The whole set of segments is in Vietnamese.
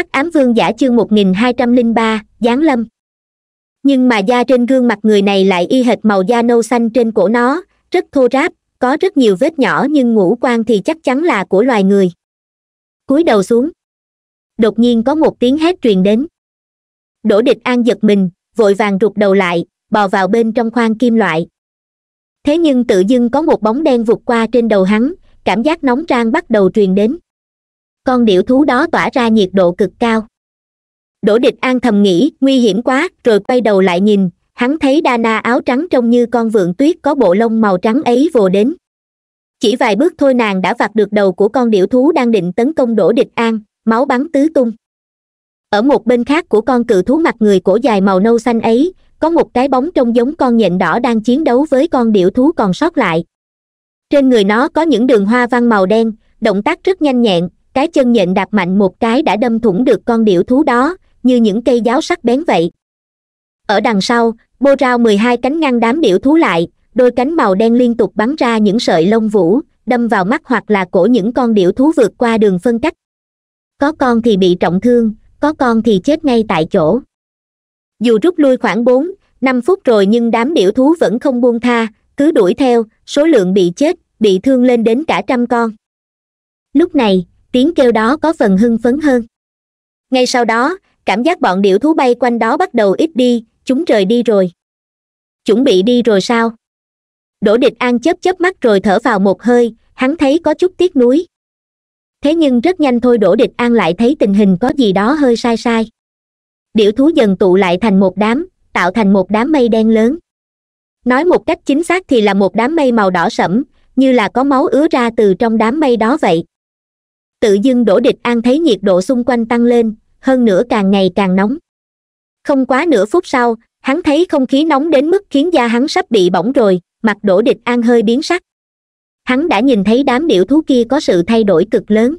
hắc ám vương giả chương ba, giáng lâm nhưng mà da trên gương mặt người này lại y hệt màu da nâu xanh trên cổ nó rất thô ráp có rất nhiều vết nhỏ nhưng ngũ quan thì chắc chắn là của loài người cúi đầu xuống đột nhiên có một tiếng hét truyền đến đỗ địch an giật mình vội vàng rụt đầu lại bò vào bên trong khoang kim loại thế nhưng tự dưng có một bóng đen vụt qua trên đầu hắn cảm giác nóng rang bắt đầu truyền đến con điểu thú đó tỏa ra nhiệt độ cực cao đỗ địch an thầm nghĩ nguy hiểm quá rồi quay đầu lại nhìn hắn thấy đa áo trắng trông như con vượn tuyết có bộ lông màu trắng ấy vồ đến chỉ vài bước thôi nàng đã vặt được đầu của con điểu thú đang định tấn công đỗ địch an máu bắn tứ tung ở một bên khác của con cự thú mặt người cổ dài màu nâu xanh ấy có một cái bóng trông giống con nhện đỏ đang chiến đấu với con điểu thú còn sót lại trên người nó có những đường hoa văn màu đen động tác rất nhanh nhẹn cái chân nhện đạp mạnh một cái đã đâm thủng được con điểu thú đó như những cây giáo sắc bén vậy ở đằng sau bô rao mười hai cánh ngăn đám điểu thú lại đôi cánh màu đen liên tục bắn ra những sợi lông vũ đâm vào mắt hoặc là cổ những con điểu thú vượt qua đường phân cách có con thì bị trọng thương có con thì chết ngay tại chỗ dù rút lui khoảng bốn năm phút rồi nhưng đám điểu thú vẫn không buông tha cứ đuổi theo số lượng bị chết bị thương lên đến cả trăm con lúc này tiếng kêu đó có phần hưng phấn hơn ngay sau đó cảm giác bọn điểu thú bay quanh đó bắt đầu ít đi chúng rời đi rồi chuẩn bị đi rồi sao đỗ địch an chớp chớp mắt rồi thở vào một hơi hắn thấy có chút tiếc nuối thế nhưng rất nhanh thôi đỗ địch an lại thấy tình hình có gì đó hơi sai sai điểu thú dần tụ lại thành một đám tạo thành một đám mây đen lớn nói một cách chính xác thì là một đám mây màu đỏ sẫm như là có máu ứa ra từ trong đám mây đó vậy tự dưng đổ địch an thấy nhiệt độ xung quanh tăng lên hơn nữa càng ngày càng nóng không quá nửa phút sau hắn thấy không khí nóng đến mức khiến da hắn sắp bị bỏng rồi mặt đổ địch an hơi biến sắc hắn đã nhìn thấy đám điểu thú kia có sự thay đổi cực lớn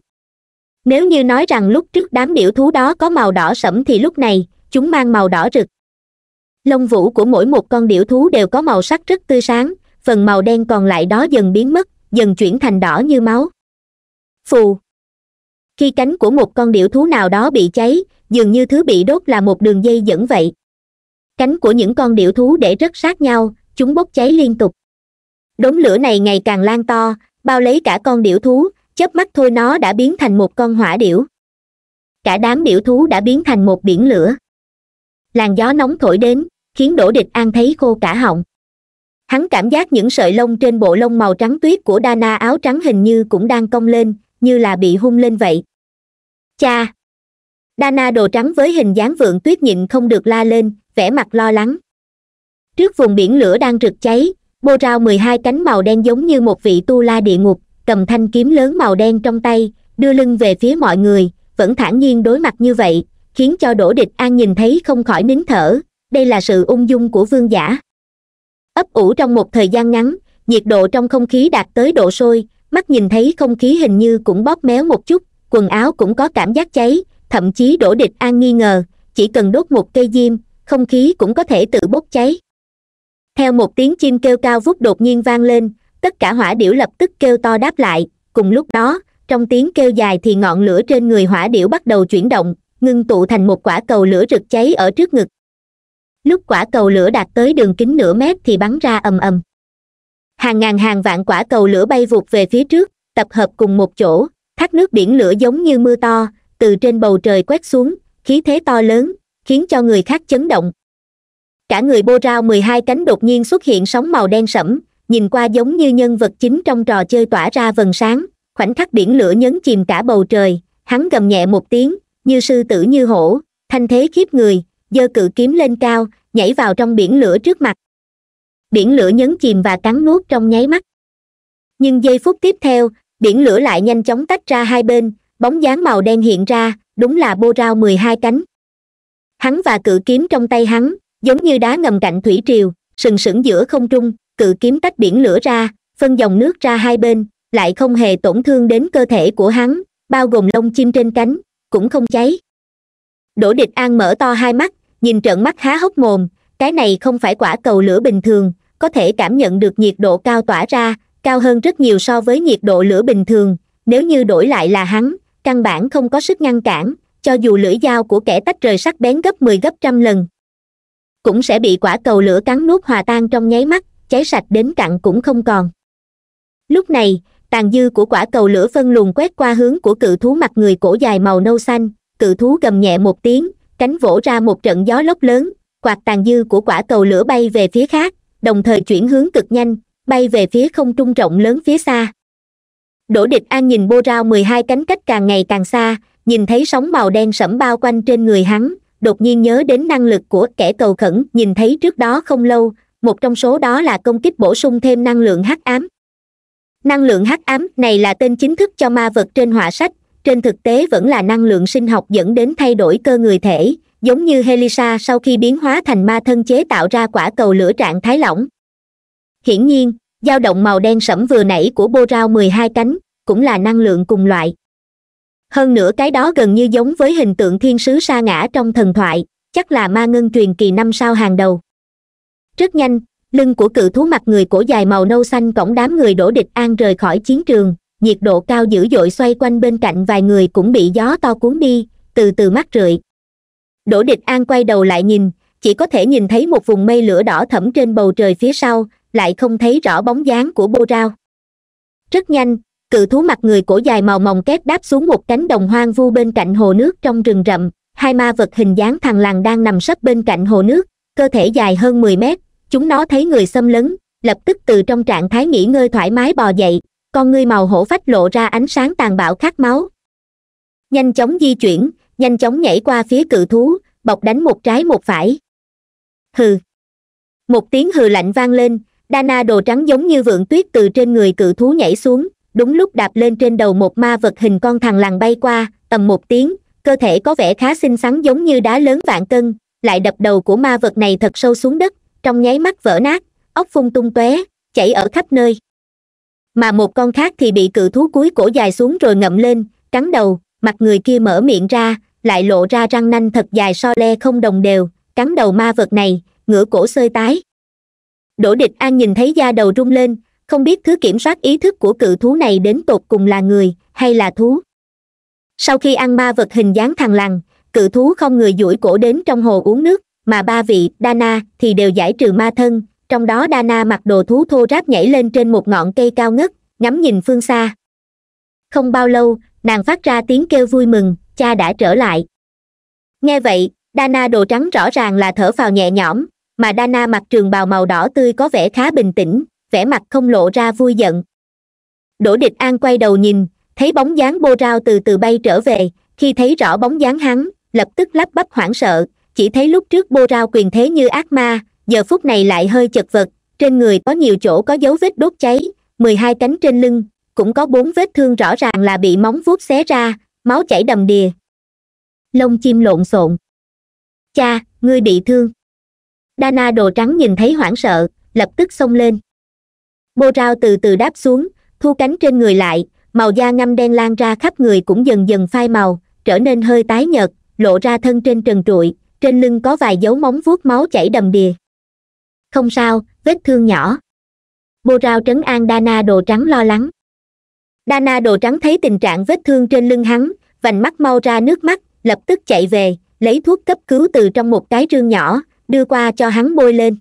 nếu như nói rằng lúc trước đám điểu thú đó có màu đỏ sẫm thì lúc này chúng mang màu đỏ rực lông vũ của mỗi một con điểu thú đều có màu sắc rất tươi sáng phần màu đen còn lại đó dần biến mất dần chuyển thành đỏ như máu phù khi cánh của một con điểu thú nào đó bị cháy dường như thứ bị đốt là một đường dây dẫn vậy cánh của những con điểu thú để rất sát nhau chúng bốc cháy liên tục Đống lửa này ngày càng lan to bao lấy cả con điểu thú chớp mắt thôi nó đã biến thành một con hỏa điểu cả đám điểu thú đã biến thành một biển lửa làn gió nóng thổi đến khiến đỗ địch an thấy khô cả họng hắn cảm giác những sợi lông trên bộ lông màu trắng tuyết của Dana áo trắng hình như cũng đang cong lên như là bị hung lên vậy cha dana đồ trắng với hình dáng vượng tuyết nhịn không được la lên vẻ mặt lo lắng trước vùng biển lửa đang rực cháy bô rao mười hai cánh màu đen giống như một vị tu la địa ngục cầm thanh kiếm lớn màu đen trong tay đưa lưng về phía mọi người vẫn thản nhiên đối mặt như vậy khiến cho đỗ địch an nhìn thấy không khỏi nín thở đây là sự ung dung của vương giả ấp ủ trong một thời gian ngắn nhiệt độ trong không khí đạt tới độ sôi mắt nhìn thấy không khí hình như cũng bóp méo một chút quần áo cũng có cảm giác cháy thậm chí đổ địch an nghi ngờ chỉ cần đốt một cây diêm không khí cũng có thể tự bốc cháy theo một tiếng chim kêu cao vút đột nhiên vang lên tất cả hỏa điểu lập tức kêu to đáp lại cùng lúc đó trong tiếng kêu dài thì ngọn lửa trên người hỏa điểu bắt đầu chuyển động ngưng tụ thành một quả cầu lửa rực cháy ở trước ngực lúc quả cầu lửa đạt tới đường kính nửa mét thì bắn ra ầm ầm hàng ngàn hàng vạn quả cầu lửa bay vụt về phía trước tập hợp cùng một chỗ thác nước biển lửa giống như mưa to từ trên bầu trời quét xuống khí thế to lớn khiến cho người khác chấn động cả người bô rao mười hai cánh đột nhiên xuất hiện sóng màu đen sẫm nhìn qua giống như nhân vật chính trong trò chơi tỏa ra vần sáng khoảnh khắc biển lửa nhấn chìm cả bầu trời hắn gầm nhẹ một tiếng như sư tử như hổ thanh thế khiếp người giơ cự kiếm lên cao nhảy vào trong biển lửa trước mặt biển lửa nhấn chìm và cắn nuốt trong nháy mắt nhưng giây phút tiếp theo biển lửa lại nhanh chóng tách ra hai bên bóng dáng màu đen hiện ra đúng là bô rao mười hai cánh hắn và cự kiếm trong tay hắn giống như đá ngầm cạnh thủy triều sừng sững giữa không trung cự kiếm tách biển lửa ra phân dòng nước ra hai bên lại không hề tổn thương đến cơ thể của hắn bao gồm lông chim trên cánh cũng không cháy đỗ địch an mở to hai mắt nhìn trợn mắt há hốc mồm cái này không phải quả cầu lửa bình thường có thể cảm nhận được nhiệt độ cao tỏa ra cao hơn rất nhiều so với nhiệt độ lửa bình thường nếu như đổi lại là hắn căn bản không có sức ngăn cản cho dù lưỡi dao của kẻ tách rời sắc bén gấp mười 10 gấp trăm lần cũng sẽ bị quả cầu lửa cắn nuốt hòa tan trong nháy mắt cháy sạch đến cặn cũng không còn lúc này tàn dư của quả cầu lửa phân luồn quét qua hướng của cự thú mặt người cổ dài màu nâu xanh cự thú gầm nhẹ một tiếng cánh vỗ ra một trận gió lốc lớn quạt tàn dư của quả cầu lửa bay về phía khác đồng thời chuyển hướng cực nhanh bay về phía không trung rộng lớn phía xa đỗ địch an nhìn bô rao mười hai cánh cách càng ngày càng xa nhìn thấy sóng màu đen sẫm bao quanh trên người hắn đột nhiên nhớ đến năng lực của kẻ cầu khẩn nhìn thấy trước đó không lâu một trong số đó là công kích bổ sung thêm năng lượng hắc ám năng lượng hắc ám này là tên chính thức cho ma vật trên họa sách trên thực tế vẫn là năng lượng sinh học dẫn đến thay đổi cơ người thể giống như helisa sau khi biến hóa thành ma thân chế tạo ra quả cầu lửa trạng thái lỏng hiển nhiên dao động màu đen sẫm vừa nãy của bô rao mười hai cánh cũng là năng lượng cùng loại hơn nữa cái đó gần như giống với hình tượng thiên sứ sa ngã trong thần thoại chắc là ma ngân truyền kỳ năm sao hàng đầu rất nhanh lưng của cự thú mặt người cổ dài màu nâu xanh cổng đám người đổ địch an rời khỏi chiến trường nhiệt độ cao dữ dội xoay quanh bên cạnh vài người cũng bị gió to cuốn đi từ từ mắt rượi đổ địch an quay đầu lại nhìn chỉ có thể nhìn thấy một vùng mây lửa đỏ thẫm trên bầu trời phía sau lại không thấy rõ bóng dáng của bô rao rất nhanh cự thú mặt người cổ dài màu mồng két đáp xuống một cánh đồng hoang vu bên cạnh hồ nước trong rừng rậm hai ma vật hình dáng thằn lằn đang nằm sấp bên cạnh hồ nước cơ thể dài hơn mười mét chúng nó thấy người xâm lấn lập tức từ trong trạng thái nghỉ ngơi thoải mái bò dậy con ngươi màu hổ phách lộ ra ánh sáng tàn bạo khát máu nhanh chóng di chuyển nhanh chóng nhảy qua phía cự thú bọc đánh một trái một phải hừ một tiếng hừ lạnh vang lên dana đồ trắng giống như vượng tuyết từ trên người cự thú nhảy xuống đúng lúc đạp lên trên đầu một ma vật hình con thằn lằn bay qua tầm một tiếng cơ thể có vẻ khá xinh xắn giống như đá lớn vạn cân lại đập đầu của ma vật này thật sâu xuống đất trong nháy mắt vỡ nát ốc phun tung tóe chảy ở khắp nơi mà một con khác thì bị cự thú cuối cổ dài xuống rồi ngậm lên cắn đầu mặt người kia mở miệng ra lại lộ ra răng nanh thật dài so le không đồng đều cắn đầu ma vật này ngửa cổ sơi tái đỗ địch an nhìn thấy da đầu rung lên không biết thứ kiểm soát ý thức của cự thú này đến tột cùng là người hay là thú sau khi ăn ba vật hình dáng thằng lằn cự thú không người duỗi cổ đến trong hồ uống nước mà ba vị dana thì đều giải trừ ma thân trong đó dana mặc đồ thú thô ráp nhảy lên trên một ngọn cây cao ngất ngắm nhìn phương xa không bao lâu nàng phát ra tiếng kêu vui mừng cha đã trở lại nghe vậy dana đồ trắng rõ ràng là thở phào nhẹ nhõm mà dana mặc trường bào màu đỏ tươi có vẻ khá bình tĩnh vẻ mặt không lộ ra vui giận đỗ địch an quay đầu nhìn thấy bóng dáng bô rao từ từ bay trở về khi thấy rõ bóng dáng hắn lập tức lắp bắp hoảng sợ chỉ thấy lúc trước bô rao quyền thế như ác ma giờ phút này lại hơi chật vật trên người có nhiều chỗ có dấu vết đốt cháy mười hai cánh trên lưng cũng có bốn vết thương rõ ràng là bị móng vuốt xé ra máu chảy đầm đìa lông chim lộn xộn cha ngươi bị thương dana đồ trắng nhìn thấy hoảng sợ lập tức xông lên bô rao từ từ đáp xuống thu cánh trên người lại màu da ngâm đen lan ra khắp người cũng dần dần phai màu trở nên hơi tái nhợt lộ ra thân trên trần trụi trên lưng có vài dấu móng vuốt máu chảy đầm đìa không sao vết thương nhỏ bô rao trấn an dana đồ trắng lo lắng dana đồ trắng thấy tình trạng vết thương trên lưng hắn vành mắt mau ra nước mắt lập tức chạy về lấy thuốc cấp cứu từ trong một cái rương nhỏ đưa qua cho hắn bôi lên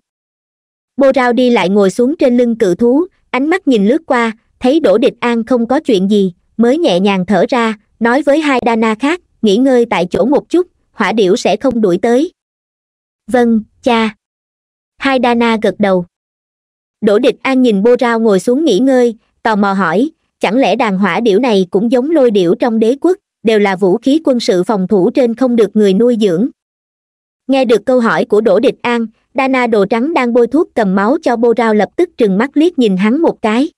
bô rao đi lại ngồi xuống trên lưng cự thú ánh mắt nhìn lướt qua thấy đỗ địch an không có chuyện gì mới nhẹ nhàng thở ra nói với hai Dana khác nghỉ ngơi tại chỗ một chút hỏa điểu sẽ không đuổi tới vâng cha hai Dana gật đầu đỗ địch an nhìn bô rao ngồi xuống nghỉ ngơi tò mò hỏi chẳng lẽ đàn hỏa điểu này cũng giống lôi điểu trong đế quốc đều là vũ khí quân sự phòng thủ trên không được người nuôi dưỡng nghe được câu hỏi của đỗ địch an dana đồ trắng đang bôi thuốc cầm máu cho bô rao lập tức trừng mắt liếc nhìn hắn một cái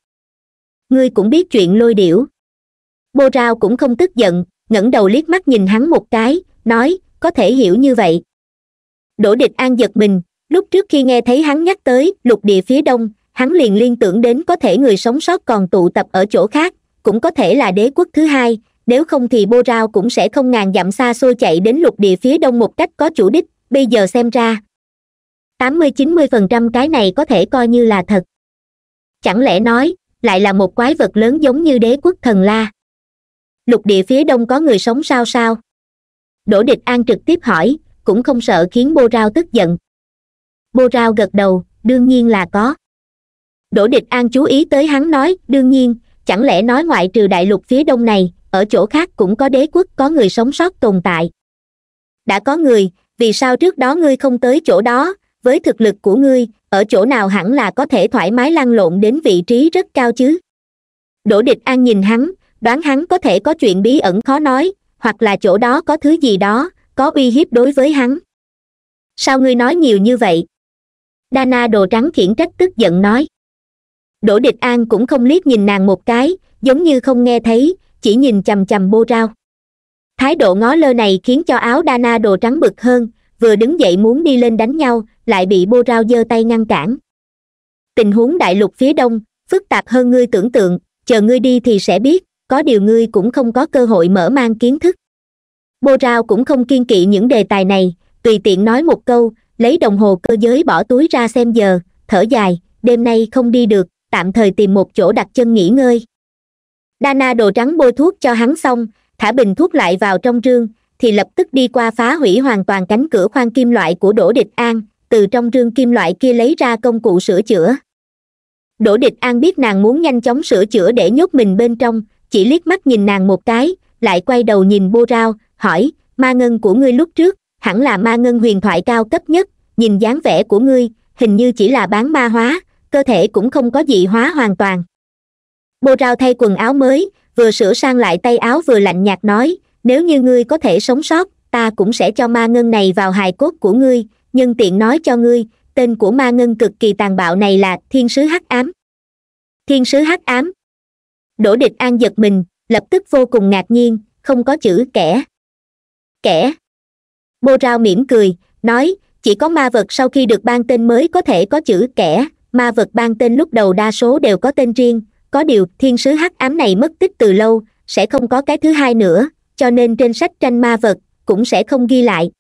ngươi cũng biết chuyện lôi điểu bô rao cũng không tức giận ngẩng đầu liếc mắt nhìn hắn một cái nói có thể hiểu như vậy đỗ địch an giật mình lúc trước khi nghe thấy hắn nhắc tới lục địa phía đông hắn liền liên tưởng đến có thể người sống sót còn tụ tập ở chỗ khác cũng có thể là đế quốc thứ hai nếu không thì bô rao cũng sẽ không ngàn dặm xa xôi chạy đến lục địa phía đông một cách có chủ đích bây giờ xem ra tám mươi chín mươi phần trăm cái này có thể coi như là thật chẳng lẽ nói lại là một quái vật lớn giống như đế quốc thần la lục địa phía đông có người sống sao sao đỗ địch an trực tiếp hỏi cũng không sợ khiến bô rao tức giận bô rao gật đầu đương nhiên là có đỗ địch an chú ý tới hắn nói đương nhiên chẳng lẽ nói ngoại trừ đại lục phía đông này ở chỗ khác cũng có đế quốc có người sống sót tồn tại đã có người vì sao trước đó ngươi không tới chỗ đó với thực lực của ngươi ở chỗ nào hẳn là có thể thoải mái lăn lộn đến vị trí rất cao chứ đỗ địch an nhìn hắn đoán hắn có thể có chuyện bí ẩn khó nói hoặc là chỗ đó có thứ gì đó có uy hiếp đối với hắn sao ngươi nói nhiều như vậy dana đồ trắng khiển trách tức giận nói đỗ địch an cũng không liếc nhìn nàng một cái giống như không nghe thấy chỉ nhìn chằm chằm bô rao thái độ ngó lơ này khiến cho áo đa na đồ trắng bực hơn vừa đứng dậy muốn đi lên đánh nhau lại bị bô rao giơ tay ngăn cản tình huống đại lục phía đông phức tạp hơn ngươi tưởng tượng chờ ngươi đi thì sẽ biết có điều ngươi cũng không có cơ hội mở mang kiến thức bô rao cũng không kiên kỵ những đề tài này tùy tiện nói một câu lấy đồng hồ cơ giới bỏ túi ra xem giờ thở dài đêm nay không đi được tạm thời tìm một chỗ đặt chân nghỉ ngơi đa na đồ trắng bôi thuốc cho hắn xong thả bình thuốc lại vào trong rương thì lập tức đi qua phá hủy hoàn toàn cánh cửa khoang kim loại của đỗ địch an từ trong rương kim loại kia lấy ra công cụ sửa chữa đỗ địch an biết nàng muốn nhanh chóng sửa chữa để nhốt mình bên trong chỉ liếc mắt nhìn nàng một cái lại quay đầu nhìn bô rao hỏi ma ngân của ngươi lúc trước hẳn là ma ngân huyền thoại cao cấp nhất nhìn dáng vẻ của ngươi hình như chỉ là bán ma hóa cơ thể cũng không có dị hóa hoàn toàn bô rao thay quần áo mới vừa sửa sang lại tay áo vừa lạnh nhạt nói nếu như ngươi có thể sống sót ta cũng sẽ cho ma ngân này vào hài cốt của ngươi nhân tiện nói cho ngươi tên của ma ngân cực kỳ tàn bạo này là thiên sứ hắc ám thiên sứ hắc ám đỗ địch an giật mình lập tức vô cùng ngạc nhiên không có chữ kẻ kẻ bô rao mỉm cười nói chỉ có ma vật sau khi được ban tên mới có thể có chữ kẻ ma vật ban tên lúc đầu đa số đều có tên riêng có điều thiên sứ hắc ám này mất tích từ lâu sẽ không có cái thứ hai nữa cho nên trên sách tranh ma vật cũng sẽ không ghi lại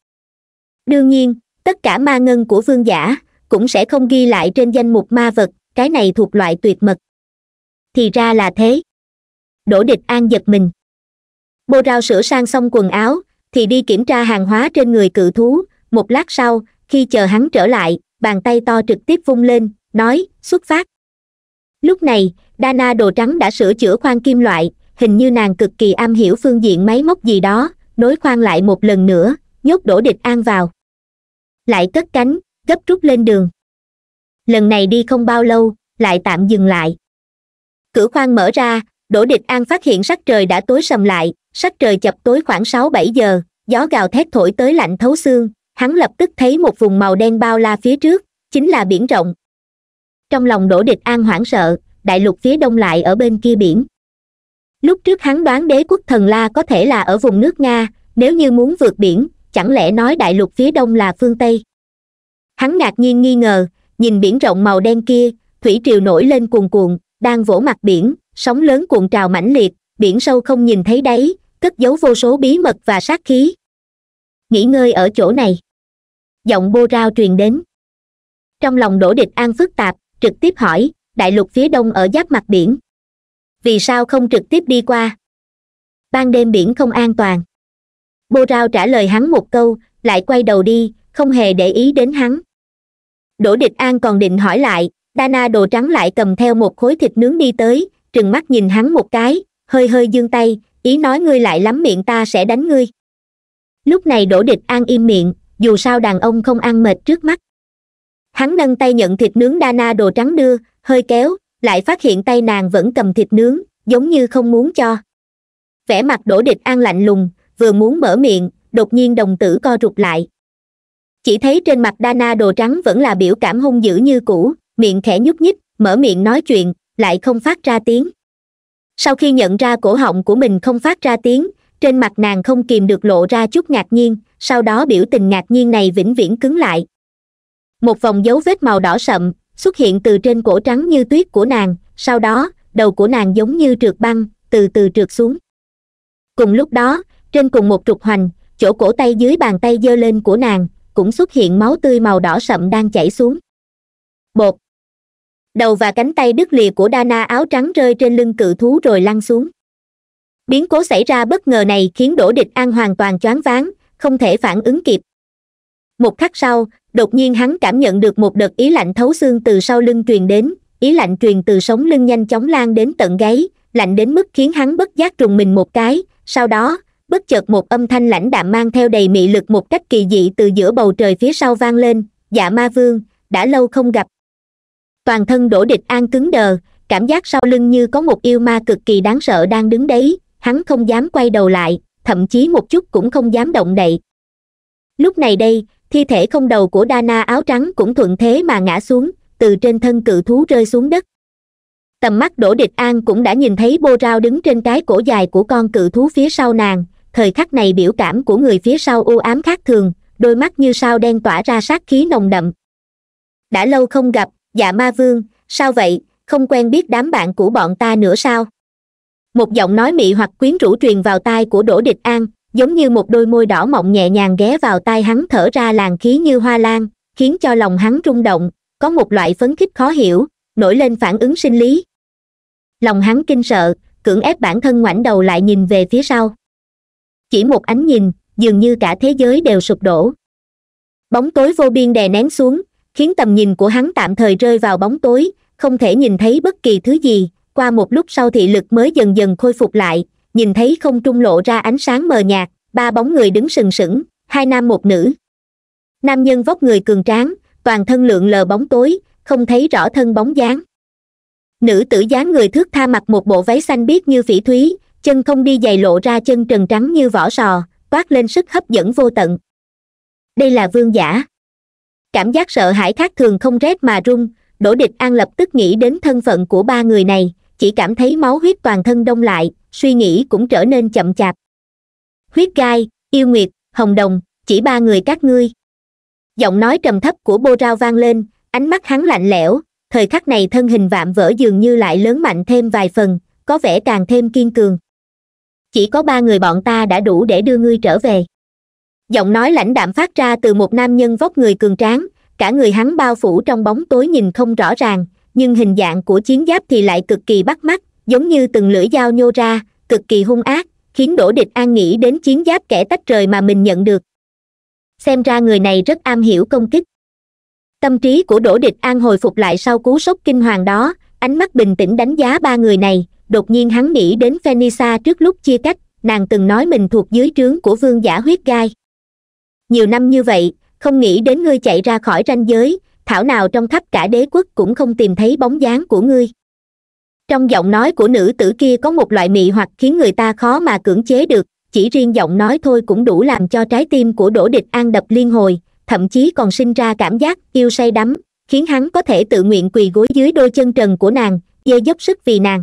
đương nhiên tất cả ma ngân của vương giả cũng sẽ không ghi lại trên danh mục ma vật cái này thuộc loại tuyệt mật thì ra là thế đỗ địch an giật mình bô rao sửa sang xong quần áo thì đi kiểm tra hàng hóa trên người cự thú một lát sau khi chờ hắn trở lại bàn tay to trực tiếp vung lên nói xuất phát lúc này dana đồ trắng đã sửa chữa khoang kim loại hình như nàng cực kỳ am hiểu phương diện máy móc gì đó nối khoang lại một lần nữa nhốt đổ địch an vào lại cất cánh gấp rút lên đường lần này đi không bao lâu lại tạm dừng lại cửa khoang mở ra đổ địch an phát hiện sắc trời đã tối sầm lại sắc trời chập tối khoảng sáu bảy giờ gió gào thét thổi tới lạnh thấu xương hắn lập tức thấy một vùng màu đen bao la phía trước chính là biển rộng trong lòng đỗ địch an hoảng sợ đại lục phía đông lại ở bên kia biển lúc trước hắn đoán đế quốc thần la có thể là ở vùng nước nga nếu như muốn vượt biển chẳng lẽ nói đại lục phía đông là phương tây hắn ngạc nhiên nghi ngờ nhìn biển rộng màu đen kia thủy triều nổi lên cuồn cuộn đang vỗ mặt biển sóng lớn cuộn trào mãnh liệt biển sâu không nhìn thấy đáy cất giấu vô số bí mật và sát khí nghỉ ngơi ở chỗ này giọng bô rao truyền đến trong lòng đổ địch an phức tạp trực tiếp hỏi đại lục phía đông ở giáp mặt biển vì sao không trực tiếp đi qua ban đêm biển không an toàn bô rao trả lời hắn một câu lại quay đầu đi không hề để ý đến hắn đỗ địch an còn định hỏi lại dana đồ trắng lại cầm theo một khối thịt nướng đi tới trừng mắt nhìn hắn một cái hơi hơi d ư ơ n g tay ý nói ngươi lại lắm miệng ta sẽ đánh ngươi lúc này đỗ địch an im miệng dù sao đàn ông không ăn mệt trước mắt hắn nâng tay nhận thịt nướng dana đồ trắng đưa hơi kéo lại phát hiện tay nàng vẫn cầm thịt nướng giống như không muốn cho vẻ mặt đổ địch an lạnh lùng vừa muốn mở miệng đột nhiên đồng tử co rụt lại chỉ thấy trên mặt dana đồ trắng vẫn là biểu cảm hung dữ như cũ miệng khẽ nhúc nhích mở miệng nói chuyện lại không phát ra tiếng sau khi nhận ra cổ họng của mình không phát ra tiếng trên mặt nàng không kìm được lộ ra chút ngạc nhiên sau đó biểu tình ngạc nhiên này vĩnh viễn cứng lại một vòng dấu vết màu đỏ sậm xuất hiện từ trên cổ trắng như tuyết của nàng sau đó đầu của nàng giống như trượt băng từ từ trượt xuống cùng lúc đó trên cùng một trục hoành chỗ cổ tay dưới bàn tay giơ lên của nàng cũng xuất hiện máu tươi màu đỏ sậm đang chảy xuống bột đầu và cánh tay đứt lìa của dana áo trắng rơi trên lưng cự thú rồi lăn xuống biến cố xảy ra bất ngờ này khiến đỗ địch an hoàn toàn choáng váng không thể phản ứng kịp một khắc sau đột nhiên hắn cảm nhận được một đợt ý lạnh thấu xương từ sau lưng truyền đến ý lạnh truyền từ sống lưng nhanh chóng lan đến tận gáy lạnh đến mức khiến hắn bất giác trùng mình một cái sau đó bất chợt một âm thanh lãnh đạm mang theo đầy mị lực một cách kỳ dị từ giữa bầu trời phía sau vang lên dạ ma vương đã lâu không gặp toàn thân đổ địch an cứng đờ cảm giác sau lưng như có một yêu ma cực kỳ đáng sợ đang đứng đấy hắn không dám quay đầu lại thậm chí một chút cũng không dám động đậy lúc này đây thi thể không đầu của dana áo trắng cũng thuận thế mà ngã xuống từ trên thân cự thú rơi xuống đất tầm mắt đỗ địch an cũng đã nhìn thấy bô rao đứng trên cái cổ dài của con cự thú phía sau nàng thời khắc này biểu cảm của người phía sau u ám khác thường đôi mắt như sao đen tỏa ra sát khí nồng đậm đã lâu không gặp dạ ma vương sao vậy không quen biết đám bạn của bọn ta nữa sao một giọng nói mị hoặc quyến rũ truyền vào tai của đỗ địch an giống như một đôi môi đỏ mọng nhẹ nhàng ghé vào tai hắn thở ra làn khí như hoa lan khiến cho lòng hắn rung động có một loại phấn khích khó hiểu nổi lên phản ứng sinh lý lòng hắn kinh sợ cưỡng ép bản thân ngoảnh đầu lại nhìn về phía sau chỉ một ánh nhìn dường như cả thế giới đều sụp đổ bóng tối vô biên đè nén xuống khiến tầm nhìn của hắn tạm thời rơi vào bóng tối không thể nhìn thấy bất kỳ thứ gì qua một lúc sau thị lực mới dần dần khôi phục lại nhìn thấy không trung lộ ra ánh sáng mờ nhạt ba bóng người đứng sừng sững hai nam một nữ nam nhân vóc người cường tráng toàn thân lượng lờ bóng tối không thấy rõ thân bóng dáng nữ tử dáng người thước tha mặc một bộ váy xanh biếc như phỉ thúy chân không đi giày lộ ra chân trần trắng như vỏ sò toát lên sức hấp dẫn vô tận đây là vương giả cảm giác sợ hãi khác thường không rét mà run đổ địch an lập tức nghĩ đến thân phận của ba người này chỉ cảm thấy máu huyết toàn thân đông lại suy nghĩ cũng trở nên chậm chạp huyết gai yêu nguyệt hồng đồng chỉ ba người các ngươi giọng nói trầm thấp của bô rao vang lên ánh mắt hắn lạnh lẽo thời khắc này thân hình vạm vỡ dường như lại lớn mạnh thêm vài phần có vẻ càng thêm kiên cường chỉ có ba người bọn ta đã đủ để đưa ngươi trở về giọng nói lãnh đạm phát ra từ một nam nhân vóc người cường tráng cả người hắn bao phủ trong bóng tối nhìn không rõ ràng nhưng hình dạng của chiến giáp thì lại cực kỳ bắt mắt giống như từng lưỡi dao nhô ra cực kỳ hung ác khiến đỗ địch an nghĩ đến chiến giáp kẻ tách trời mà mình nhận được xem ra người này rất am hiểu công kích tâm trí của đỗ địch an hồi phục lại sau cú sốc kinh hoàng đó ánh mắt bình tĩnh đánh giá ba người này đột nhiên hắn nghĩ đến phenisa trước lúc chia cách nàng từng nói mình thuộc dưới trướng của vương giả huyết gai nhiều năm như vậy không nghĩ đến ngươi chạy ra khỏi ranh giới thảo nào trong khắp cả đế quốc cũng không tìm thấy bóng dáng của ngươi trong giọng nói của nữ tử kia có một loại mị hoặc khiến người ta khó mà cưỡng chế được chỉ riêng giọng nói thôi cũng đủ làm cho trái tim của đỗ địch an đập liên hồi thậm chí còn sinh ra cảm giác yêu say đắm khiến hắn có thể tự nguyện quỳ gối dưới đôi chân trần của nàng dê dốc sức vì nàng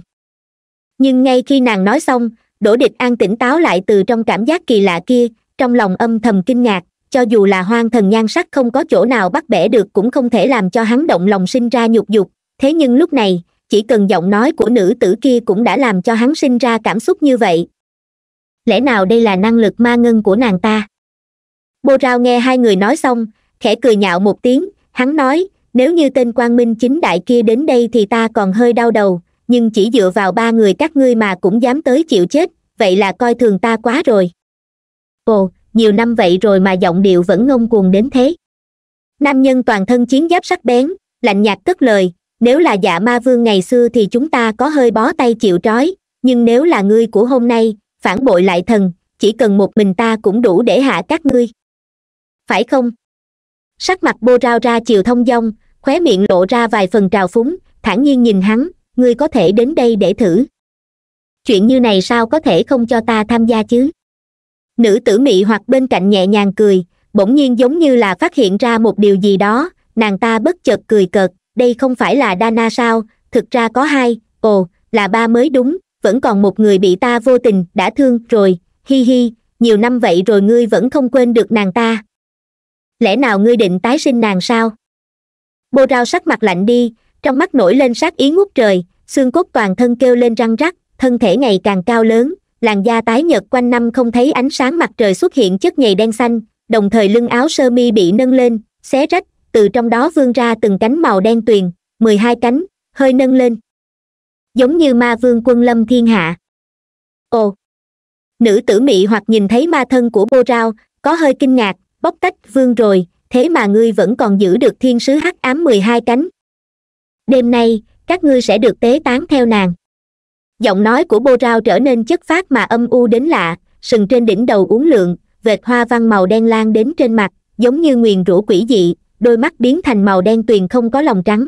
nhưng ngay khi nàng nói xong đỗ địch an tỉnh táo lại từ trong cảm giác kỳ lạ kia trong lòng âm thầm kinh ngạc cho dù là hoang thần nhan sắc không có chỗ nào bắt bẻ được cũng không thể làm cho hắn động lòng sinh ra nhục dục thế nhưng lúc này chỉ cần giọng nói của nữ tử kia cũng đã làm cho hắn sinh ra cảm xúc như vậy lẽ nào đây là năng lực ma ngân của nàng ta bô rao nghe hai người nói xong khẽ cười nhạo một tiếng hắn nói nếu như tên quan minh chính đại kia đến đây thì ta còn hơi đau đầu nhưng chỉ dựa vào ba người các ngươi mà cũng dám tới chịu chết vậy là coi thường ta quá rồi ồ nhiều năm vậy rồi mà giọng điệu vẫn ngông cuồng đến thế nam nhân toàn thân chiến giáp sắc bén lạnh nhạt cất lời nếu là dạ ma vương ngày xưa thì chúng ta có hơi bó tay chịu trói nhưng nếu là ngươi của hôm nay phản bội lại thần chỉ cần một mình ta cũng đủ để hạ các ngươi phải không sắc mặt bô rao ra chiều thông dong khóe miệng lộ ra vài phần trào phúng thản nhiên nhìn hắn ngươi có thể đến đây để thử chuyện như này sao có thể không cho ta tham gia chứ nữ tử mị hoặc bên cạnh nhẹ nhàng cười bỗng nhiên giống như là phát hiện ra một điều gì đó nàng ta bất chợt cười cợt đây không phải là dana sao thực ra có hai ồ là ba mới đúng vẫn còn một người bị ta vô tình đã thương rồi hi hi nhiều năm vậy rồi ngươi vẫn không quên được nàng ta lẽ nào ngươi định tái sinh nàng sao bô rau sắc mặt lạnh đi trong mắt nổi lên sát ý ngút trời xương cốt toàn thân kêu lên răng rắc thân thể ngày càng cao lớn làn da tái nhợt quanh năm không thấy ánh sáng mặt trời xuất hiện chất nhầy đen xanh đồng thời lưng áo sơ mi bị nâng lên xé rách từ trong đó vươn ra từng cánh màu đen tuyền mười hai cánh hơi nâng lên giống như ma vương quân lâm thiên hạ ồ nữ tử mị hoặc nhìn thấy ma thân của bô rao có hơi kinh ngạc bóc tách vương rồi thế mà ngươi vẫn còn giữ được thiên sứ hắc ám mười hai cánh đêm nay các ngươi sẽ được tế tán theo nàng giọng nói của bô rao trở nên chất phát mà âm u đến lạ sừng trên đỉnh đầu uốn lượn vệt hoa văn màu đen lan đến trên mặt giống như nguyền rủa quỷ dị đôi mắt biến thành màu đen tuyền không có lòng trắng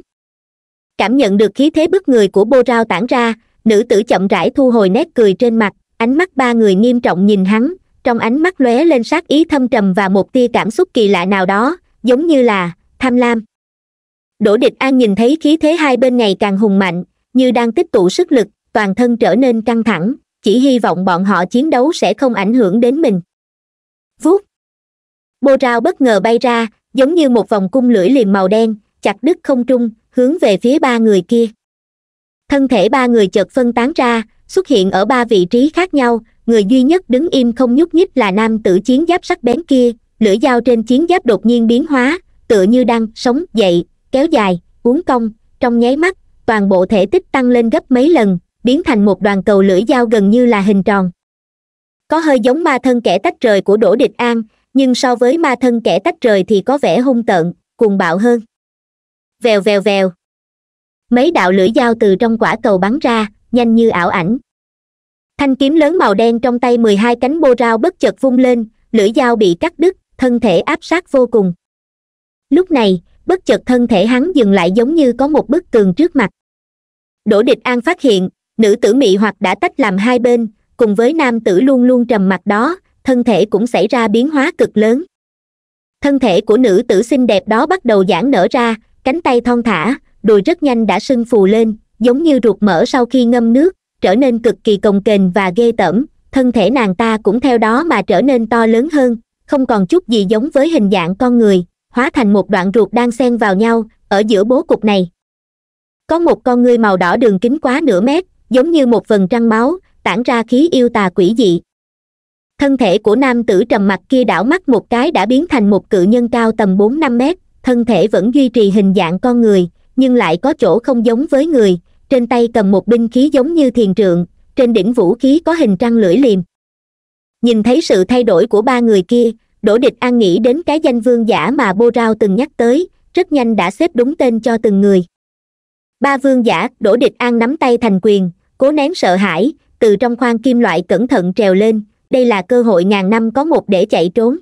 cảm nhận được khí thế bức người của bô rao tản ra nữ tử chậm rãi thu hồi nét cười trên mặt ánh mắt ba người nghiêm trọng nhìn hắn trong ánh mắt lóe lên sát ý thâm trầm và một tia cảm xúc kỳ lạ nào đó giống như là tham lam đỗ địch an nhìn thấy khí thế hai bên ngày càng hùng mạnh như đang tích tụ sức lực toàn thân trở nên căng thẳng chỉ hy vọng bọn họ chiến đấu sẽ không ảnh hưởng đến mình vuốt bô rào bất ngờ bay ra giống như một vòng cung lưỡi liềm màu đen chặt đứt không trung hướng về phía ba người kia thân thể ba người chợt phân tán ra xuất hiện ở ba vị trí khác nhau người duy nhất đứng im không nhúc nhích là nam tử chiến giáp sắc bén kia lưỡi dao trên chiến giáp đột nhiên biến hóa tựa như đang sống dậy kéo dài uốn cong trong nháy mắt toàn bộ thể tích tăng lên gấp mấy lần biến thành một đoàn cầu lưỡi dao gần như là hình tròn có hơi giống ma thân kẻ tách trời của đỗ địch an nhưng so với ma thân kẻ tách trời thì có vẻ hung tợn cuồng bạo hơn vèo vèo vèo mấy đạo lưỡi dao từ trong quả cầu bắn ra nhanh như ảo ảnh thanh kiếm lớn màu đen trong tay mười hai cánh bô rao bất chợt vung lên lưỡi dao bị cắt đứt thân thể áp sát vô cùng lúc này bất chợt thân thể hắn dừng lại giống như có một bức tường trước mặt đỗ địch an phát hiện nữ tử mị hoặc đã tách làm hai bên cùng với nam tử luôn luôn trầm mặt đó thân thể cũng xảy ra biến hóa cực lớn thân thể của nữ tử xinh đẹp đó bắt đầu giãn nở ra cánh tay thon thả đùi rất nhanh đã sưng phù lên giống như ruột mỡ sau khi ngâm nước trở nên cực kỳ cồng kềnh và ghê tởm thân thể nàng ta cũng theo đó mà trở nên to lớn hơn không còn chút gì giống với hình dạng con người hóa thành một đoạn ruột đang xen vào nhau ở giữa bố cục này có một con người màu đỏ đường kính quá nửa mét giống như một phần trăng máu tản ra khí yêu tà quỷ dị thân thể của nam tử trầm mặc kia đảo mắt một cái đã biến thành một cự nhân cao tầm bốn năm mét thân thể vẫn duy trì hình dạng con người nhưng lại có chỗ không giống với người trên tay cầm một binh khí giống như thiền trượng trên đỉnh vũ khí có hình trăng lưỡi liềm nhìn thấy sự thay đổi của ba người kia đỗ địch an nghĩ đến cái danh vương giả mà bô rao từng nhắc tới rất nhanh đã xếp đúng tên cho từng người ba vương giả đỗ địch an nắm tay thành quyền cố nén sợ hãi từ trong khoang kim loại cẩn thận trèo lên đây là cơ hội ngàn năm có một để chạy trốn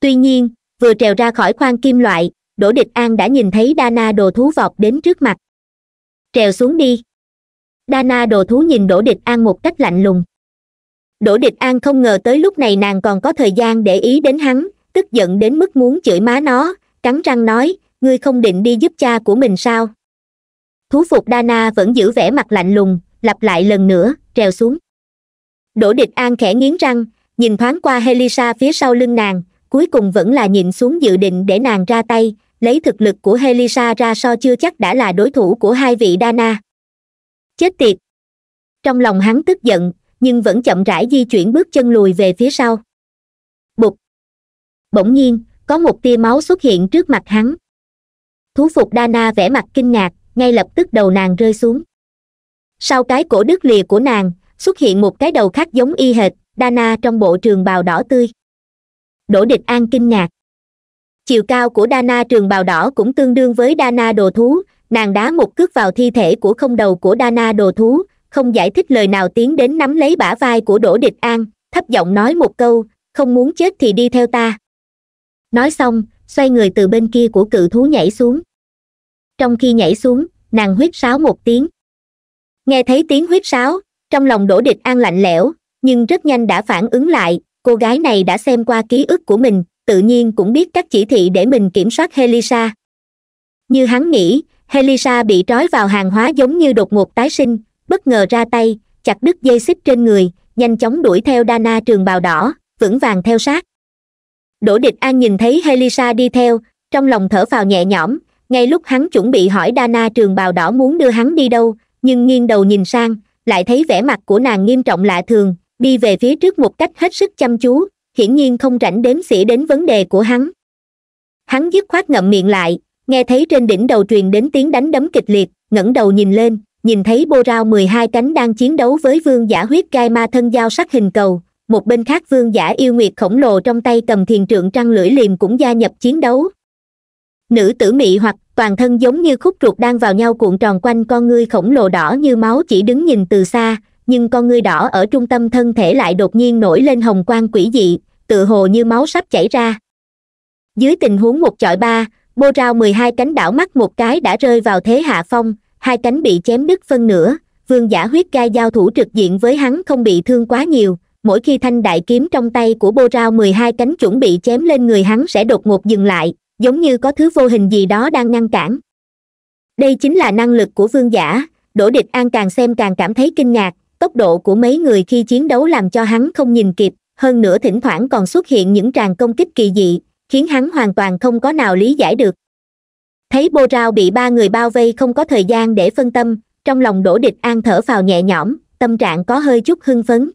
tuy nhiên vừa trèo ra khỏi khoang kim loại đỗ địch an đã nhìn thấy dana đồ thú vọt đến trước mặt trèo xuống đi dana đồ thú nhìn đỗ địch an một cách lạnh lùng đỗ địch an không ngờ tới lúc này nàng còn có thời gian để ý đến hắn tức giận đến mức muốn chửi má nó cắn răng nói ngươi không định đi giúp cha của mình sao thú phục dana vẫn giữ vẻ mặt lạnh lùng lặp lại lần nữa trèo xuống đỗ địch an khẽ nghiến răng nhìn thoáng qua helisa phía sau lưng nàng cuối cùng vẫn là nhìn xuống dự định để nàng ra tay lấy thực lực của helisa ra so chưa chắc đã là đối thủ của hai vị dana chết tiệt trong lòng hắn tức giận nhưng vẫn chậm rãi di chuyển bước chân lùi về phía sau bụt! bỗng nhiên có một tia máu xuất hiện trước mặt hắn thú phục dana vẻ mặt kinh ngạc ngay lập tức đầu nàng rơi xuống sau cái cổ đứt lìa của nàng xuất hiện một cái đầu khác giống y hệt dana trong bộ trường bào đỏ tươi đỗ địch an kinh ngạc chiều cao của dana trường bào đỏ cũng tương đương với dana đồ thú nàng đá một cước vào thi thể của không đầu của dana đồ thú không giải thích lời nào tiến đến nắm lấy bả vai của đỗ địch an thấp giọng nói một câu không muốn chết thì đi theo ta nói xong xoay người từ bên kia của cự thú nhảy xuống trong khi nhảy xuống nàng huýt sáo một tiếng nghe thấy tiếng huýt sáo trong lòng đỗ địch an lạnh lẽo nhưng rất nhanh đã phản ứng lại cô gái này đã xem qua ký ức của mình tự nhiên cũng biết các chỉ thị để mình kiểm soát helisa như hắn nghĩ helisa bị trói vào hàng hóa giống như đột ngột tái sinh bất ngờ ra tay chặt đứt dây xích trên người nhanh chóng đuổi theo dana trường bào đỏ vững vàng theo sát đỗ địch an nhìn thấy helisa đi theo trong lòng thở vào nhẹ nhõm ngay lúc hắn chuẩn bị hỏi dana trường bào đỏ muốn đưa hắn đi đâu nhưng nghiêng đầu nhìn sang lại thấy vẻ mặt của nàng nghiêm trọng lạ thường đi về phía trước một cách hết sức chăm chú hiển nhiên không rảnh đếm xỉa đến vấn đề của hắn hắn dứt khoát ngậm miệng lại nghe thấy trên đỉnh đầu truyền đến tiếng đánh đấm kịch liệt ngẩng đầu nhìn lên nhìn thấy bô rao mười hai cánh đang chiến đấu với vương giả huyết gai ma thân dao sắc hình cầu một bên khác vương giả yêu nguyệt khổng lồ trong tay cầm thiền trượng trăng lưỡi liềm cũng gia nhập chiến đấu nữ tử mị hoặc toàn thân giống như khúc ruột đang vào nhau cuộn tròn quanh con ngươi khổng lồ đỏ như máu chỉ đứng nhìn từ xa nhưng con ngươi đỏ ở trung tâm thân thể lại đột nhiên nổi lên hồng quang quỷ dị tự hồ như máu sắp chảy ra dưới tình huống một chọi ba bô rao mười hai cánh đảo mắt một cái đã rơi vào thế hạ phong hai cánh bị chém đứt phân nửa vương giả huyết gai giao thủ trực diện với hắn không bị thương quá nhiều mỗi khi thanh đại kiếm trong tay của bô rao mười hai cánh chuẩn bị chém lên người hắn sẽ đột ngột dừng lại giống như có thứ vô hình gì đó đang ngăn cản đây chính là năng lực của vương giả đỗ địch an càng xem càng cảm thấy kinh ngạc tốc độ của mấy người khi chiến đấu làm cho hắn không nhìn kịp hơn nữa thỉnh thoảng còn xuất hiện những tràng công kích kỳ dị khiến hắn hoàn toàn không có nào lý giải được thấy bô rao bị ba người bao vây không có thời gian để phân tâm trong lòng đỗ địch an thở phào nhẹ nhõm tâm trạng có hơi chút hưng phấn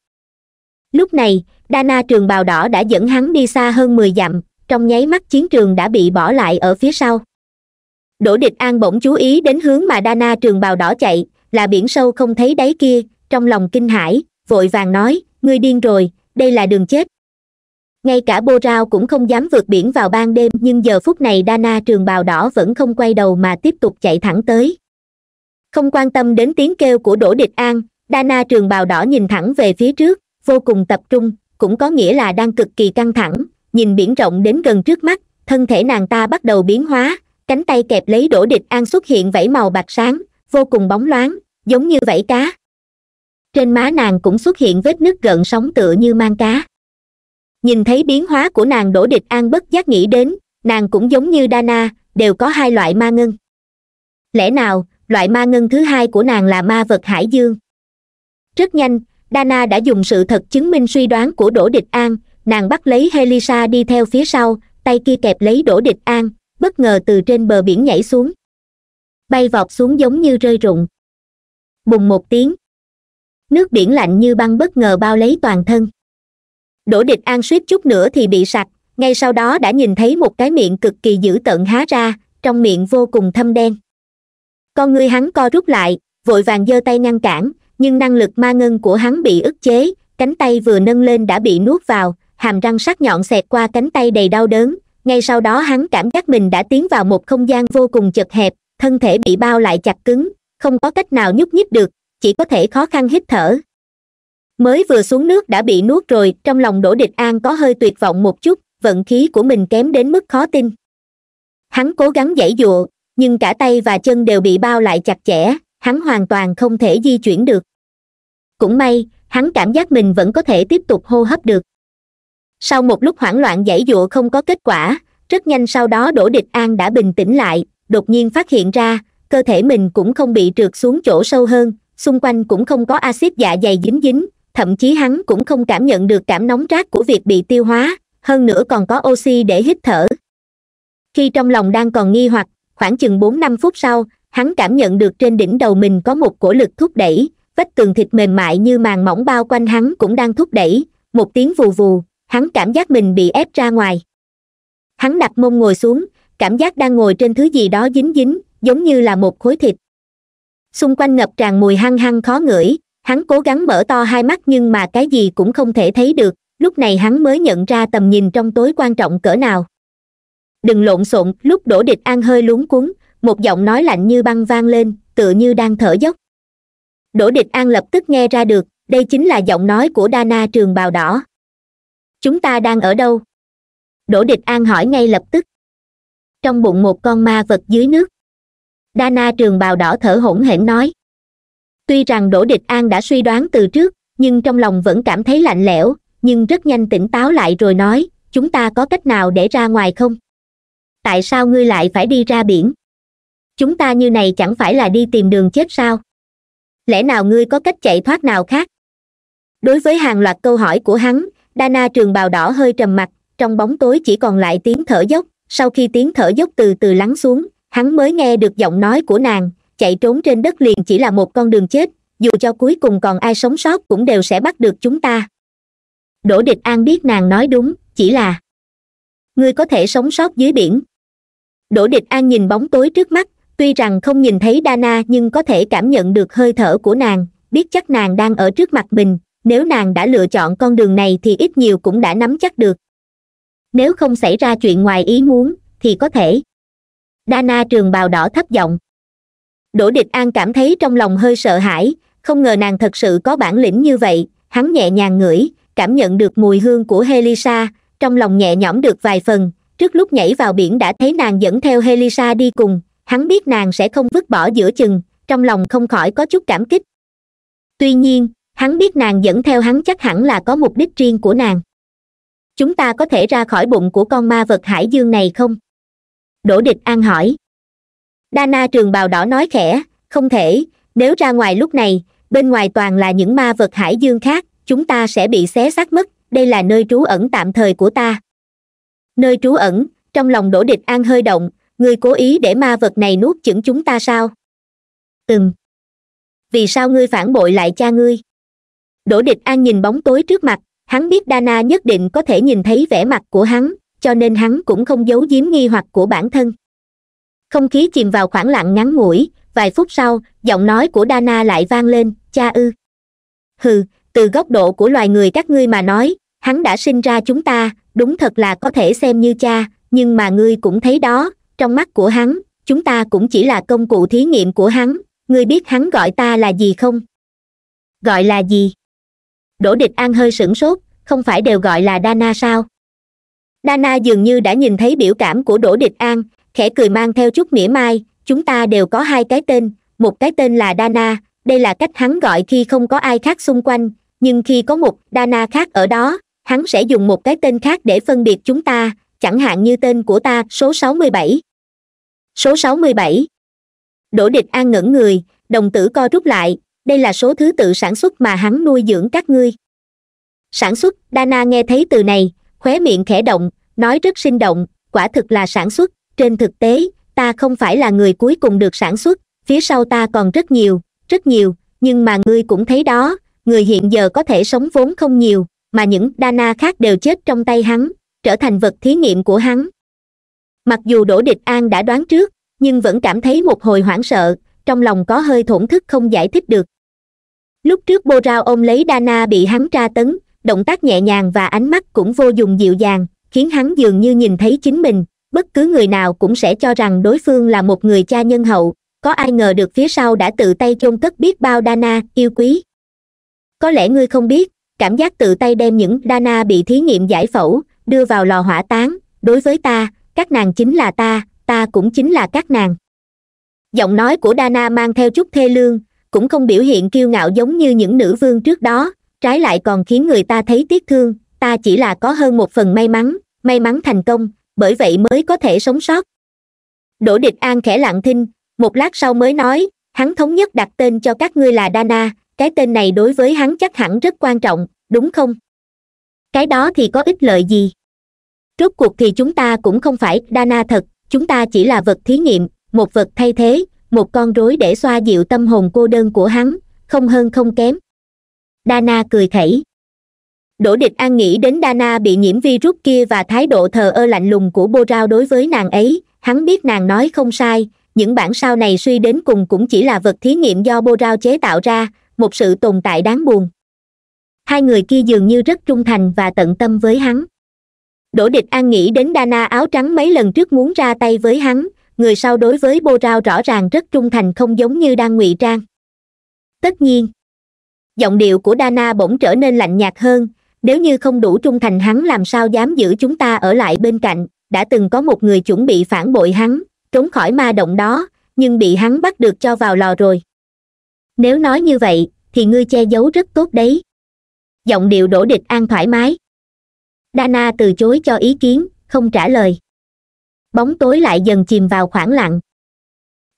lúc này đa na trường bào đỏ đã dẫn hắn đi xa hơn mười dặm trong nháy mắt chiến trường đã bị bỏ lại ở phía sau đỗ địch an bỗng chú ý đến hướng mà dana trường bào đỏ chạy là biển sâu không thấy đáy kia trong lòng kinh hãi vội vàng nói ngươi điên rồi đây là đường chết ngay cả bô rao cũng không dám vượt biển vào ban đêm nhưng giờ phút này dana trường bào đỏ vẫn không quay đầu mà tiếp tục chạy thẳng tới không quan tâm đến tiếng kêu của đỗ địch an dana trường bào đỏ nhìn thẳng về phía trước vô cùng tập trung cũng có nghĩa là đang cực kỳ căng thẳng nhìn biển rộng đến gần trước mắt thân thể nàng ta bắt đầu biến hóa cánh tay kẹp lấy đổ địch an xuất hiện vảy màu bạc sáng vô cùng bóng loáng giống như vảy cá trên má nàng cũng xuất hiện vết nứt gợn sóng tựa như mang cá nhìn thấy biến hóa của nàng đổ địch an bất giác nghĩ đến nàng cũng giống như dana đều có hai loại ma ngân lẽ nào loại ma ngân thứ hai của nàng là ma vật hải dương rất nhanh dana đã dùng sự thật chứng minh suy đoán của đỗ địch an nàng bắt lấy helisa đi theo phía sau tay kia kẹp lấy đỗ địch an bất ngờ từ trên bờ biển nhảy xuống bay vọt xuống giống như rơi rụng bùng một tiếng nước biển lạnh như băng bất ngờ bao lấy toàn thân đỗ địch an suýt chút nữa thì bị sặc ngay sau đó đã nhìn thấy một cái miệng cực kỳ dữ tợn há ra trong miệng vô cùng thâm đen con ngươi hắn co rút lại vội vàng giơ tay ngăn cản nhưng năng lực ma ngân của hắn bị ức chế cánh tay vừa nâng lên đã bị nuốt vào hàm răng sắc nhọn xẹt qua cánh tay đầy đau đớn ngay sau đó hắn cảm giác mình đã tiến vào một không gian vô cùng chật hẹp thân thể bị bao lại chặt cứng không có cách nào nhúc nhích được chỉ có thể khó khăn hít thở mới vừa xuống nước đã bị nuốt rồi trong lòng đỗ địch an có hơi tuyệt vọng một chút vận khí của mình kém đến mức khó tin hắn cố gắng giãy giụa nhưng cả tay và chân đều bị bao lại chặt chẽ hắn hoàn toàn không thể di chuyển được cũng may hắn cảm giác mình vẫn có thể tiếp tục hô hấp được sau một lúc hoảng loạn giãy dụa không có kết quả rất nhanh sau đó đỗ địch an đã bình tĩnh lại đột nhiên phát hiện ra cơ thể mình cũng không bị trượt xuống chỗ sâu hơn xung quanh cũng không có axit dạ dày dính dính thậm chí hắn cũng không cảm nhận được cảm nóng rát của việc bị tiêu hóa hơn nữa còn có oxy để hít thở khi trong lòng đang còn nghi hoặc khoảng chừng bốn năm phút sau hắn cảm nhận được trên đỉnh đầu mình có một cổ lực thúc đẩy vách tường thịt mềm mại như màng mỏng bao quanh hắn cũng đang thúc đẩy một tiếng vù vù hắn cảm giác mình bị ép ra ngoài hắn đặt mông ngồi xuống cảm giác đang ngồi trên thứ gì đó dính dính giống như là một khối thịt xung quanh ngập tràn mùi hăng hăng khó ngửi hắn cố gắng mở to hai mắt nhưng mà cái gì cũng không thể thấy được lúc này hắn mới nhận ra tầm nhìn trong tối quan trọng cỡ nào đừng lộn xộn lúc đổ địch an hơi luống cuốn, một giọng nói lạnh như băng vang lên tựa như đang thở dốc đổ địch an lập tức nghe ra được đây chính là giọng nói của dana trường bào đỏ chúng ta đang ở đâu đỗ địch an hỏi ngay lập tức trong bụng một con ma vật dưới nước đa na trường bào đỏ thở hổn hển nói tuy rằng đỗ địch an đã suy đoán từ trước nhưng trong lòng vẫn cảm thấy lạnh lẽo nhưng rất nhanh tỉnh táo lại rồi nói chúng ta có cách nào để ra ngoài không tại sao ngươi lại phải đi ra biển chúng ta như này chẳng phải là đi tìm đường chết sao lẽ nào ngươi có cách chạy thoát nào khác đối với hàng loạt câu hỏi của hắn đana trường bào đỏ hơi trầm mặt trong bóng tối chỉ còn lại tiếng thở dốc sau khi tiếng thở dốc từ từ lắng xuống hắn mới nghe được giọng nói của nàng chạy trốn trên đất liền chỉ là một con đường chết dù cho cuối cùng còn ai sống sót cũng đều sẽ bắt được chúng ta đỗ địch an biết nàng nói đúng chỉ là ngươi có thể sống sót dưới biển đỗ địch an nhìn bóng tối trước mắt tuy rằng không nhìn thấy đana nhưng có thể cảm nhận được hơi thở của nàng biết chắc nàng đang ở trước mặt mình nếu nàng đã lựa chọn con đường này thì ít nhiều cũng đã nắm chắc được nếu không xảy ra chuyện ngoài ý muốn thì có thể dana trường bào đỏ thấp giọng đỗ địch an cảm thấy trong lòng hơi sợ hãi không ngờ nàng thật sự có bản lĩnh như vậy hắn nhẹ nhàng ngửi cảm nhận được mùi hương của helisa trong lòng nhẹ nhõm được vài phần trước lúc nhảy vào biển đã thấy nàng dẫn theo helisa đi cùng hắn biết nàng sẽ không vứt bỏ giữa chừng trong lòng không khỏi có chút cảm kích tuy nhiên hắn biết nàng dẫn theo hắn chắc hẳn là có mục đích riêng của nàng chúng ta có thể ra khỏi bụng của con ma vật hải dương này không đỗ địch an hỏi đa na trường bào đỏ nói khẽ không thể nếu ra ngoài lúc này bên ngoài toàn là những ma vật hải dương khác chúng ta sẽ bị xé xác mất đây là nơi trú ẩn tạm thời của ta nơi trú ẩn trong lòng đỗ địch an hơi động ngươi cố ý để ma vật này nuốt chửng chúng ta sao ừm vì sao ngươi phản bội lại cha ngươi đỗ địch an nhìn bóng tối trước mặt hắn biết dana nhất định có thể nhìn thấy vẻ mặt của hắn cho nên hắn cũng không giấu giếm nghi hoặc của bản thân không khí chìm vào khoảng lặng ngắn ngủi vài phút sau giọng nói của dana lại vang lên cha ư hừ từ góc độ của loài người các ngươi mà nói hắn đã sinh ra chúng ta đúng thật là có thể xem như cha nhưng mà ngươi cũng thấy đó trong mắt của hắn chúng ta cũng chỉ là công cụ thí nghiệm của hắn ngươi biết hắn gọi ta là gì không gọi là gì đỗ địch an hơi sửng sốt không phải đều gọi là đa na sao đa na dường như đã nhìn thấy biểu cảm của đỗ địch an khẽ cười mang theo chút mỉa mai chúng ta đều có hai cái tên một cái tên là đa na đây là cách hắn gọi khi không có ai khác xung quanh nhưng khi có một đa na khác ở đó hắn sẽ dùng một cái tên khác để phân biệt chúng ta chẳng hạn như tên của ta số 67. số 67. đỗ địch an ngẩn người đồng tử co rút lại đây là số thứ tự sản xuất mà hắn nuôi dưỡng các ngươi sản xuất dana nghe thấy từ này khóe miệng khẽ động nói rất sinh động quả thực là sản xuất trên thực tế ta không phải là người cuối cùng được sản xuất phía sau ta còn rất nhiều rất nhiều nhưng mà ngươi cũng thấy đó người hiện giờ có thể sống vốn không nhiều mà những dana khác đều chết trong tay hắn trở thành vật thí nghiệm của hắn mặc dù đỗ địch an đã đoán trước nhưng vẫn cảm thấy một hồi hoảng sợ trong lòng có hơi thổn thức không giải thích được lúc trước bô rao ôm lấy dana bị hắn tra tấn động tác nhẹ nhàng và ánh mắt cũng vô dụng dịu dàng khiến hắn dường như nhìn thấy chính mình bất cứ người nào cũng sẽ cho rằng đối phương là một người cha nhân hậu có ai ngờ được phía sau đã tự tay chôn cất biết bao dana yêu quý có lẽ ngươi không biết cảm giác tự tay đem những dana bị thí nghiệm giải phẫu đưa vào lò hỏa táng đối với ta các nàng chính là ta ta cũng chính là các nàng giọng nói của dana mang theo chút thê lương cũng không biểu hiện kiêu ngạo giống như những nữ vương trước đó trái lại còn khiến người ta thấy tiếc thương ta chỉ là có hơn một phần may mắn may mắn thành công bởi vậy mới có thể sống sót đỗ địch an khẽ lặng thinh một lát sau mới nói hắn thống nhất đặt tên cho các ngươi là dana cái tên này đối với hắn chắc hẳn rất quan trọng đúng không cái đó thì có ích lợi gì rốt cuộc thì chúng ta cũng không phải dana thật chúng ta chỉ là vật thí nghiệm một vật thay thế một con rối để xoa dịu tâm hồn cô đơn của hắn không hơn không kém dana cười khẩy đỗ địch an nghĩ đến dana bị nhiễm virus kia và thái độ thờ ơ lạnh lùng của bô rao đối với nàng ấy hắn biết nàng nói không sai những bản sao này suy đến cùng cũng chỉ là vật thí nghiệm do bô rao chế tạo ra một sự tồn tại đáng buồn hai người kia dường như rất trung thành và tận tâm với hắn đỗ địch an nghĩ đến dana áo trắng mấy lần trước muốn ra tay với hắn người sau đối với bô rao rõ ràng rất trung thành không giống như đang ngụy trang tất nhiên giọng điệu của dana bỗng trở nên lạnh nhạt hơn nếu như không đủ trung thành hắn làm sao dám giữ chúng ta ở lại bên cạnh đã từng có một người chuẩn bị phản bội hắn trốn khỏi ma động đó nhưng bị hắn bắt được cho vào lò rồi nếu nói như vậy thì ngươi che giấu rất tốt đấy giọng điệu đổ địch an thoải mái dana từ chối cho ý kiến không trả lời bóng tối lại dần chìm vào khoảng lặng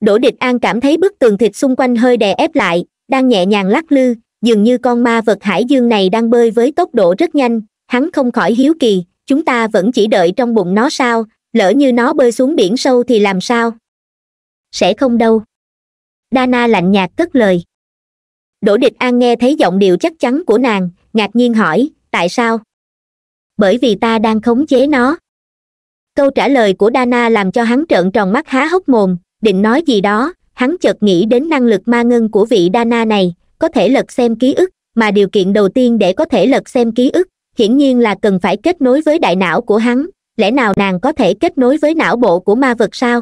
đỗ địch an cảm thấy bức tường thịt xung quanh hơi đè ép lại đang nhẹ nhàng lắc lư dường như con ma vật hải dương này đang bơi với tốc độ rất nhanh hắn không khỏi hiếu kỳ chúng ta vẫn chỉ đợi trong bụng nó sao lỡ như nó bơi xuống biển sâu thì làm sao sẽ không đâu dana lạnh nhạt cất lời đỗ địch an nghe thấy giọng điệu chắc chắn của nàng ngạc nhiên hỏi tại sao bởi vì ta đang khống chế nó câu trả lời của dana làm cho hắn trợn tròn mắt há hốc mồm định nói gì đó hắn chợt nghĩ đến năng lực ma ngân của vị dana này có thể lật xem ký ức mà điều kiện đầu tiên để có thể lật xem ký ức hiển nhiên là cần phải kết nối với đại não của hắn lẽ nào nàng có thể kết nối với não bộ của ma vật sao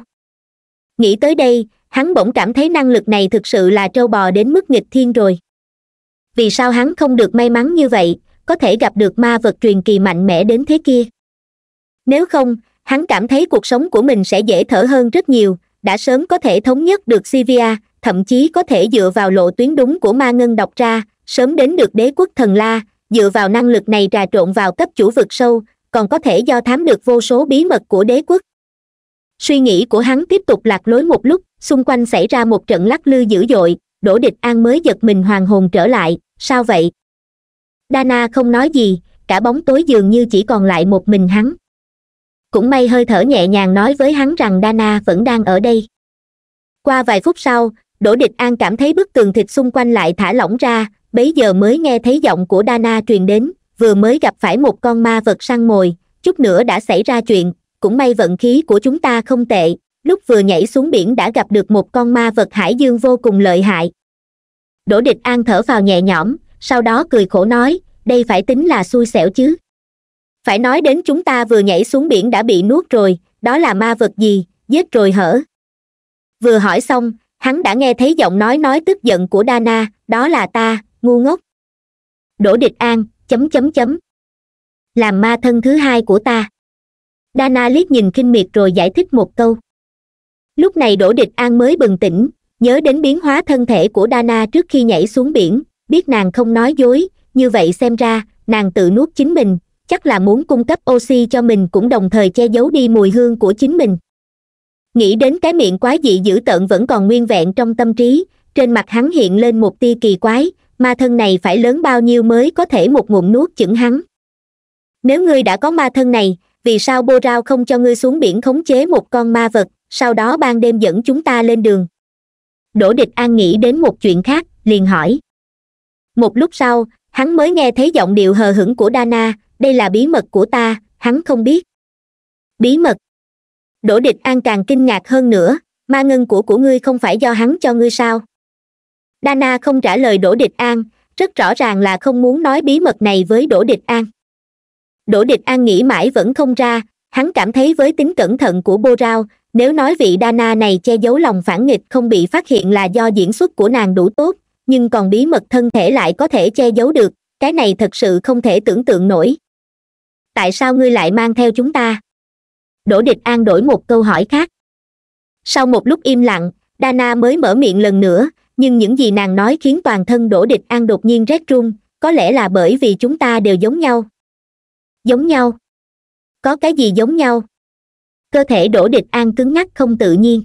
nghĩ tới đây hắn bỗng cảm thấy năng lực này thực sự là trâu bò đến mức nghịch thiên rồi vì sao hắn không được may mắn như vậy có thể gặp được ma vật truyền kỳ mạnh mẽ đến thế kia nếu không hắn cảm thấy cuộc sống của mình sẽ dễ thở hơn rất nhiều đã sớm có thể thống nhất được sivia thậm chí có thể dựa vào lộ tuyến đúng của ma ngân đọc ra sớm đến được đế quốc thần la dựa vào năng lực này trà trộn vào cấp chủ vực sâu còn có thể do thám được vô số bí mật của đế quốc suy nghĩ của hắn tiếp tục lạc lối một lúc xung quanh xảy ra một trận lắc lư dữ dội đỗ địch an mới giật mình hoàn hồn trở lại sao vậy Dana không nói gì cả bóng tối dường như chỉ còn lại một mình hắn cũng may hơi thở nhẹ nhàng nói với hắn rằng dana vẫn đang ở đây qua vài phút sau đỗ địch an cảm thấy bức tường thịt xung quanh lại thả lỏng ra bấy giờ mới nghe thấy giọng của dana truyền đến vừa mới gặp phải một con ma vật săn mồi chút nữa đã xảy ra chuyện cũng may vận khí của chúng ta không tệ lúc vừa nhảy xuống biển đã gặp được một con ma vật hải dương vô cùng lợi hại đỗ địch an thở vào nhẹ nhõm sau đó cười khổ nói đây phải tính là xui xẻo chứ phải nói đến chúng ta vừa nhảy xuống biển đã bị nuốt rồi đó là ma vật gì giết rồi hở vừa hỏi xong hắn đã nghe thấy giọng nói nói tức giận của dana đó là ta ngu ngốc đỗ địch an chấm chấm chấm làm ma thân thứ hai của ta dana liếc nhìn kinh miệt rồi giải thích một câu lúc này đỗ địch an mới bừng tỉnh nhớ đến biến hóa thân thể của dana trước khi nhảy xuống biển biết nàng không nói dối như vậy xem ra nàng tự nuốt chính mình chắc là muốn cung cấp oxy cho mình cũng đồng thời che giấu đi mùi hương của chính mình nghĩ đến cái miệng quái dị dữ tợn vẫn còn nguyên vẹn trong tâm trí trên mặt hắn hiện lên một tia kỳ quái ma thân này phải lớn bao nhiêu mới có thể một ngụm nuốt chửng hắn nếu ngươi đã có ma thân này vì sao bô rao không cho ngươi xuống biển khống chế một con ma vật sau đó ban đêm dẫn chúng ta lên đường đỗ địch an nghĩ đến một chuyện khác liền hỏi một lúc sau hắn mới nghe thấy giọng điệu hờ hững của dana đây là bí mật của ta hắn không biết bí mật đỗ địch an càng kinh ngạc hơn nữa ma ngân của của ngươi không phải do hắn cho ngươi sao dana không trả lời đỗ địch an rất rõ ràng là không muốn nói bí mật này với đỗ địch an đỗ địch an nghĩ mãi vẫn không ra hắn cảm thấy với tính cẩn thận của bô rao nếu nói vị dana này che giấu lòng phản nghịch không bị phát hiện là do diễn xuất của nàng đủ tốt nhưng còn bí mật thân thể lại có thể che giấu được cái này thật sự không thể tưởng tượng nổi tại sao ngươi lại mang theo chúng ta đỗ địch an đổi một câu hỏi khác sau một lúc im lặng dana mới mở miệng lần nữa nhưng những gì nàng nói khiến toàn thân đỗ địch an đột nhiên rét run có lẽ là bởi vì chúng ta đều giống nhau giống nhau có cái gì giống nhau cơ thể đỗ địch an cứng nhắc không tự nhiên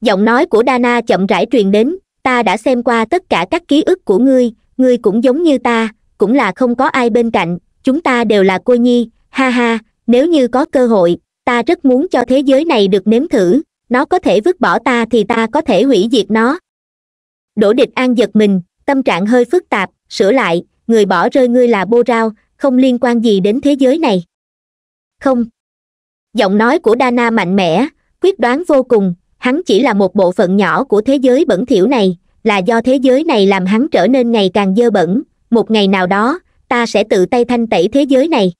giọng nói của dana chậm rãi truyền đến ta đã xem qua tất cả các ký ức của ngươi ngươi cũng giống như ta cũng là không có ai bên cạnh chúng ta đều là cô nhi ha ha nếu như có cơ hội ta rất muốn cho thế giới này được nếm thử nó có thể vứt bỏ ta thì ta có thể hủy diệt nó đỗ địch an giật mình tâm trạng hơi phức tạp sửa lại người bỏ rơi ngươi là bô rao không liên quan gì đến thế giới này không giọng nói của dana mạnh mẽ quyết đoán vô cùng hắn chỉ là một bộ phận nhỏ của thế giới bẩn thỉu này là do thế giới này làm hắn trở nên ngày càng dơ bẩn một ngày nào đó ta sẽ tự tay thanh tẩy thế giới này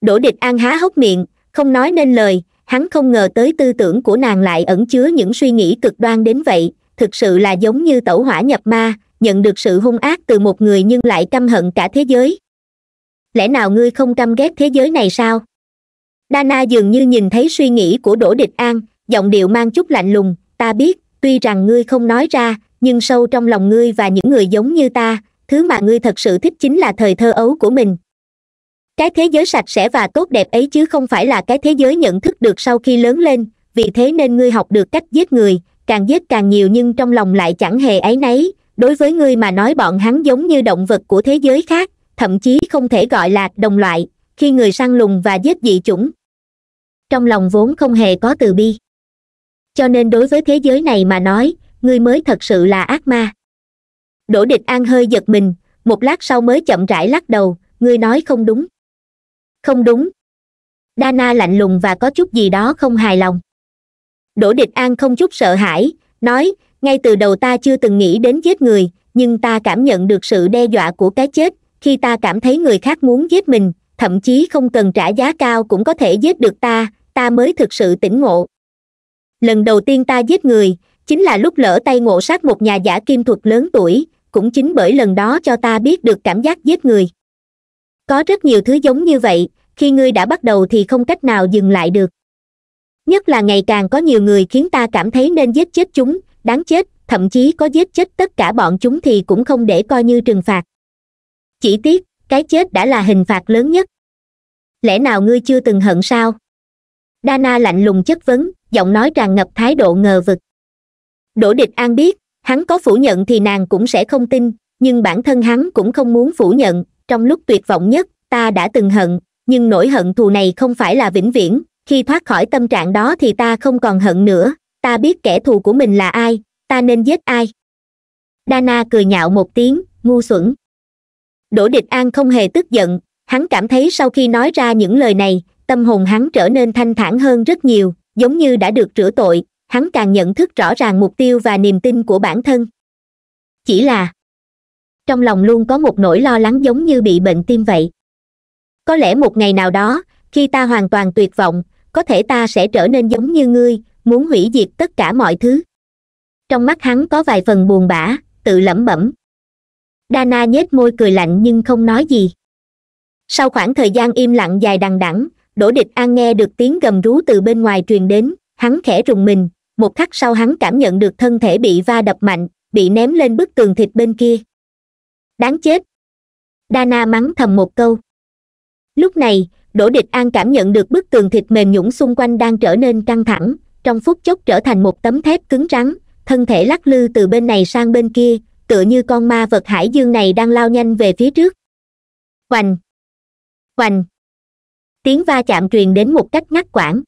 đỗ địch an há hốc miệng không nói nên lời hắn không ngờ tới tư tưởng của nàng lại ẩn chứa những suy nghĩ cực đoan đến vậy thực sự là giống như tẩu hỏa nhập ma nhận được sự hung ác từ một người nhưng lại căm hận cả thế giới lẽ nào ngươi không căm ghét thế giới này sao dana dường như nhìn thấy suy nghĩ của đỗ địch an giọng điệu mang chút lạnh lùng ta biết tuy rằng ngươi không nói ra nhưng sâu trong lòng ngươi và những người giống như ta thứ mà ngươi thật sự thích chính là thời thơ ấu của mình cái thế giới sạch sẽ và tốt đẹp ấy chứ không phải là cái thế giới nhận thức được sau khi lớn lên vì thế nên ngươi học được cách giết người càng giết càng nhiều nhưng trong lòng lại chẳng hề ấy nấy đối với ngươi mà nói bọn hắn giống như động vật của thế giới khác thậm chí không thể gọi là đồng loại khi người săn lùng và giết dị chủng trong lòng vốn không hề có từ bi cho nên đối với thế giới này mà nói ngươi mới thật sự là ác ma đỗ địch an hơi giật mình một lát sau mới chậm rãi lắc đầu ngươi nói không đúng không đúng Dana lạnh lùng và có chút gì đó không hài lòng đỗ địch an không chút sợ hãi nói ngay từ đầu ta chưa từng nghĩ đến giết người nhưng ta cảm nhận được sự đe dọa của cái chết khi ta cảm thấy người khác muốn giết mình thậm chí không cần trả giá cao cũng có thể giết được ta ta mới thực sự tỉnh ngộ lần đầu tiên ta giết người chính là lúc lỡ tay ngộ sát một nhà giả kim thuật lớn tuổi cũng chính bởi lần đó cho ta biết được cảm giác giết người có rất nhiều thứ giống như vậy khi ngươi đã bắt đầu thì không cách nào dừng lại được nhất là ngày càng có nhiều người khiến ta cảm thấy nên giết chết chúng đáng chết thậm chí có giết chết tất cả bọn chúng thì cũng không để coi như trừng phạt chỉ tiếc cái chết đã là hình phạt lớn nhất lẽ nào ngươi chưa từng hận sao Dana lạnh lùng chất vấn giọng nói tràn ngập thái độ ngờ vực đỗ địch an biết hắn có phủ nhận thì nàng cũng sẽ không tin nhưng bản thân hắn cũng không muốn phủ nhận trong lúc tuyệt vọng nhất ta đã từng hận nhưng nỗi hận thù này không phải là vĩnh viễn khi thoát khỏi tâm trạng đó thì ta không còn hận nữa ta biết kẻ thù của mình là ai ta nên giết ai dana cười nhạo một tiếng ngu xuẩn đỗ địch an không hề tức giận hắn cảm thấy sau khi nói ra những lời này tâm hồn hắn trở nên thanh thản hơn rất nhiều giống như đã được rửa tội hắn càng nhận thức rõ ràng mục tiêu và niềm tin của bản thân chỉ là trong lòng luôn có một nỗi lo lắng giống như bị bệnh tim vậy có lẽ một ngày nào đó khi ta hoàn toàn tuyệt vọng có thể ta sẽ trở nên giống như ngươi muốn hủy diệt tất cả mọi thứ trong mắt hắn có vài phần buồn bã tự lẩm bẩm dana nhếch môi cười lạnh nhưng không nói gì sau khoảng thời gian im lặng dài đằng đẵng đỗ địch an nghe được tiếng gầm rú từ bên ngoài truyền đến hắn khẽ rùng mình một khắc sau hắn cảm nhận được thân thể bị va đập mạnh bị ném lên bức tường thịt bên kia đáng chết dana mắng thầm một câu lúc này đỗ địch an cảm nhận được bức tường thịt mềm nhũng xung quanh đang trở nên căng thẳng trong phút chốc trở thành một tấm thép cứng rắn thân thể lắc lư từ bên này sang bên kia tựa như con ma vật hải dương này đang lao nhanh về phía trước hoành hoành tiếng va chạm truyền đến một cách ngắt quãng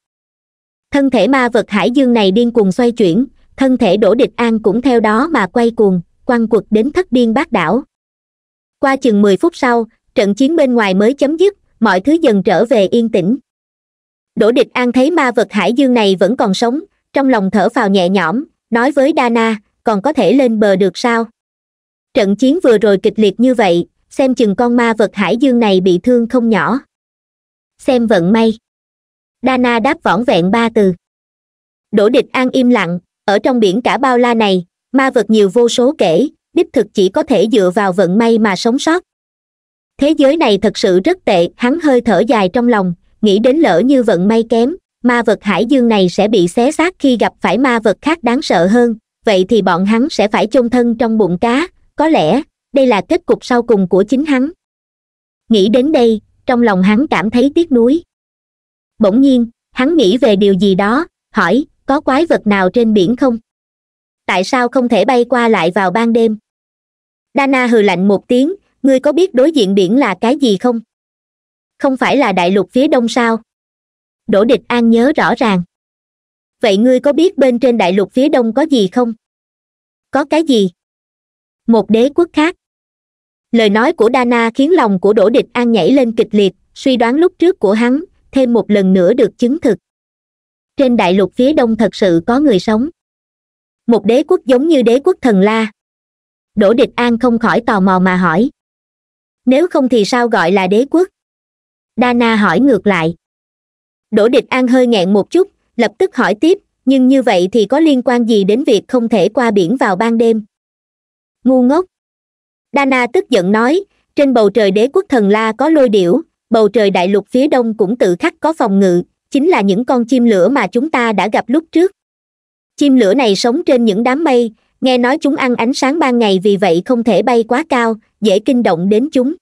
thân thể ma vật hải dương này điên cuồng xoay chuyển thân thể đỗ địch an cũng theo đó mà quay cuồng quăng quật đến thất điên bát đảo qua chừng mười phút sau trận chiến bên ngoài mới chấm dứt mọi thứ dần trở về yên tĩnh đỗ địch an thấy ma vật hải dương này vẫn còn sống trong lòng thở phào nhẹ nhõm nói với đa na còn có thể lên bờ được sao trận chiến vừa rồi kịch liệt như vậy xem chừng con ma vật hải dương này bị thương không nhỏ xem vận may dana đáp võn vẹn ba từ đỗ địch an im lặng ở trong biển cả bao la này ma vật nhiều vô số kể đích thực chỉ có thể dựa vào vận may mà sống sót thế giới này thật sự rất tệ hắn hơi thở dài trong lòng nghĩ đến lỡ như vận may kém ma vật hải dương này sẽ bị xé xác khi gặp phải ma vật khác đáng sợ hơn vậy thì bọn hắn sẽ phải chôn thân trong bụng cá có lẽ đây là kết cục sau cùng của chính hắn nghĩ đến đây trong lòng hắn cảm thấy tiếc nuối bỗng nhiên hắn nghĩ về điều gì đó hỏi có quái vật nào trên biển không tại sao không thể bay qua lại vào ban đêm dana hừ lạnh một tiếng ngươi có biết đối diện biển là cái gì không không phải là đại lục phía đông sao đỗ địch an nhớ rõ ràng vậy ngươi có biết bên trên đại lục phía đông có gì không có cái gì một đế quốc khác lời nói của dana khiến lòng của đỗ địch an nhảy lên kịch liệt suy đoán lúc trước của hắn thêm một lần nữa được chứng thực trên đại lục phía đông thật sự có người sống một đế quốc giống như đế quốc thần la đỗ địch an không khỏi tò mò mà hỏi nếu không thì sao gọi là đế quốc đa na hỏi ngược lại đỗ địch an hơi nghẹn một chút lập tức hỏi tiếp nhưng như vậy thì có liên quan gì đến việc không thể qua biển vào ban đêm ngu ngốc đa na tức giận nói trên bầu trời đế quốc thần la có lôi điểu bầu trời đại lục phía đông cũng tự khắc có phòng ngự chính là những con chim lửa mà chúng ta đã gặp lúc trước chim lửa này sống trên những đám mây nghe nói chúng ăn ánh sáng ban ngày vì vậy không thể bay quá cao dễ kinh động đến chúng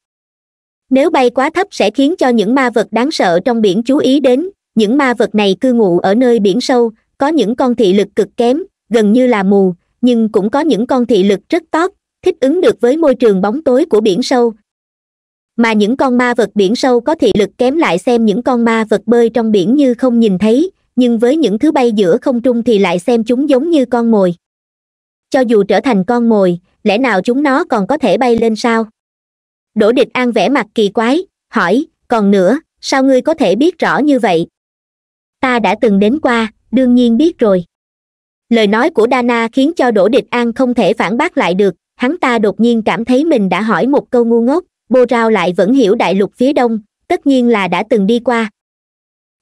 nếu bay quá thấp sẽ khiến cho những ma vật đáng sợ trong biển chú ý đến những ma vật này cư ngụ ở nơi biển sâu có những con thị lực cực kém gần như là mù nhưng cũng có những con thị lực rất tốt thích ứng được với môi trường bóng tối của biển sâu mà những con ma vật biển sâu có thị lực kém lại xem những con ma vật bơi trong biển như không nhìn thấy nhưng với những thứ bay giữa không trung thì lại xem chúng giống như con mồi cho dù trở thành con mồi lẽ nào chúng nó còn có thể bay lên sao đỗ địch an vẽ mặt kỳ quái hỏi còn nữa sao ngươi có thể biết rõ như vậy ta đã từng đến qua đương nhiên biết rồi lời nói của dana khiến cho đỗ địch an không thể phản bác lại được hắn ta đột nhiên cảm thấy mình đã hỏi một câu ngu ngốc bô rao lại vẫn hiểu đại lục phía đông tất nhiên là đã từng đi qua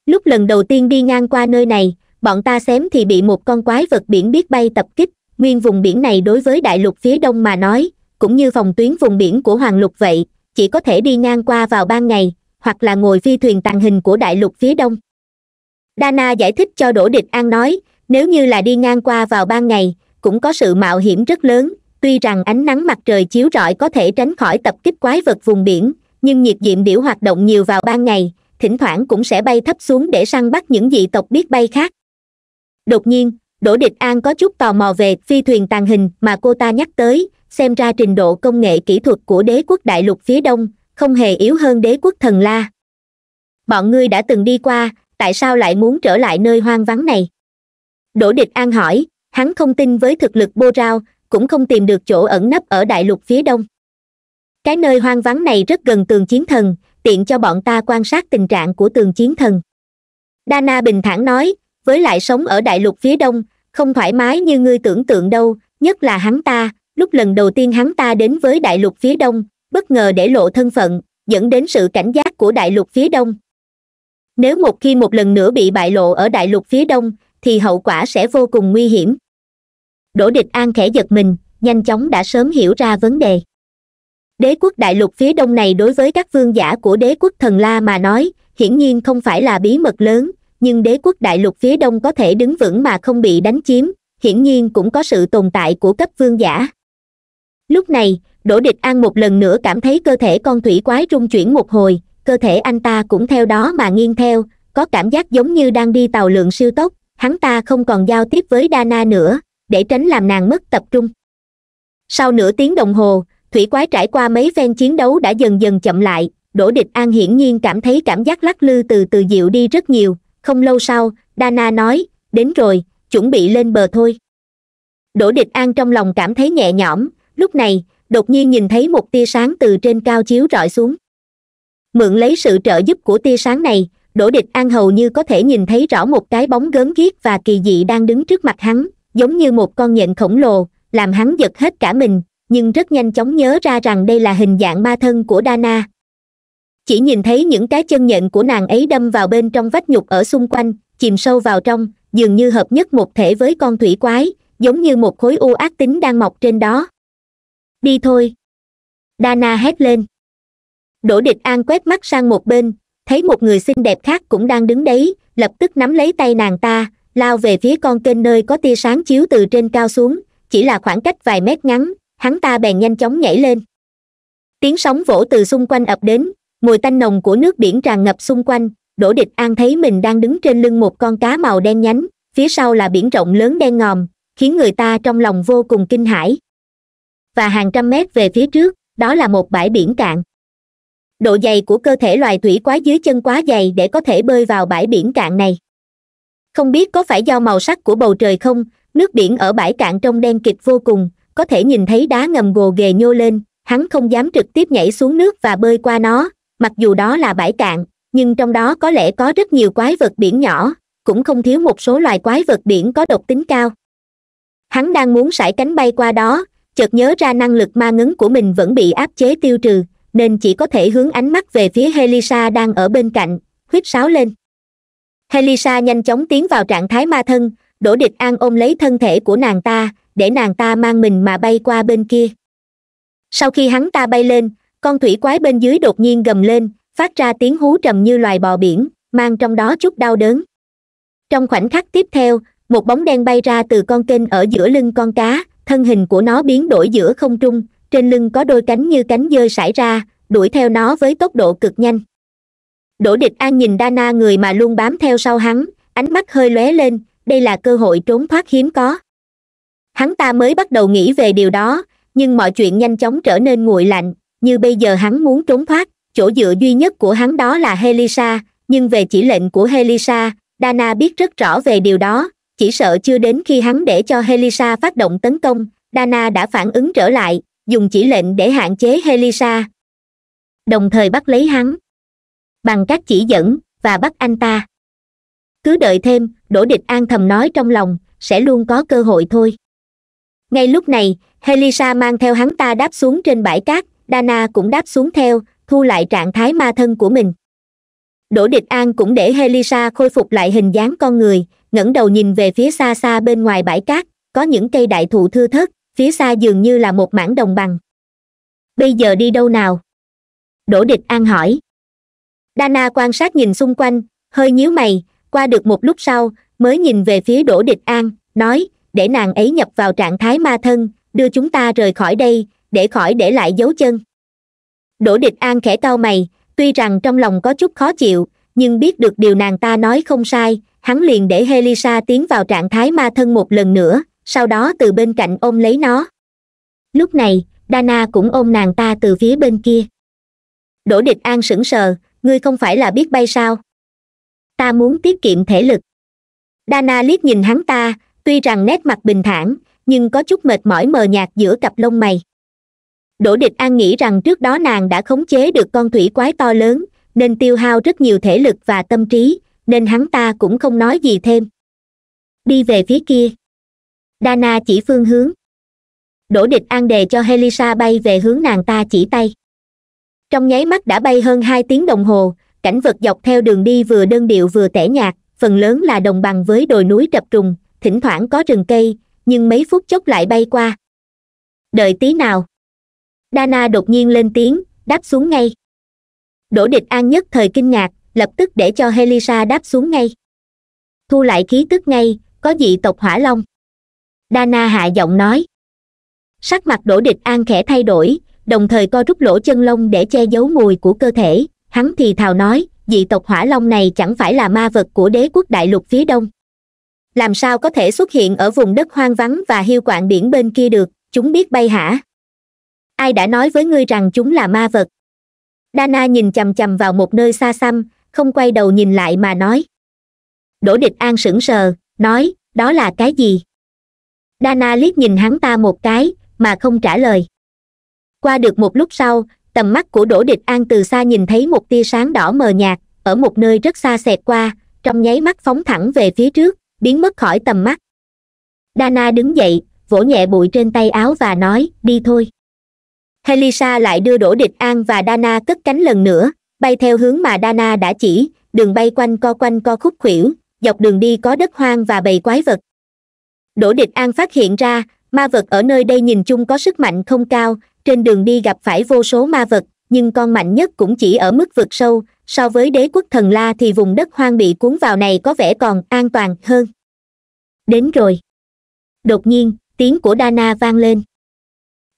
lúc lần đầu tiên đi ngang qua nơi này bọn ta xém thì bị một con quái vật biển biết bay tập kích nguyên vùng biển này đối với đại lục phía đông mà nói cũng như phòng tuyến vùng biển của hoàng lục vậy chỉ có thể đi ngang qua vào ban ngày hoặc là ngồi phi thuyền tàng hình của đại lục phía đông dana giải thích cho đỗ địch an nói nếu như là đi ngang qua vào ban ngày cũng có sự mạo hiểm rất lớn tuy rằng ánh nắng mặt trời chiếu rọi có thể tránh khỏi tập kích quái vật vùng biển nhưng nhiệt diệm điểu hoạt động nhiều vào ban ngày thỉnh thoảng cũng sẽ bay thấp xuống để săn bắt những dị tộc biết bay khác đột nhiên đỗ địch an có chút tò mò về phi thuyền tàn hình mà cô ta nhắc tới xem ra trình độ công nghệ kỹ thuật của đế quốc đại lục phía đông không hề yếu hơn đế quốc thần la bọn ngươi đã từng đi qua tại sao lại muốn trở lại nơi hoang vắng này đỗ địch an hỏi hắn không tin với thực lực bô rao cũng không tìm được chỗ ẩn nấp ở đại lục phía đông cái nơi hoang vắng này rất gần tường chiến thần tiện cho bọn ta quan sát tình trạng của tường chiến thần dana bình thản nói với lại sống ở đại lục phía đông không thoải mái như ngươi tưởng tượng đâu nhất là hắn ta lúc lần đầu tiên hắn ta đến với đại lục phía đông bất ngờ để lộ thân phận dẫn đến sự cảnh giác của đại lục phía đông nếu một khi một lần nữa bị bại lộ ở đại lục phía đông thì hậu quả sẽ vô cùng nguy hiểm đỗ địch an khẽ giật mình nhanh chóng đã sớm hiểu ra vấn đề đế quốc đại lục phía đông này đối với các vương giả của đế quốc thần la mà nói hiển nhiên không phải là bí mật lớn nhưng đế quốc đại lục phía đông có thể đứng vững mà không bị đánh chiếm hiển nhiên cũng có sự tồn tại của cấp vương giả lúc này đỗ địch an một lần nữa cảm thấy cơ thể con thủy quái rung chuyển một hồi cơ thể anh ta cũng theo đó mà nghiêng theo có cảm giác giống như đang đi tàu lượng siêu tốc hắn ta không còn giao tiếp với đa na nữa để tránh làm nàng mất tập trung sau nửa tiếng đồng hồ thủy quái trải qua mấy phen chiến đấu đã dần dần chậm lại Đổ địch an hiển nhiên cảm thấy cảm giác lắc lư từ từ dịu đi rất nhiều không lâu sau dana nói đến rồi chuẩn bị lên bờ thôi đỗ địch an trong lòng cảm thấy nhẹ nhõm lúc này đột nhiên nhìn thấy một tia sáng từ trên cao chiếu rọi xuống mượn lấy sự trợ giúp của tia sáng này đỗ địch an hầu như có thể nhìn thấy rõ một cái bóng gớm ghiếc và kỳ dị đang đứng trước mặt hắn giống như một con nhện khổng lồ làm hắn giật hết cả mình nhưng rất nhanh chóng nhớ ra rằng đây là hình dạng ma thân của dana chỉ nhìn thấy những cái chân nhện của nàng ấy đâm vào bên trong vách nhục ở xung quanh chìm sâu vào trong dường như hợp nhất một thể với con thủy quái giống như một khối u ác tính đang mọc trên đó đi thôi dana hét lên đỗ địch an quét mắt sang một bên thấy một người xinh đẹp khác cũng đang đứng đấy lập tức nắm lấy tay nàng ta lao về phía con kênh nơi có tia sáng chiếu từ trên cao xuống chỉ là khoảng cách vài mét ngắn hắn ta bèn nhanh chóng nhảy lên tiếng sóng vỗ từ xung quanh ập đến mùi tanh nồng của nước biển tràn ngập xung quanh đỗ địch an thấy mình đang đứng trên lưng một con cá màu đen nhánh phía sau là biển rộng lớn đen ngòm khiến người ta trong lòng vô cùng kinh hãi và hàng trăm mét về phía trước đó là một bãi biển cạn độ dày của cơ thể loài thủy quái dưới chân quá dày để có thể bơi vào bãi biển cạn này không biết có phải do màu sắc của bầu trời không nước biển ở bãi cạn trong đen kịt vô cùng có thể nhìn thấy đá ngầm gồ ghề nhô lên hắn không dám trực tiếp nhảy xuống nước và bơi qua nó mặc dù đó là bãi cạn nhưng trong đó có lẽ có rất nhiều quái vật biển nhỏ cũng không thiếu một số loài quái vật biển có độc tính cao hắn đang muốn sải cánh bay qua đó chợt nhớ ra năng lực ma ngấn của mình vẫn bị áp chế tiêu trừ nên chỉ có thể hướng ánh mắt về phía helisa đang ở bên cạnh huýt sáo lên helisa nhanh chóng tiến vào trạng thái ma thân đổ địch an ôm lấy thân thể của nàng ta để nàng ta mang mình mà bay qua bên kia sau khi hắn ta bay lên con thủy quái bên dưới đột nhiên gầm lên phát ra tiếng hú trầm như loài bò biển mang trong đó chút đau đớn trong khoảnh khắc tiếp theo một bóng đen bay ra từ con kênh ở giữa lưng con cá thân hình của nó biến đổi giữa không trung trên lưng có đôi cánh như cánh dơi sải ra đuổi theo nó với tốc độ cực nhanh đỗ địch an nhìn Dana người mà luôn bám theo sau hắn ánh mắt hơi lóe lên đây là cơ hội trốn thoát hiếm có hắn ta mới bắt đầu nghĩ về điều đó nhưng mọi chuyện nhanh chóng trở nên nguội lạnh như bây giờ hắn muốn trốn thoát chỗ dựa duy nhất của hắn đó là helisa nhưng về chỉ lệnh của helisa dana biết rất rõ về điều đó chỉ sợ chưa đến khi hắn để cho helisa phát động tấn công dana đã phản ứng trở lại dùng chỉ lệnh để hạn chế helisa đồng thời bắt lấy hắn bằng các chỉ dẫn và bắt anh ta cứ đợi thêm đỗ địch an thầm nói trong lòng sẽ luôn có cơ hội thôi ngay lúc này helisa mang theo hắn ta đáp xuống trên bãi cát dana cũng đáp xuống theo thu lại trạng thái ma thân của mình đỗ địch an cũng để helisa khôi phục lại hình dáng con người ngẩng đầu nhìn về phía xa xa bên ngoài bãi cát có những cây đại thụ thưa thớt phía xa dường như là một mảng đồng bằng bây giờ đi đâu nào đỗ địch an hỏi dana quan sát nhìn xung quanh hơi nhíu mày qua được một lúc sau mới nhìn về phía đỗ địch an nói để nàng ấy nhập vào trạng thái ma thân đưa chúng ta rời khỏi đây để khỏi để lại dấu chân đỗ địch an khẽ cau mày tuy rằng trong lòng có chút khó chịu nhưng biết được điều nàng ta nói không sai hắn liền để helisa tiến vào trạng thái ma thân một lần nữa sau đó từ bên cạnh ôm lấy nó lúc này dana cũng ôm nàng ta từ phía bên kia đỗ địch an sững sờ ngươi không phải là biết bay sao ta muốn tiết kiệm thể lực dana liếc nhìn hắn ta tuy rằng nét mặt bình thản nhưng có chút mệt mỏi mờ nhạt giữa cặp lông mày đỗ địch an nghĩ rằng trước đó nàng đã khống chế được con thủy quái to lớn nên tiêu hao rất nhiều thể lực và tâm trí nên hắn ta cũng không nói gì thêm đi về phía kia dana chỉ phương hướng đỗ địch an đề cho helisa bay về hướng nàng ta chỉ tay trong nháy mắt đã bay hơn hai tiếng đồng hồ cảnh vật dọc theo đường đi vừa đơn điệu vừa tẻ nhạt phần lớn là đồng bằng với đồi núi trập trùng thỉnh thoảng có rừng cây nhưng mấy phút chốc lại bay qua đợi tí nào dana đột nhiên lên tiếng đáp xuống ngay đỗ địch an nhất thời kinh ngạc lập tức để cho helisa đáp xuống ngay thu lại khí tức ngay có dị tộc hỏa long dana hạ giọng nói sắc mặt đỗ địch an khẽ thay đổi đồng thời co rút lỗ chân lông để che giấu mùi của cơ thể hắn thì thào nói dị tộc hỏa long này chẳng phải là ma vật của đế quốc đại lục phía đông làm sao có thể xuất hiện ở vùng đất hoang vắng và hiu quạng biển bên kia được chúng biết bay hả ai đã nói với ngươi rằng chúng là ma vật dana nhìn chằm chằm vào một nơi xa xăm không quay đầu nhìn lại mà nói đỗ địch an sững sờ nói đó là cái gì dana liếc nhìn hắn ta một cái mà không trả lời qua được một lúc sau tầm mắt của đỗ địch an từ xa nhìn thấy một tia sáng đỏ mờ nhạt ở một nơi rất xa xẹt qua trong nháy mắt phóng thẳng về phía trước biến mất khỏi tầm mắt dana đứng dậy vỗ nhẹ bụi trên tay áo và nói đi thôi helisa lại đưa đỗ địch an và dana cất cánh lần nữa bay theo hướng mà dana đã chỉ đường bay quanh co quanh co khúc khuỷu dọc đường đi có đất hoang và bầy quái vật đỗ địch an phát hiện ra ma vật ở nơi đây nhìn chung có sức mạnh không cao trên đường đi gặp phải vô số ma vật nhưng con mạnh nhất cũng chỉ ở mức vực sâu so với đế quốc thần la thì vùng đất hoang bị cuốn vào này có vẻ còn an toàn hơn đến rồi đột nhiên tiếng của dana vang lên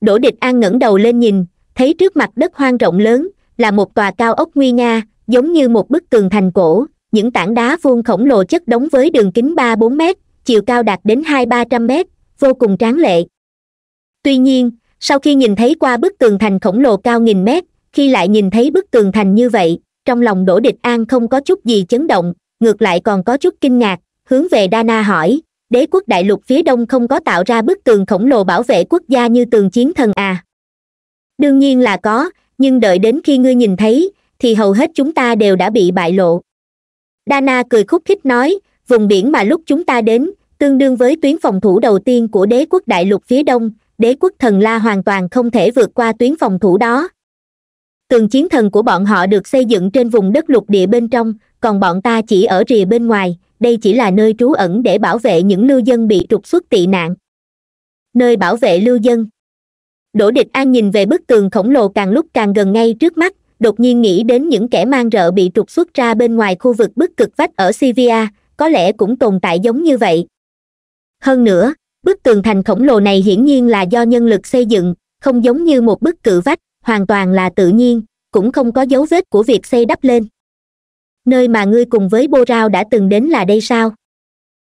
đỗ địch an ngẩng đầu lên nhìn thấy trước mặt đất hoang rộng lớn là một tòa cao ốc nguy nga giống như một bức tường thành cổ những tảng đá vuông khổng lồ chất đóng với đường kính ba bốn mét chiều cao đạt đến hai ba trăm mét vô cùng tráng lệ tuy nhiên sau khi nhìn thấy qua bức tường thành khổng lồ cao nghìn mét khi lại nhìn thấy bức tường thành như vậy trong lòng đỗ địch an không có chút gì chấn động ngược lại còn có chút kinh ngạc hướng về đa na hỏi đế quốc đại lục phía đông không có tạo ra bức tường khổng lồ bảo vệ quốc gia như tường chiến thần à đương nhiên là có nhưng đợi đến khi ngươi nhìn thấy thì hầu hết chúng ta đều đã bị bại lộ đa na cười khúc khích nói vùng biển mà lúc chúng ta đến tương đương với tuyến phòng thủ đầu tiên của đế quốc đại lục phía đông đế quốc thần la hoàn toàn không thể vượt qua tuyến phòng thủ đó tường chiến thần của bọn họ được xây dựng trên vùng đất lục địa bên trong còn bọn ta chỉ ở rìa bên ngoài đây chỉ là nơi trú ẩn để bảo vệ những lưu dân bị trục xuất tị nạn nơi bảo vệ lưu dân đỗ địch an nhìn về bức tường khổng lồ càng lúc càng gần ngay trước mắt đột nhiên nghĩ đến những kẻ mang rợ bị trục xuất ra bên ngoài khu vực bức cực vách ở sivia có lẽ cũng tồn tại giống như vậy hơn nữa bức tường thành khổng lồ này hiển nhiên là do nhân lực xây dựng không giống như một bức cự vách hoàn toàn là tự nhiên cũng không có dấu vết của việc xây đắp lên nơi mà ngươi cùng với bô rao đã từng đến là đây sao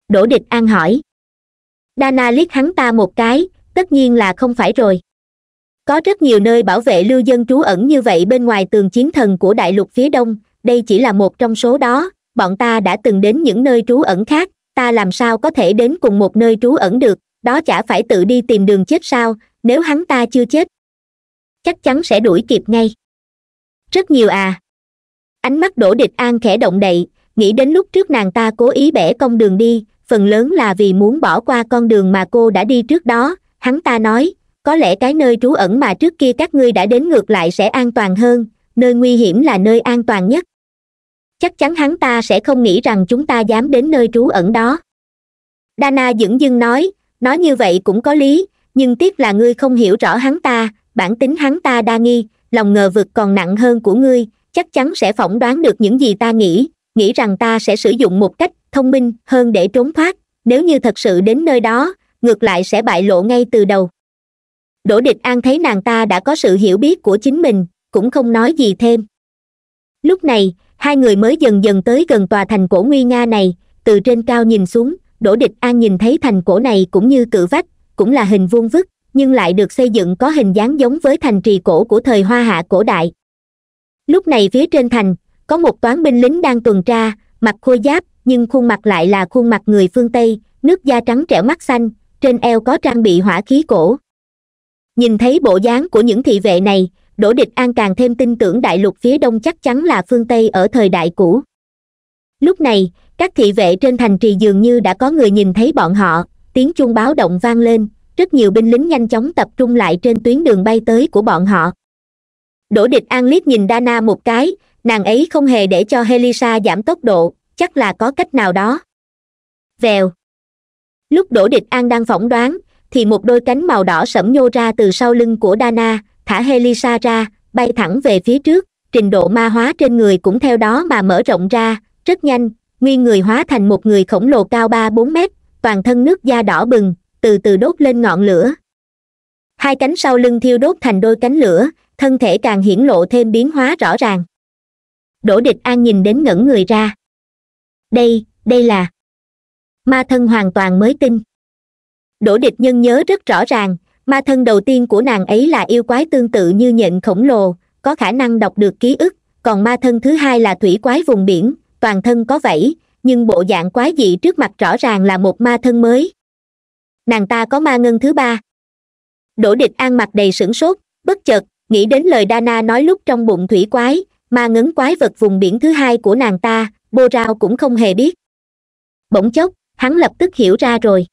đỗ địch an hỏi dana liếc hắn ta một cái tất nhiên là không phải rồi có rất nhiều nơi bảo vệ lưu dân trú ẩn như vậy bên ngoài tường chiến thần của đại lục phía đông đây chỉ là một trong số đó bọn ta đã từng đến những nơi trú ẩn khác ta làm sao có thể đến cùng một nơi trú ẩn được đó chả phải tự đi tìm đường chết sao nếu hắn ta chưa chết chắc chắn sẽ đuổi kịp ngay rất nhiều à ánh mắt đổ địch an khẽ động đậy nghĩ đến lúc trước nàng ta cố ý bẻ con đường đi phần lớn là vì muốn bỏ qua con đường mà cô đã đi trước đó hắn ta nói có lẽ cái nơi trú ẩn mà trước kia các ngươi đã đến ngược lại sẽ an toàn hơn nơi nguy hiểm là nơi an toàn nhất chắc chắn hắn ta sẽ không nghĩ rằng chúng ta dám đến nơi trú ẩn đó dana dững dưng nói nói như vậy cũng có lý nhưng tiếc là ngươi không hiểu rõ hắn ta bản tính hắn ta đa nghi lòng ngờ vực còn nặng hơn của ngươi chắc chắn sẽ phỏng đoán được những gì ta nghĩ nghĩ rằng ta sẽ sử dụng một cách thông minh hơn để trốn thoát nếu như thật sự đến nơi đó ngược lại sẽ bại lộ ngay từ đầu đỗ địch an thấy nàng ta đã có sự hiểu biết của chính mình cũng không nói gì thêm lúc này hai người mới dần dần tới gần tòa thành cổ nguy nga này từ trên cao nhìn xuống đỗ địch an nhìn thấy thành cổ này cũng như cự vách cũng là hình vuông vức nhưng lại được xây dựng có hình dáng giống với thành trì cổ của thời hoa hạ cổ đại lúc này phía trên thành có một toán binh lính đang tuần tra mặc khôi giáp nhưng khuôn mặt lại là khuôn mặt người phương tây nước da trắng trẻo mắt xanh trên eo có trang bị hỏa khí cổ nhìn thấy bộ dáng của những thị vệ này đỗ địch an càng thêm tin tưởng đại lục phía đông chắc chắn là phương tây ở thời đại cũ lúc này các thị vệ trên thành trì dường như đã có người nhìn thấy bọn họ tiếng chuông báo động vang lên rất nhiều binh lính nhanh chóng tập trung lại trên tuyến đường bay tới của bọn họ đỗ địch an liếc nhìn dana một cái nàng ấy không hề để cho helisa giảm tốc độ chắc là có cách nào đó vèo lúc đỗ địch an đang phỏng đoán thì một đôi cánh màu đỏ sẫm nhô ra từ sau lưng của dana thả helisa ra bay thẳng về phía trước trình độ ma hóa trên người cũng theo đó mà mở rộng ra rất nhanh nguyên người hóa thành một người khổng lồ cao ba bốn mét toàn thân nước da đỏ bừng từ từ đốt lên ngọn lửa hai cánh sau lưng thiêu đốt thành đôi cánh lửa thân thể càng hiển lộ thêm biến hóa rõ ràng đỗ địch an nhìn đến ngẩn người ra đây đây là ma thân hoàn toàn mới tin đỗ địch nhân nhớ rất rõ ràng ma thân đầu tiên của nàng ấy là yêu quái tương tự như nhện khổng lồ có khả năng đọc được ký ức còn ma thân thứ hai là thủy quái vùng biển toàn thân có vẫy nhưng bộ dạng quái dị trước mặt rõ ràng là một ma thân mới nàng ta có ma ngân thứ ba đỗ địch an mặt đầy sửng sốt bất chợt nghĩ đến lời dana nói lúc trong bụng thủy quái ma ngấn quái vật vùng biển thứ hai của nàng ta bô rao cũng không hề biết bỗng chốc hắn lập tức hiểu ra rồi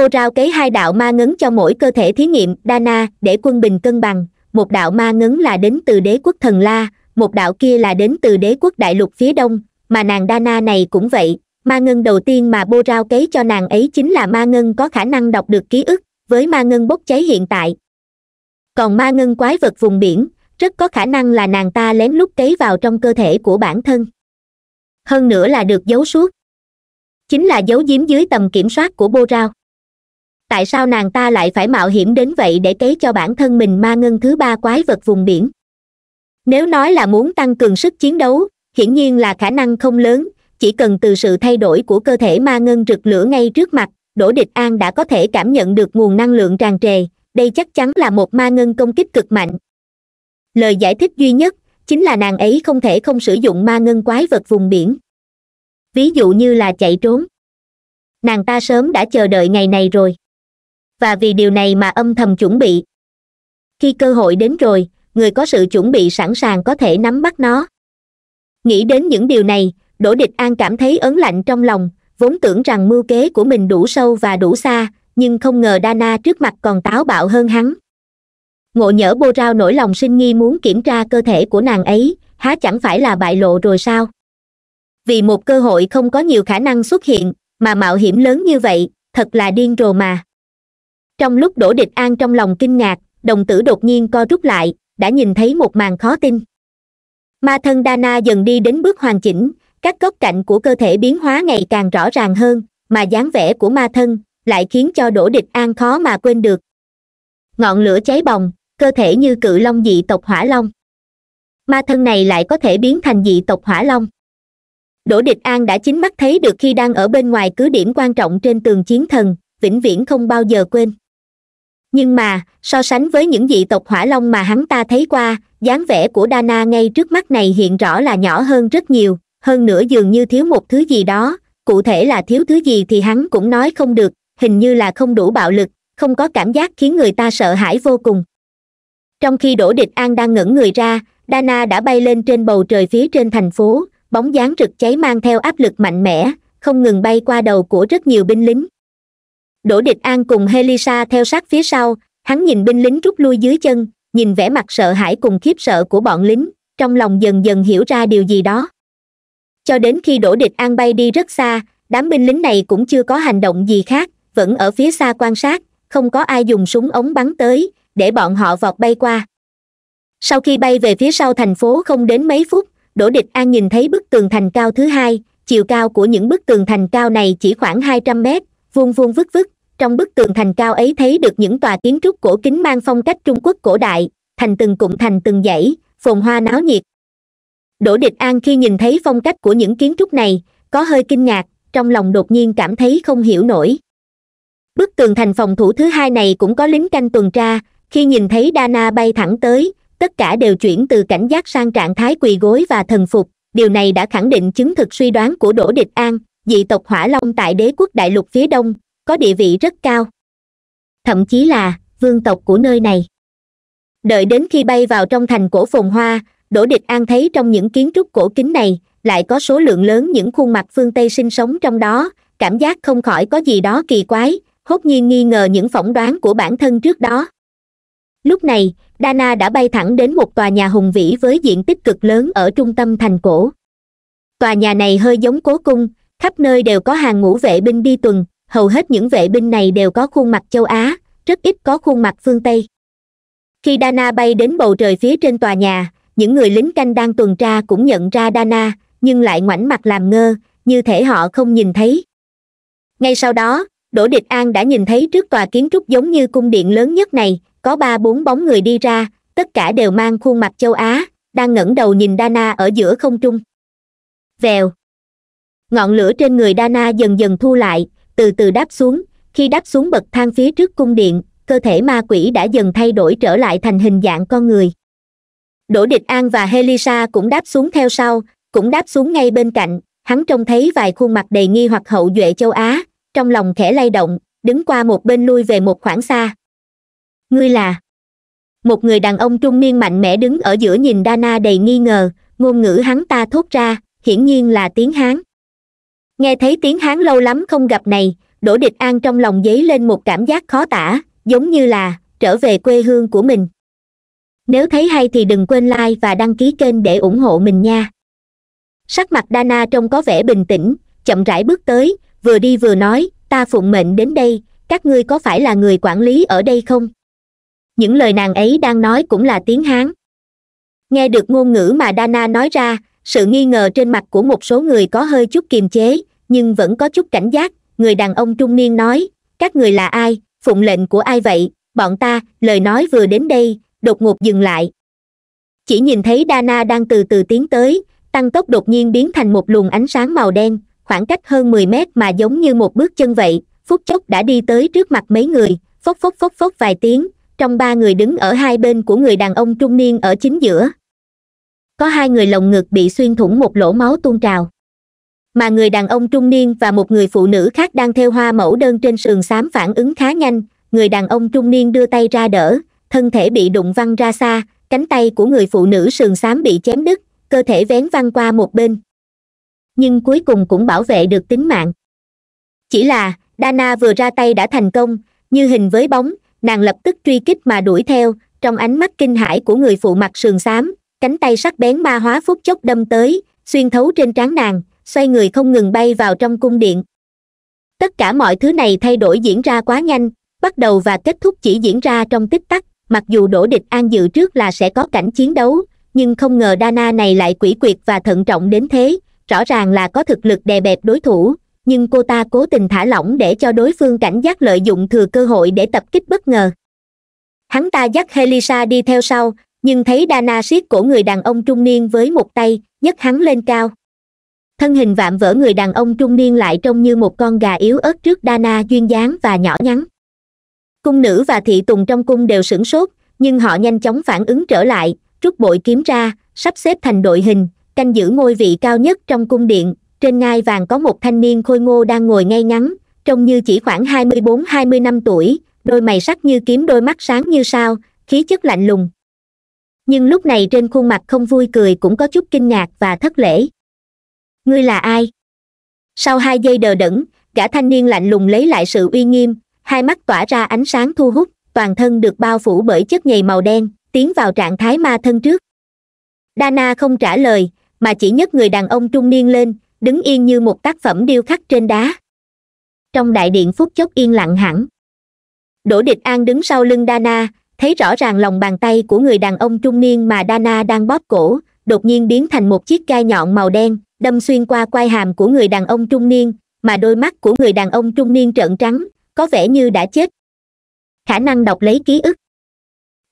mô rao kế hai đạo ma ngấn cho mỗi cơ thể thí nghiệm dana để quân bình cân bằng một đạo ma ngấn là đến từ đế quốc thần la một đạo kia là đến từ đế quốc đại lục phía đông mà nàng dana này cũng vậy ma ngân đầu tiên mà bô rao kế cho nàng ấy chính là ma ngân có khả năng đọc được ký ức với ma ngân bốc cháy hiện tại còn ma ngân quái vật vùng biển rất có khả năng là nàng ta lén lút kế vào trong cơ thể của bản thân hơn nữa là được giấu suốt chính là giấu giếm dưới tầm kiểm soát của bô rao tại sao nàng ta lại phải mạo hiểm đến vậy để cấy cho bản thân mình ma ngân thứ ba quái vật vùng biển nếu nói là muốn tăng cường sức chiến đấu hiển nhiên là khả năng không lớn chỉ cần từ sự thay đổi của cơ thể ma ngân rực lửa ngay trước mặt đỗ địch an đã có thể cảm nhận được nguồn năng lượng tràn trề đây chắc chắn là một ma ngân công kích cực mạnh lời giải thích duy nhất chính là nàng ấy không thể không sử dụng ma ngân quái vật vùng biển ví dụ như là chạy trốn nàng ta sớm đã chờ đợi ngày này rồi và vì điều này mà âm thầm chuẩn bị khi cơ hội đến rồi người có sự chuẩn bị sẵn sàng có thể nắm bắt nó nghĩ đến những điều này đỗ địch an cảm thấy ớn lạnh trong lòng vốn tưởng rằng mưu kế của mình đủ sâu và đủ xa nhưng không ngờ đa na trước mặt còn táo bạo hơn hắn ngộ nhỡ bô rao nổi lòng sinh nghi muốn kiểm tra cơ thể của nàng ấy há chẳng phải là bại lộ rồi sao vì một cơ hội không có nhiều khả năng xuất hiện mà mạo hiểm lớn như vậy thật là điên rồ mà trong lúc đỗ địch an trong lòng kinh ngạc đồng tử đột nhiên co rút lại đã nhìn thấy một màn khó tin ma thân đa dần đi đến bước hoàn chỉnh các góc cạnh của cơ thể biến hóa ngày càng rõ ràng hơn mà dáng vẻ của ma thân lại khiến cho đỗ địch an khó mà quên được ngọn lửa cháy bồng cơ thể như cự long dị tộc hỏa long ma thân này lại có thể biến thành dị tộc hỏa long đỗ địch an đã chính mắt thấy được khi đang ở bên ngoài cứ điểm quan trọng trên tường chiến thần vĩnh viễn không bao giờ quên nhưng mà so sánh với những dị tộc hỏa long mà hắn ta thấy qua dáng vẻ của dana ngay trước mắt này hiện rõ là nhỏ hơn rất nhiều hơn nữa dường như thiếu một thứ gì đó cụ thể là thiếu thứ gì thì hắn cũng nói không được hình như là không đủ bạo lực không có cảm giác khiến người ta sợ hãi vô cùng trong khi đỗ địch an đang ngẩng người ra dana đã bay lên trên bầu trời phía trên thành phố bóng dáng rực cháy mang theo áp lực mạnh mẽ không ngừng bay qua đầu của rất nhiều binh lính đỗ địch an cùng helisa theo sát phía sau hắn nhìn binh lính rút lui dưới chân nhìn vẻ mặt sợ hãi cùng khiếp sợ của bọn lính trong lòng dần dần hiểu ra điều gì đó cho đến khi đỗ địch an bay đi rất xa đám binh lính này cũng chưa có hành động gì khác vẫn ở phía xa quan sát không có ai dùng súng ống bắn tới để bọn họ vọt bay qua sau khi bay về phía sau thành phố không đến mấy phút đỗ địch an nhìn thấy bức tường thành cao thứ hai chiều cao của những bức tường thành cao này chỉ khoảng hai trăm mét vuông vuông vức vức trong bức tường thành cao ấy thấy được những tòa kiến trúc cổ kính mang phong cách trung quốc cổ đại thành từng cụm thành từng dãy phồn hoa náo nhiệt đỗ địch an khi nhìn thấy phong cách của những kiến trúc này có hơi kinh ngạc trong lòng đột nhiên cảm thấy không hiểu nổi bức tường thành phòng thủ thứ hai này cũng có lính canh tuần tra khi nhìn thấy dana bay thẳng tới tất cả đều chuyển từ cảnh giác sang trạng thái quỳ gối và thần phục điều này đã khẳng định chứng thực suy đoán của đỗ địch an dị tộc hỏa long tại đế quốc đại lục phía đông có địa vị rất cao thậm chí là vương tộc của nơi này đợi đến khi bay vào trong thành cổ phồn hoa đỗ địch an thấy trong những kiến trúc cổ kính này lại có số lượng lớn những khuôn mặt phương tây sinh sống trong đó cảm giác không khỏi có gì đó kỳ quái hốt nhiên nghi ngờ những phỏng đoán của bản thân trước đó lúc này dana đã bay thẳng đến một tòa nhà hùng vĩ với diện tích cực lớn ở trung tâm thành cổ tòa nhà này hơi giống cố cung khắp nơi đều có hàng ngũ vệ binh đi tuần hầu hết những vệ binh này đều có khuôn mặt châu á rất ít có khuôn mặt phương tây khi dana bay đến bầu trời phía trên tòa nhà những người lính canh đang tuần tra cũng nhận ra dana nhưng lại ngoảnh mặt làm ngơ như thể họ không nhìn thấy ngay sau đó đỗ địch an đã nhìn thấy trước tòa kiến trúc giống như cung điện lớn nhất này có ba bốn bóng người đi ra tất cả đều mang khuôn mặt châu á đang ngẩng đầu nhìn dana ở giữa không trung vèo ngọn lửa trên người dana dần dần thu lại từ từ đáp xuống khi đáp xuống bậc thang phía trước cung điện cơ thể ma quỷ đã dần thay đổi trở lại thành hình dạng con người đỗ địch an và helisa cũng đáp xuống theo sau cũng đáp xuống ngay bên cạnh hắn trông thấy vài khuôn mặt đầy nghi hoặc hậu duệ châu á trong lòng khẽ lay động đứng qua một bên lui về một khoảng xa ngươi là một người đàn ông trung niên mạnh mẽ đứng ở giữa nhìn dana đầy nghi ngờ ngôn ngữ hắn ta thốt ra hiển nhiên là tiếng hán nghe thấy tiếng hán lâu lắm không gặp này đỗ địch an trong lòng dấy lên một cảm giác khó tả giống như là trở về quê hương của mình nếu thấy hay thì đừng quên like và đăng ký kênh để ủng hộ mình nha sắc mặt dana trông có vẻ bình tĩnh chậm rãi bước tới vừa đi vừa nói ta phụng mệnh đến đây các ngươi có phải là người quản lý ở đây không những lời nàng ấy đang nói cũng là tiếng hán nghe được ngôn ngữ mà dana nói ra sự nghi ngờ trên mặt của một số người có hơi chút kiềm chế nhưng vẫn có chút cảnh giác người đàn ông trung niên nói các người là ai phụng lệnh của ai vậy bọn ta lời nói vừa đến đây đột ngột dừng lại chỉ nhìn thấy dana đang từ từ tiến tới tăng tốc đột nhiên biến thành một luồng ánh sáng màu đen khoảng cách hơn mười mét mà giống như một bước chân vậy phút chốc đã đi tới trước mặt mấy người phốc phốc phốc phốc vài tiếng trong ba người đứng ở hai bên của người đàn ông trung niên ở chính giữa có hai người lồng ngực bị xuyên thủng một lỗ máu tuôn trào mà người đàn ông trung niên và một người phụ nữ khác đang theo hoa mẫu đơn trên sườn xám phản ứng khá nhanh người đàn ông trung niên đưa tay ra đỡ thân thể bị đụng văng ra xa cánh tay của người phụ nữ sườn xám bị chém đứt cơ thể vén văng qua một bên nhưng cuối cùng cũng bảo vệ được tính mạng chỉ là dana vừa ra tay đã thành công như hình với bóng nàng lập tức truy kích mà đuổi theo trong ánh mắt kinh hãi của người phụ mặt sườn xám cánh tay sắc bén ma hóa phút chốc đâm tới xuyên thấu trên trán nàng xoay người không ngừng bay vào trong cung điện tất cả mọi thứ này thay đổi diễn ra quá nhanh bắt đầu và kết thúc chỉ diễn ra trong tích tắc mặc dù đổ địch an dự trước là sẽ có cảnh chiến đấu nhưng không ngờ dana này lại quỷ quyệt và thận trọng đến thế rõ ràng là có thực lực đè bẹp đối thủ nhưng cô ta cố tình thả lỏng để cho đối phương cảnh giác lợi dụng thừa cơ hội để tập kích bất ngờ hắn ta dắt helisa đi theo sau nhưng thấy dana siết cổ người đàn ông trung niên với một tay nhấc hắn lên cao thân hình vạm vỡ người đàn ông trung niên lại trông như một con gà yếu ớt trước Dana duyên dáng và nhỏ nhắn cung nữ và thị tùng trong cung đều sửng sốt nhưng họ nhanh chóng phản ứng trở lại rút bội kiếm ra sắp xếp thành đội hình canh giữ ngôi vị cao nhất trong cung điện trên ngai vàng có một thanh niên khôi ngô đang ngồi ngay ngắn trông như chỉ khoảng hai mươi bốn hai mươi năm tuổi đôi mày sắc như kiếm đôi mắt sáng như sao khí chất lạnh lùng nhưng lúc này trên khuôn mặt không vui cười cũng có chút kinh ngạc và thất lễ ngươi là ai sau hai giây đờ đẫn gã thanh niên lạnh lùng lấy lại sự uy nghiêm hai mắt tỏa ra ánh sáng thu hút toàn thân được bao phủ bởi chất nhầy màu đen tiến vào trạng thái ma thân trước dana không trả lời mà chỉ nhấc người đàn ông trung niên lên đứng yên như một tác phẩm điêu khắc trên đá trong đại điện phút chốc yên lặng hẳn đỗ địch an đứng sau lưng dana thấy rõ ràng lòng bàn tay của người đàn ông trung niên mà dana đang bóp cổ đột nhiên biến thành một chiếc gai nhọn màu đen đâm xuyên qua quai hàm của người đàn ông trung niên mà đôi mắt của người đàn ông trung niên trợn trắng có vẻ như đã chết khả năng đọc lấy ký ức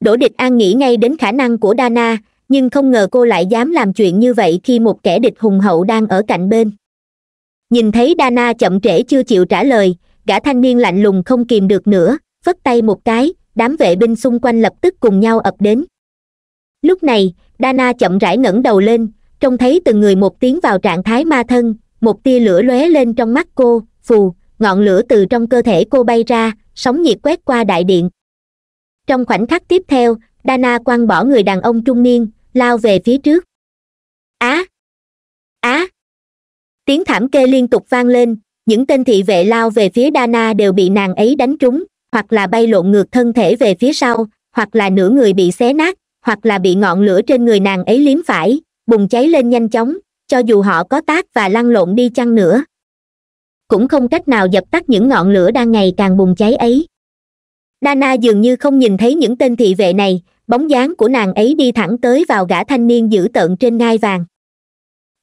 đỗ địch an nghĩ ngay đến khả năng của dana nhưng không ngờ cô lại dám làm chuyện như vậy khi một kẻ địch hùng hậu đang ở cạnh bên nhìn thấy dana chậm trễ chưa chịu trả lời gã thanh niên lạnh lùng không kìm được nữa vất tay một cái đám vệ binh xung quanh lập tức cùng nhau ập đến lúc này dana chậm rãi ngẩng đầu lên trông thấy từng người một tiếng vào trạng thái ma thân một tia lửa lóe lên trong mắt cô phù ngọn lửa từ trong cơ thể cô bay ra sóng nhiệt quét qua đại điện trong khoảnh khắc tiếp theo dana quăng bỏ người đàn ông trung niên lao về phía trước á á tiếng thảm kê liên tục vang lên những tên thị vệ lao về phía dana đều bị nàng ấy đánh trúng hoặc là bay lộn ngược thân thể về phía sau hoặc là nửa người bị xé nát hoặc là bị ngọn lửa trên người nàng ấy liếm phải bùng cháy lên nhanh chóng cho dù họ có tác và lăn lộn đi chăng nữa cũng không cách nào dập tắt những ngọn lửa đang ngày càng bùng cháy ấy dana dường như không nhìn thấy những tên thị vệ này bóng dáng của nàng ấy đi thẳng tới vào gã thanh niên giữ tợn trên ngai vàng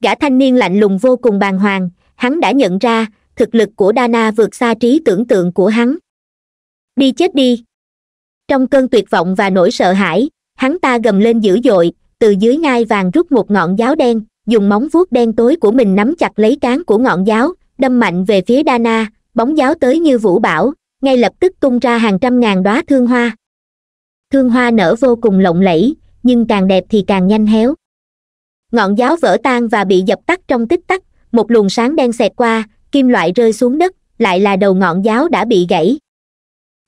gã thanh niên lạnh lùng vô cùng bàng hoàng hắn đã nhận ra thực lực của dana vượt xa trí tưởng tượng của hắn đi chết đi trong cơn tuyệt vọng và nỗi sợ hãi hắn ta gầm lên dữ dội từ dưới ngai vàng rút một ngọn giáo đen dùng móng vuốt đen tối của mình nắm chặt lấy cán của ngọn giáo đâm mạnh về phía dana bóng giáo tới như vũ bảo ngay lập tức tung ra hàng trăm ngàn đóa thương hoa thương hoa nở vô cùng lộng lẫy nhưng càng đẹp thì càng nhanh héo ngọn giáo vỡ tan và bị dập tắt trong tích tắc một luồng sáng đen xẹt qua kim loại rơi xuống đất lại là đầu ngọn giáo đã bị gãy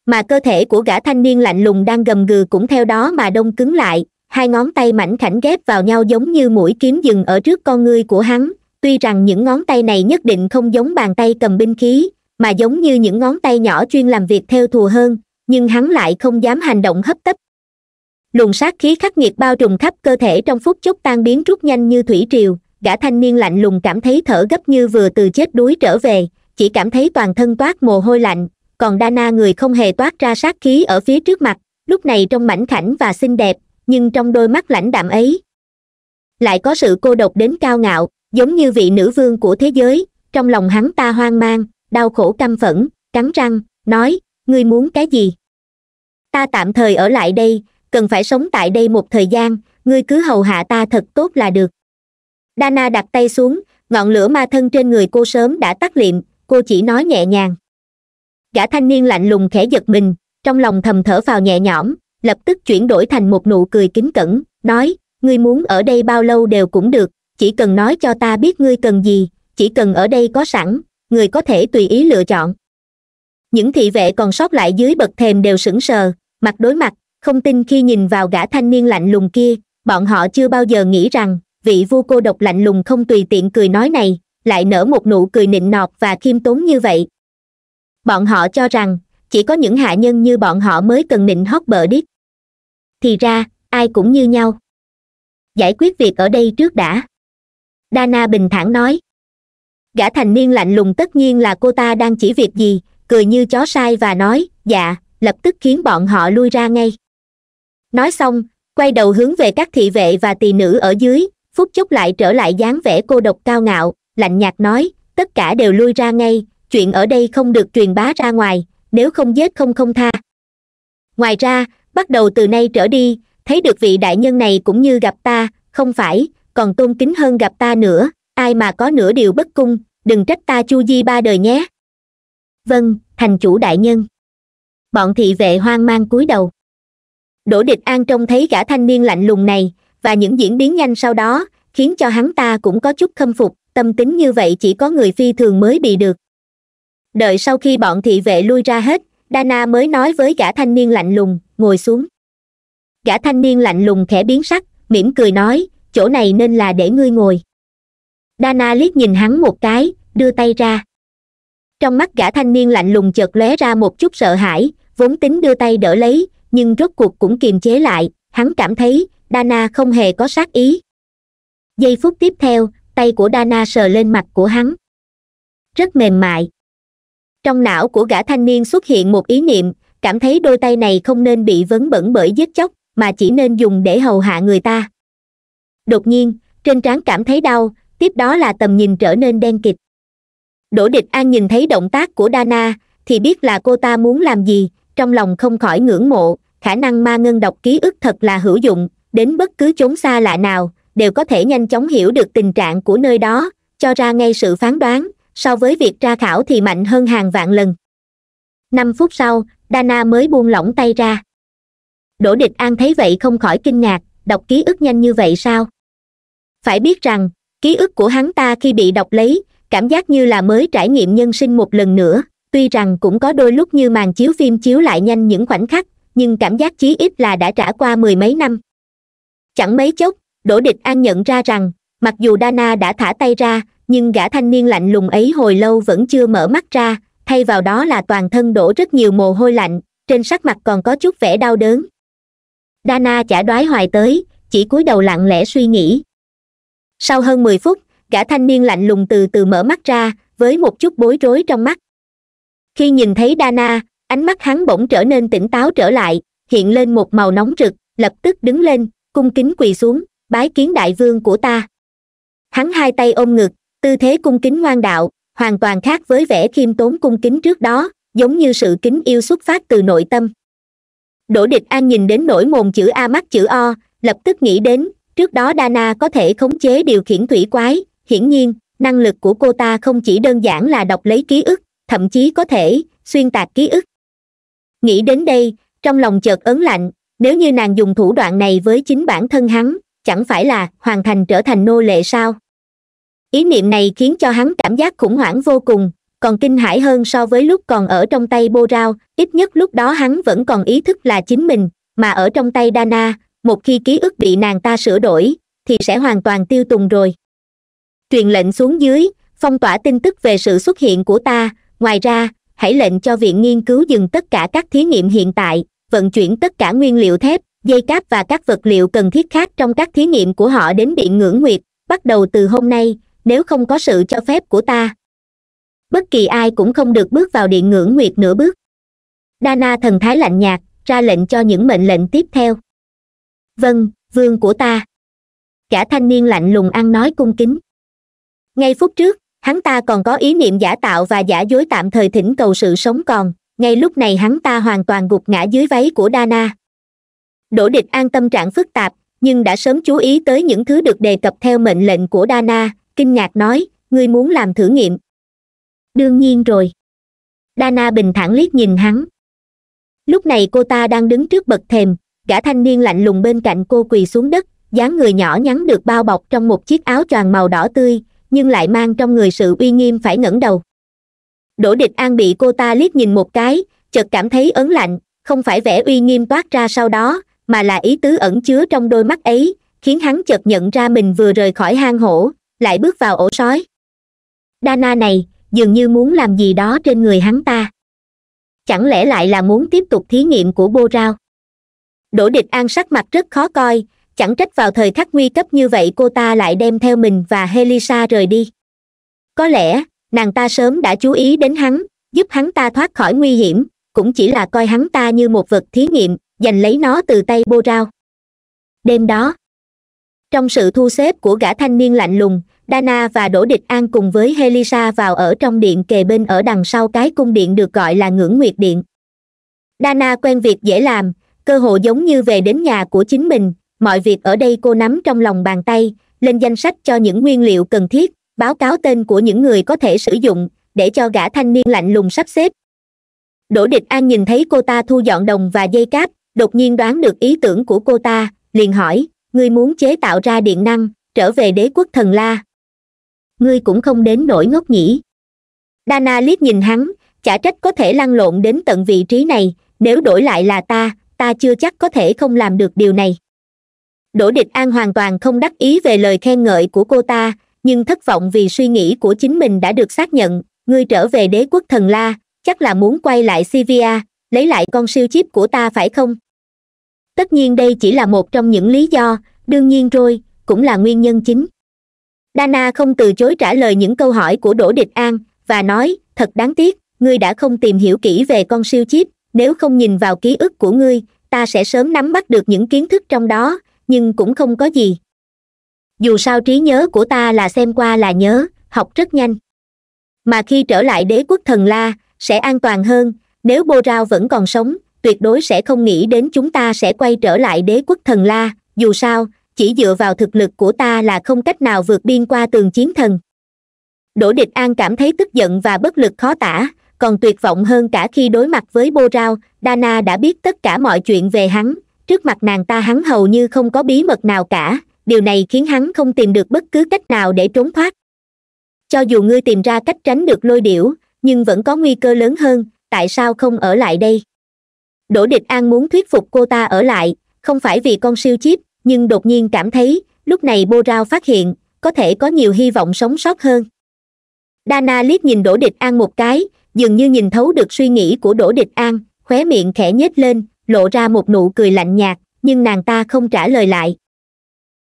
mà cơ thể của gã thanh niên lạnh lùng đang gầm gừ cũng theo đó mà đông cứng lại hai ngón tay mảnh khảnh ghép vào nhau giống như mũi kiếm dừng ở trước con ngươi của hắn tuy rằng những ngón tay này nhất định không giống bàn tay cầm binh khí mà giống như những ngón tay nhỏ chuyên làm việc theo thù hơn nhưng hắn lại không dám hành động hấp tấp luồng sát khí khắc nghiệt bao trùm khắp cơ thể trong phút chốc tan biến rút nhanh như thủy triều gã thanh niên lạnh lùng cảm thấy thở gấp như vừa từ chết đuối trở về chỉ cảm thấy toàn thân toát mồ hôi lạnh còn dana người không hề toát ra sát khí ở phía trước mặt lúc này trong mảnh khảnh và xinh đẹp nhưng trong đôi mắt lãnh đạm ấy lại có sự cô độc đến cao ngạo giống như vị nữ vương của thế giới trong lòng hắn ta hoang mang đau khổ căm phẫn cắn răng nói ngươi muốn cái gì ta tạm thời ở lại đây cần phải sống tại đây một thời gian ngươi cứ hầu hạ ta thật tốt là được dana đặt tay xuống ngọn lửa ma thân trên người cô sớm đã tắt liệm cô chỉ nói nhẹ nhàng gã thanh niên lạnh lùng khẽ giật mình trong lòng thầm thở vào nhẹ nhõm lập tức chuyển đổi thành một nụ cười kính cẩn nói ngươi muốn ở đây bao lâu đều cũng được chỉ cần nói cho ta biết ngươi cần gì chỉ cần ở đây có sẵn người có thể tùy ý lựa chọn những thị vệ còn sót lại dưới bậc thềm đều sững sờ mặt đối mặt không tin khi nhìn vào gã thanh niên lạnh lùng kia bọn họ chưa bao giờ nghĩ rằng vị vua cô độc lạnh lùng không tùy tiện cười nói này lại nở một nụ cười nịnh nọt và khiêm tốn như vậy bọn họ cho rằng chỉ có những hạ nhân như bọn họ mới cần nịnh hót bợ đít thì ra ai cũng như nhau giải quyết việc ở đây trước đã dana bình thản nói gã thành niên lạnh lùng tất nhiên là cô ta đang chỉ việc gì cười như chó sai và nói dạ lập tức khiến bọn họ lui ra ngay nói xong quay đầu hướng về các thị vệ và tỳ nữ ở dưới phút chốc lại trở lại dáng vẻ cô độc cao ngạo lạnh nhạt nói tất cả đều lui ra ngay chuyện ở đây không được truyền bá ra ngoài nếu không giết không không tha ngoài ra bắt đầu từ nay trở đi thấy được vị đại nhân này cũng như gặp ta không phải còn tôn kính hơn gặp ta nữa ai mà có nửa điều bất cung đừng trách ta chu di ba đời nhé vâng thành chủ đại nhân bọn thị vệ hoang mang cúi đầu đỗ địch an trông thấy gã thanh niên lạnh lùng này và những diễn biến nhanh sau đó khiến cho hắn ta cũng có chút khâm phục tâm tính như vậy chỉ có người phi thường mới bị được đợi sau khi bọn thị vệ lui ra hết dana mới nói với gã thanh niên lạnh lùng ngồi xuống gã thanh niên lạnh lùng khẽ biến sắc mỉm cười nói chỗ này nên là để ngươi ngồi dana liếc nhìn hắn một cái đưa tay ra trong mắt gã thanh niên lạnh lùng chợt lóe ra một chút sợ hãi vốn tính đưa tay đỡ lấy nhưng rốt cuộc cũng kiềm chế lại hắn cảm thấy dana không hề có sát ý giây phút tiếp theo tay của dana sờ lên mặt của hắn rất mềm mại trong não của gã thanh niên xuất hiện một ý niệm cảm thấy đôi tay này không nên bị vấn bẩn bởi giết chóc mà chỉ nên dùng để hầu hạ người ta đột nhiên trên trán cảm thấy đau tiếp đó là tầm nhìn trở nên đen kịt đỗ địch an nhìn thấy động tác của dana thì biết là cô ta muốn làm gì trong lòng không khỏi ngưỡng mộ khả năng ma ngân đọc ký ức thật là hữu dụng đến bất cứ chốn xa lạ nào đều có thể nhanh chóng hiểu được tình trạng của nơi đó cho ra ngay sự phán đoán so với việc tra khảo thì mạnh hơn hàng vạn lần năm phút sau dana mới buông lỏng tay ra đỗ địch an thấy vậy không khỏi kinh ngạc đọc ký ức nhanh như vậy sao phải biết rằng ký ức của hắn ta khi bị đọc lấy cảm giác như là mới trải nghiệm nhân sinh một lần nữa tuy rằng cũng có đôi lúc như màn chiếu phim chiếu lại nhanh những khoảnh khắc nhưng cảm giác chí ít là đã trải qua mười mấy năm chẳng mấy chốc đỗ địch an nhận ra rằng mặc dù dana đã thả tay ra nhưng gã thanh niên lạnh lùng ấy hồi lâu vẫn chưa mở mắt ra thay vào đó là toàn thân đổ rất nhiều mồ hôi lạnh trên sắc mặt còn có chút vẻ đau đớn dana chả đoái hoài tới chỉ cúi đầu lặng lẽ suy nghĩ sau hơn mười phút gã thanh niên lạnh lùng từ từ mở mắt ra với một chút bối rối trong mắt khi nhìn thấy dana ánh mắt hắn bỗng trở nên tỉnh táo trở lại hiện lên một màu nóng rực lập tức đứng lên cung kính quỳ xuống bái kiến đại vương của ta hắn hai tay ôm ngực tư thế cung kính ngoan đạo hoàn toàn khác với vẻ khiêm tốn cung kính trước đó giống như sự kính yêu xuất phát từ nội tâm đỗ địch an nhìn đến nỗi mồm chữ a mắt chữ o lập tức nghĩ đến trước đó dana có thể khống chế điều khiển thủy quái hiển nhiên năng lực của cô ta không chỉ đơn giản là đọc lấy ký ức thậm chí có thể xuyên tạc ký ức nghĩ đến đây trong lòng chợt ớn lạnh nếu như nàng dùng thủ đoạn này với chính bản thân hắn chẳng phải là hoàn thành trở thành nô lệ sao ý niệm này khiến cho hắn cảm giác khủng hoảng vô cùng còn kinh hãi hơn so với lúc còn ở trong tay bô rao ít nhất lúc đó hắn vẫn còn ý thức là chính mình mà ở trong tay dana một khi ký ức bị nàng ta sửa đổi thì sẽ hoàn toàn tiêu tùng rồi truyền lệnh xuống dưới phong tỏa tin tức về sự xuất hiện của ta ngoài ra hãy lệnh cho viện nghiên cứu dừng tất cả các thí nghiệm hiện tại vận chuyển tất cả nguyên liệu thép dây cáp và các vật liệu cần thiết khác trong các thí nghiệm của họ đến điện ngưỡng nguyệt bắt đầu từ hôm nay nếu không có sự cho phép của ta bất kỳ ai cũng không được bước vào điện ngưỡng nguyệt nửa bước Dana thần thái lạnh nhạt ra lệnh cho những mệnh lệnh tiếp theo vâng vương của ta cả thanh niên lạnh lùng ăn nói cung kính ngay phút trước hắn ta còn có ý niệm giả tạo và giả dối tạm thời thỉnh cầu sự sống còn ngay lúc này hắn ta hoàn toàn gục ngã dưới váy của Dana. na đỗ địch an tâm trạng phức tạp nhưng đã sớm chú ý tới những thứ được đề cập theo mệnh lệnh của Dana kinh ngạc nói ngươi muốn làm thử nghiệm đương nhiên rồi dana bình thản liếc nhìn hắn lúc này cô ta đang đứng trước bậc thềm gã thanh niên lạnh lùng bên cạnh cô quỳ xuống đất dáng người nhỏ nhắn được bao bọc trong một chiếc áo choàng màu đỏ tươi nhưng lại mang trong người sự uy nghiêm phải ngẩng đầu đỗ địch an bị cô ta liếc nhìn một cái chợt cảm thấy ấn lạnh không phải vẻ uy nghiêm toát ra sau đó mà là ý tứ ẩn chứa trong đôi mắt ấy khiến hắn chợt nhận ra mình vừa rời khỏi hang hổ lại bước vào ổ sói dana này dường như muốn làm gì đó trên người hắn ta chẳng lẽ lại là muốn tiếp tục thí nghiệm của bô rao đỗ địch an sắc mặt rất khó coi chẳng trách vào thời khắc nguy cấp như vậy cô ta lại đem theo mình và helisa rời đi có lẽ nàng ta sớm đã chú ý đến hắn giúp hắn ta thoát khỏi nguy hiểm cũng chỉ là coi hắn ta như một vật thí nghiệm giành lấy nó từ tay bô rao đêm đó trong sự thu xếp của gã thanh niên lạnh lùng dana và đỗ địch an cùng với helisa vào ở trong điện kề bên ở đằng sau cái cung điện được gọi là ngưỡng nguyệt điện dana quen việc dễ làm cơ hội giống như về đến nhà của chính mình mọi việc ở đây cô nắm trong lòng bàn tay lên danh sách cho những nguyên liệu cần thiết báo cáo tên của những người có thể sử dụng để cho gã thanh niên lạnh lùng sắp xếp đỗ địch an nhìn thấy cô ta thu dọn đồng và dây cáp đột nhiên đoán được ý tưởng của cô ta liền hỏi ngươi muốn chế tạo ra điện năng trở về đế quốc thần la ngươi cũng không đến nổi ngốc nhỉ dana liếc nhìn hắn chả trách có thể lăn lộn đến tận vị trí này nếu đổi lại là ta ta chưa chắc có thể không làm được điều này đỗ địch an hoàn toàn không đắc ý về lời khen ngợi của cô ta nhưng thất vọng vì suy nghĩ của chính mình đã được xác nhận ngươi trở về đế quốc thần la chắc là muốn quay lại sivia lấy lại con siêu chip của ta phải không tất nhiên đây chỉ là một trong những lý do đương nhiên rồi cũng là nguyên nhân chính dana không từ chối trả lời những câu hỏi của đỗ địch an và nói thật đáng tiếc ngươi đã không tìm hiểu kỹ về con siêu chip nếu không nhìn vào ký ức của ngươi ta sẽ sớm nắm bắt được những kiến thức trong đó nhưng cũng không có gì dù sao trí nhớ của ta là xem qua là nhớ học rất nhanh mà khi trở lại đế quốc thần la sẽ an toàn hơn nếu bô rao vẫn còn sống tuyệt đối sẽ không nghĩ đến chúng ta sẽ quay trở lại đế quốc thần la dù sao chỉ dựa vào thực lực của ta là không cách nào vượt biên qua tường chiến thần đỗ địch an cảm thấy tức giận và bất lực khó tả còn tuyệt vọng hơn cả khi đối mặt với bô rao dana đã biết tất cả mọi chuyện về hắn trước mặt nàng ta hắn hầu như không có bí mật nào cả điều này khiến hắn không tìm được bất cứ cách nào để trốn thoát cho dù ngươi tìm ra cách tránh được lôi điểu nhưng vẫn có nguy cơ lớn hơn tại sao không ở lại đây đỗ địch an muốn thuyết phục cô ta ở lại không phải vì con siêu chip nhưng đột nhiên cảm thấy lúc này bô rao phát hiện có thể có nhiều hy vọng sống sót hơn dana liếc nhìn đỗ địch an một cái dường như nhìn thấu được suy nghĩ của đỗ địch an khóe miệng khẽ nhếch lên lộ ra một nụ cười lạnh nhạt nhưng nàng ta không trả lời lại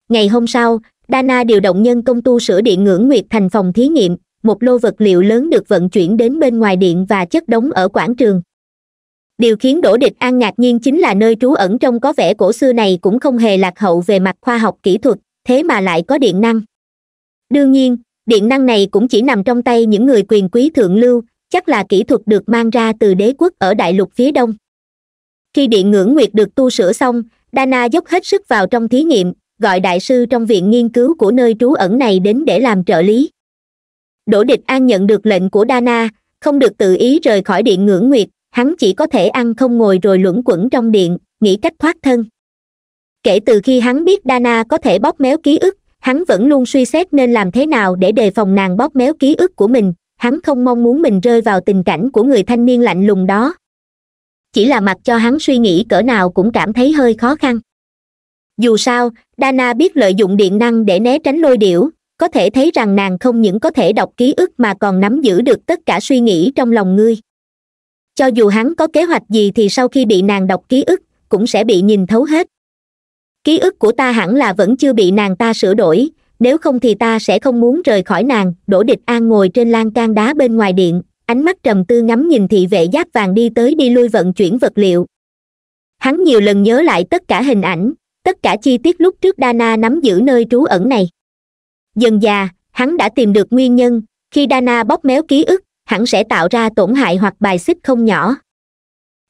ngày hôm sau dana điều động nhân công tu sửa điện ngưỡng nguyệt thành phòng thí nghiệm một lô vật liệu lớn được vận chuyển đến bên ngoài điện và chất đống ở quảng trường điều khiến đỗ địch an ngạc nhiên chính là nơi trú ẩn trong có vẻ cổ xưa này cũng không hề lạc hậu về mặt khoa học kỹ thuật thế mà lại có điện năng đương nhiên điện năng này cũng chỉ nằm trong tay những người quyền quý thượng lưu chắc là kỹ thuật được mang ra từ đế quốc ở đại lục phía đông khi điện ngưỡng nguyệt được tu sửa xong dana dốc hết sức vào trong thí nghiệm gọi đại sư trong viện nghiên cứu của nơi trú ẩn này đến để làm trợ lý đỗ địch an nhận được lệnh của dana không được tự ý rời khỏi điện ngưỡng nguyệt hắn chỉ có thể ăn không ngồi rồi luẩn quẩn trong điện nghĩ cách thoát thân kể từ khi hắn biết dana có thể bóp méo ký ức hắn vẫn luôn suy xét nên làm thế nào để đề phòng nàng bóp méo ký ức của mình hắn không mong muốn mình rơi vào tình cảnh của người thanh niên lạnh lùng đó chỉ là mặt cho hắn suy nghĩ cỡ nào cũng cảm thấy hơi khó khăn dù sao dana biết lợi dụng điện năng để né tránh lôi điểu có thể thấy rằng nàng không những có thể đọc ký ức mà còn nắm giữ được tất cả suy nghĩ trong lòng ngươi cho dù hắn có kế hoạch gì thì sau khi bị nàng đọc ký ức cũng sẽ bị nhìn thấu hết ký ức của ta hẳn là vẫn chưa bị nàng ta sửa đổi nếu không thì ta sẽ không muốn rời khỏi nàng đỗ địch an ngồi trên lan can đá bên ngoài điện ánh mắt trầm tư ngắm nhìn thị vệ giáp vàng đi tới đi lui vận chuyển vật liệu hắn nhiều lần nhớ lại tất cả hình ảnh tất cả chi tiết lúc trước dana nắm giữ nơi trú ẩn này dần già, hắn đã tìm được nguyên nhân khi dana bóp méo ký ức hẳn sẽ tạo ra tổn hại hoặc bài xích không nhỏ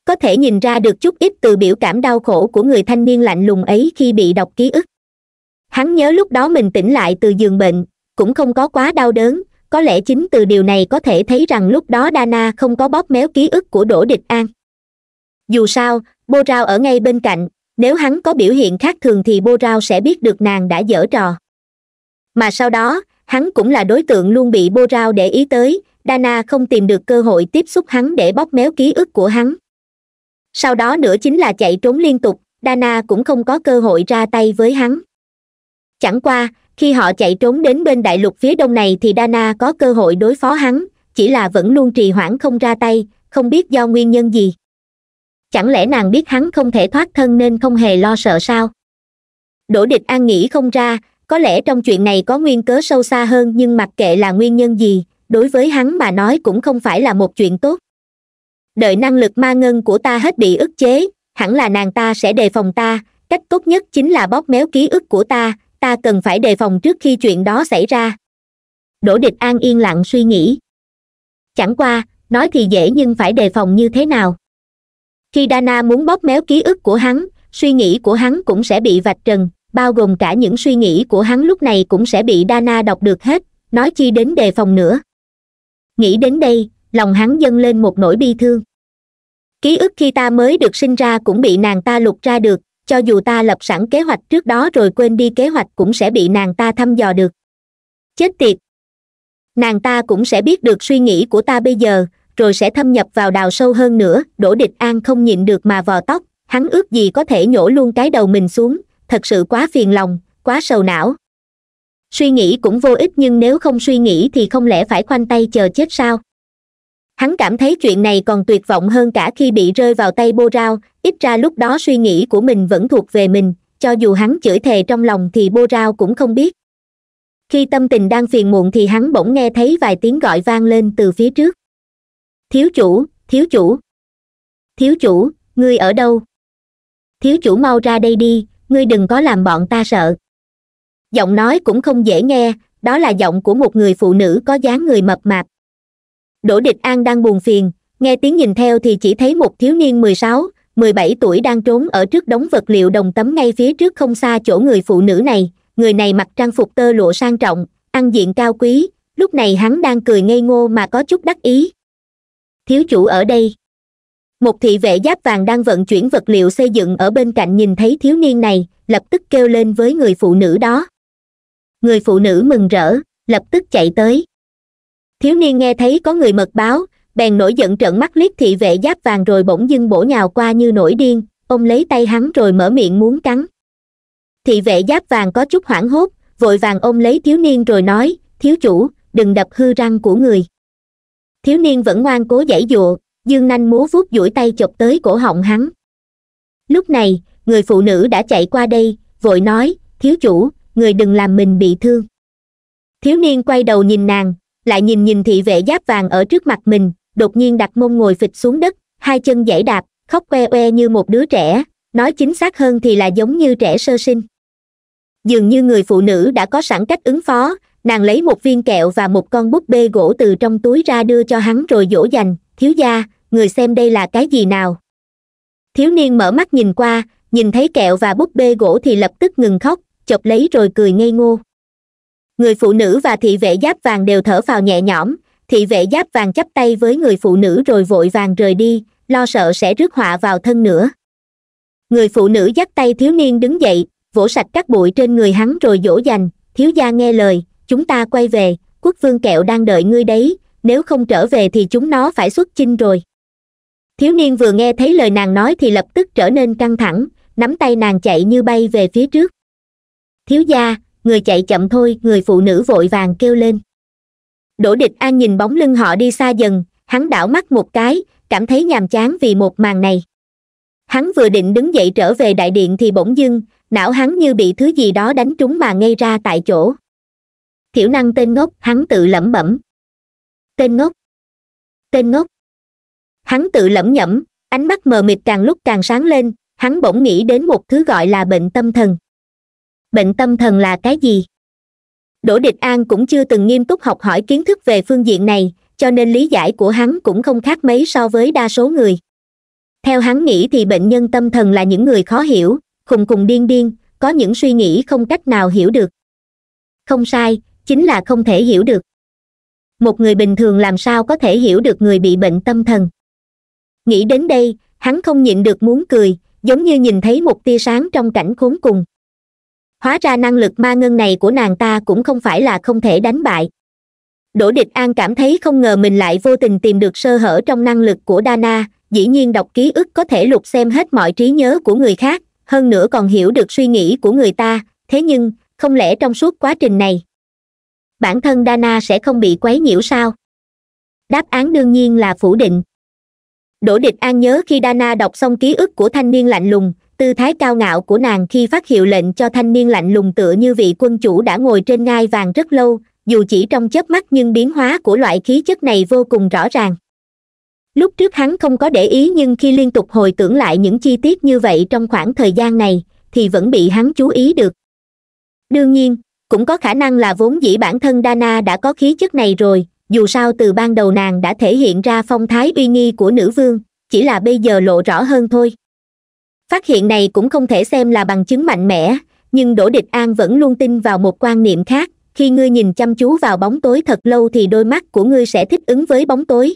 có thể nhìn ra được chút ít từ biểu cảm đau khổ của người thanh niên lạnh lùng ấy khi bị đọc ký ức hắn nhớ lúc đó mình tỉnh lại từ giường bệnh cũng không có quá đau đớn có lẽ chính từ điều này có thể thấy rằng lúc đó dana không có bóp méo ký ức của đỗ địch an dù sao bô rao ở ngay bên cạnh nếu hắn có biểu hiện khác thường thì bô rao sẽ biết được nàng đã dở trò mà sau đó hắn cũng là đối tượng luôn bị bô rao để ý tới dana không tìm được cơ hội tiếp xúc hắn để bóp méo ký ức của hắn sau đó nữa chính là chạy trốn liên tục dana cũng không có cơ hội ra tay với hắn chẳng qua khi họ chạy trốn đến bên đại lục phía đông này thì dana có cơ hội đối phó hắn chỉ là vẫn luôn trì hoãn không ra tay không biết do nguyên nhân gì chẳng lẽ nàng biết hắn không thể thoát thân nên không hề lo sợ sao đỗ địch an nghĩ không ra có lẽ trong chuyện này có nguyên cớ sâu xa hơn nhưng mặc kệ là nguyên nhân gì đối với hắn mà nói cũng không phải là một chuyện tốt đợi năng lực ma ngân của ta hết bị ức chế hẳn là nàng ta sẽ đề phòng ta cách tốt nhất chính là bóp méo ký ức của ta ta cần phải đề phòng trước khi chuyện đó xảy ra đỗ địch an yên lặng suy nghĩ chẳng qua nói thì dễ nhưng phải đề phòng như thế nào khi dana muốn bóp méo ký ức của hắn suy nghĩ của hắn cũng sẽ bị vạch trần bao gồm cả những suy nghĩ của hắn lúc này cũng sẽ bị dana đọc được hết nói chi đến đề phòng nữa nghĩ đến đây lòng hắn dâng lên một nỗi bi thương ký ức khi ta mới được sinh ra cũng bị nàng ta lục ra được cho dù ta lập sẵn kế hoạch trước đó rồi quên đi kế hoạch cũng sẽ bị nàng ta thăm dò được chết tiệt nàng ta cũng sẽ biết được suy nghĩ của ta bây giờ rồi sẽ thâm nhập vào đào sâu hơn nữa đổ địch an không nhịn được mà vò tóc hắn ước gì có thể nhổ luôn cái đầu mình xuống thật sự quá phiền lòng quá sầu não suy nghĩ cũng vô ích nhưng nếu không suy nghĩ thì không lẽ phải khoanh tay chờ chết sao hắn cảm thấy chuyện này còn tuyệt vọng hơn cả khi bị rơi vào tay bô rao ít ra lúc đó suy nghĩ của mình vẫn thuộc về mình cho dù hắn chửi thề trong lòng thì bô rao cũng không biết khi tâm tình đang phiền muộn thì hắn bỗng nghe thấy vài tiếng gọi vang lên từ phía trước thiếu chủ thiếu chủ thiếu chủ ngươi ở đâu thiếu chủ mau ra đây đi ngươi đừng có làm bọn ta sợ giọng nói cũng không dễ nghe đó là giọng của một người phụ nữ có dáng người mập mạp đỗ địch an đang buồn phiền nghe tiếng nhìn theo thì chỉ thấy một thiếu niên mười sáu mười bảy tuổi đang trốn ở trước đống vật liệu đồng tấm ngay phía trước không xa chỗ người phụ nữ này người này mặc trang phục tơ lụa sang trọng ăn diện cao quý lúc này hắn đang cười ngây ngô mà có chút đắc ý thiếu chủ ở đây một thị vệ giáp vàng đang vận chuyển vật liệu xây dựng ở bên cạnh nhìn thấy thiếu niên này lập tức kêu lên với người phụ nữ đó người phụ nữ mừng rỡ lập tức chạy tới thiếu niên nghe thấy có người mật báo bèn nổi giận trợn mắt liếc thị vệ giáp vàng rồi bỗng dưng bổ nhào qua như nổi điên ông lấy tay hắn rồi mở miệng muốn cắn thị vệ giáp vàng có chút hoảng hốt vội vàng ôm lấy thiếu niên rồi nói thiếu chủ đừng đập hư răng của người thiếu niên vẫn ngoan cố giãy giụa dương nanh múa vuốt duỗi tay chọc tới cổ họng hắn lúc này người phụ nữ đã chạy qua đây vội nói thiếu chủ người đừng làm mình bị thương thiếu niên quay đầu nhìn nàng lại nhìn nhìn thị vệ giáp vàng ở trước mặt mình đột nhiên đặt mông ngồi phịch xuống đất hai chân dãy đạp khóc que que như một đứa trẻ nói chính xác hơn thì là giống như trẻ sơ sinh dường như người phụ nữ đã có sẵn cách ứng phó nàng lấy một viên kẹo và một con búp bê gỗ từ trong túi ra đưa cho hắn rồi dỗ dành thiếu gia người xem đây là cái gì nào thiếu niên mở mắt nhìn qua nhìn thấy kẹo và búp bê gỗ thì lập tức ngừng khóc chọc lấy rồi cười ngây ngô người phụ nữ và thị vệ giáp vàng đều thở phào nhẹ nhõm thị vệ giáp vàng chắp tay với người phụ nữ rồi vội vàng rời đi lo sợ sẽ rước họa vào thân nữa người phụ nữ dắt tay thiếu niên đứng dậy vỗ sạch các bụi trên người hắn rồi dỗ dành thiếu gia nghe lời chúng ta quay về quốc vương kẹo đang đợi ngươi đấy nếu không trở về thì chúng nó phải xuất chinh rồi thiếu niên vừa nghe thấy lời nàng nói thì lập tức trở nên căng thẳng nắm tay nàng chạy như bay về phía trước thiếu gia người chạy chậm thôi người phụ nữ vội vàng kêu lên đỗ địch an nhìn bóng lưng họ đi xa dần hắn đảo mắt một cái cảm thấy nhàm chán vì một màn này hắn vừa định đứng dậy trở về đại điện thì bỗng dưng não hắn như bị thứ gì đó đánh trúng mà ngay ra tại chỗ thiểu năng tên ngốc hắn tự lẩm bẩm tên ngốc tên ngốc hắn tự lẩm nhẩm ánh mắt mờ mịt càng lúc càng sáng lên hắn bỗng nghĩ đến một thứ gọi là bệnh tâm thần bệnh tâm thần là cái gì đỗ địch an cũng chưa từng nghiêm túc học hỏi kiến thức về phương diện này cho nên lý giải của hắn cũng không khác mấy so với đa số người theo hắn nghĩ thì bệnh nhân tâm thần là những người khó hiểu khùng khùng điên điên có những suy nghĩ không cách nào hiểu được không sai chính là không thể hiểu được một người bình thường làm sao có thể hiểu được người bị bệnh tâm thần nghĩ đến đây hắn không nhịn được muốn cười giống như nhìn thấy một tia sáng trong cảnh khốn cùng hóa ra năng lực ma ngân này của nàng ta cũng không phải là không thể đánh bại đỗ địch an cảm thấy không ngờ mình lại vô tình tìm được sơ hở trong năng lực của dana dĩ nhiên đọc ký ức có thể lục xem hết mọi trí nhớ của người khác hơn nữa còn hiểu được suy nghĩ của người ta thế nhưng không lẽ trong suốt quá trình này bản thân dana sẽ không bị quấy nhiễu sao đáp án đương nhiên là phủ định đỗ địch an nhớ khi dana đọc xong ký ức của thanh niên lạnh lùng tư thái cao ngạo của nàng khi phát hiệu lệnh cho thanh niên lạnh lùng tựa như vị quân chủ đã ngồi trên ngai vàng rất lâu dù chỉ trong chớp mắt nhưng biến hóa của loại khí chất này vô cùng rõ ràng lúc trước hắn không có để ý nhưng khi liên tục hồi tưởng lại những chi tiết như vậy trong khoảng thời gian này thì vẫn bị hắn chú ý được đương nhiên cũng có khả năng là vốn dĩ bản thân dana đã có khí chất này rồi dù sao từ ban đầu nàng đã thể hiện ra phong thái uy nghi của nữ vương chỉ là bây giờ lộ rõ hơn thôi phát hiện này cũng không thể xem là bằng chứng mạnh mẽ nhưng đỗ địch an vẫn luôn tin vào một quan niệm khác khi ngươi nhìn chăm chú vào bóng tối thật lâu thì đôi mắt của ngươi sẽ thích ứng với bóng tối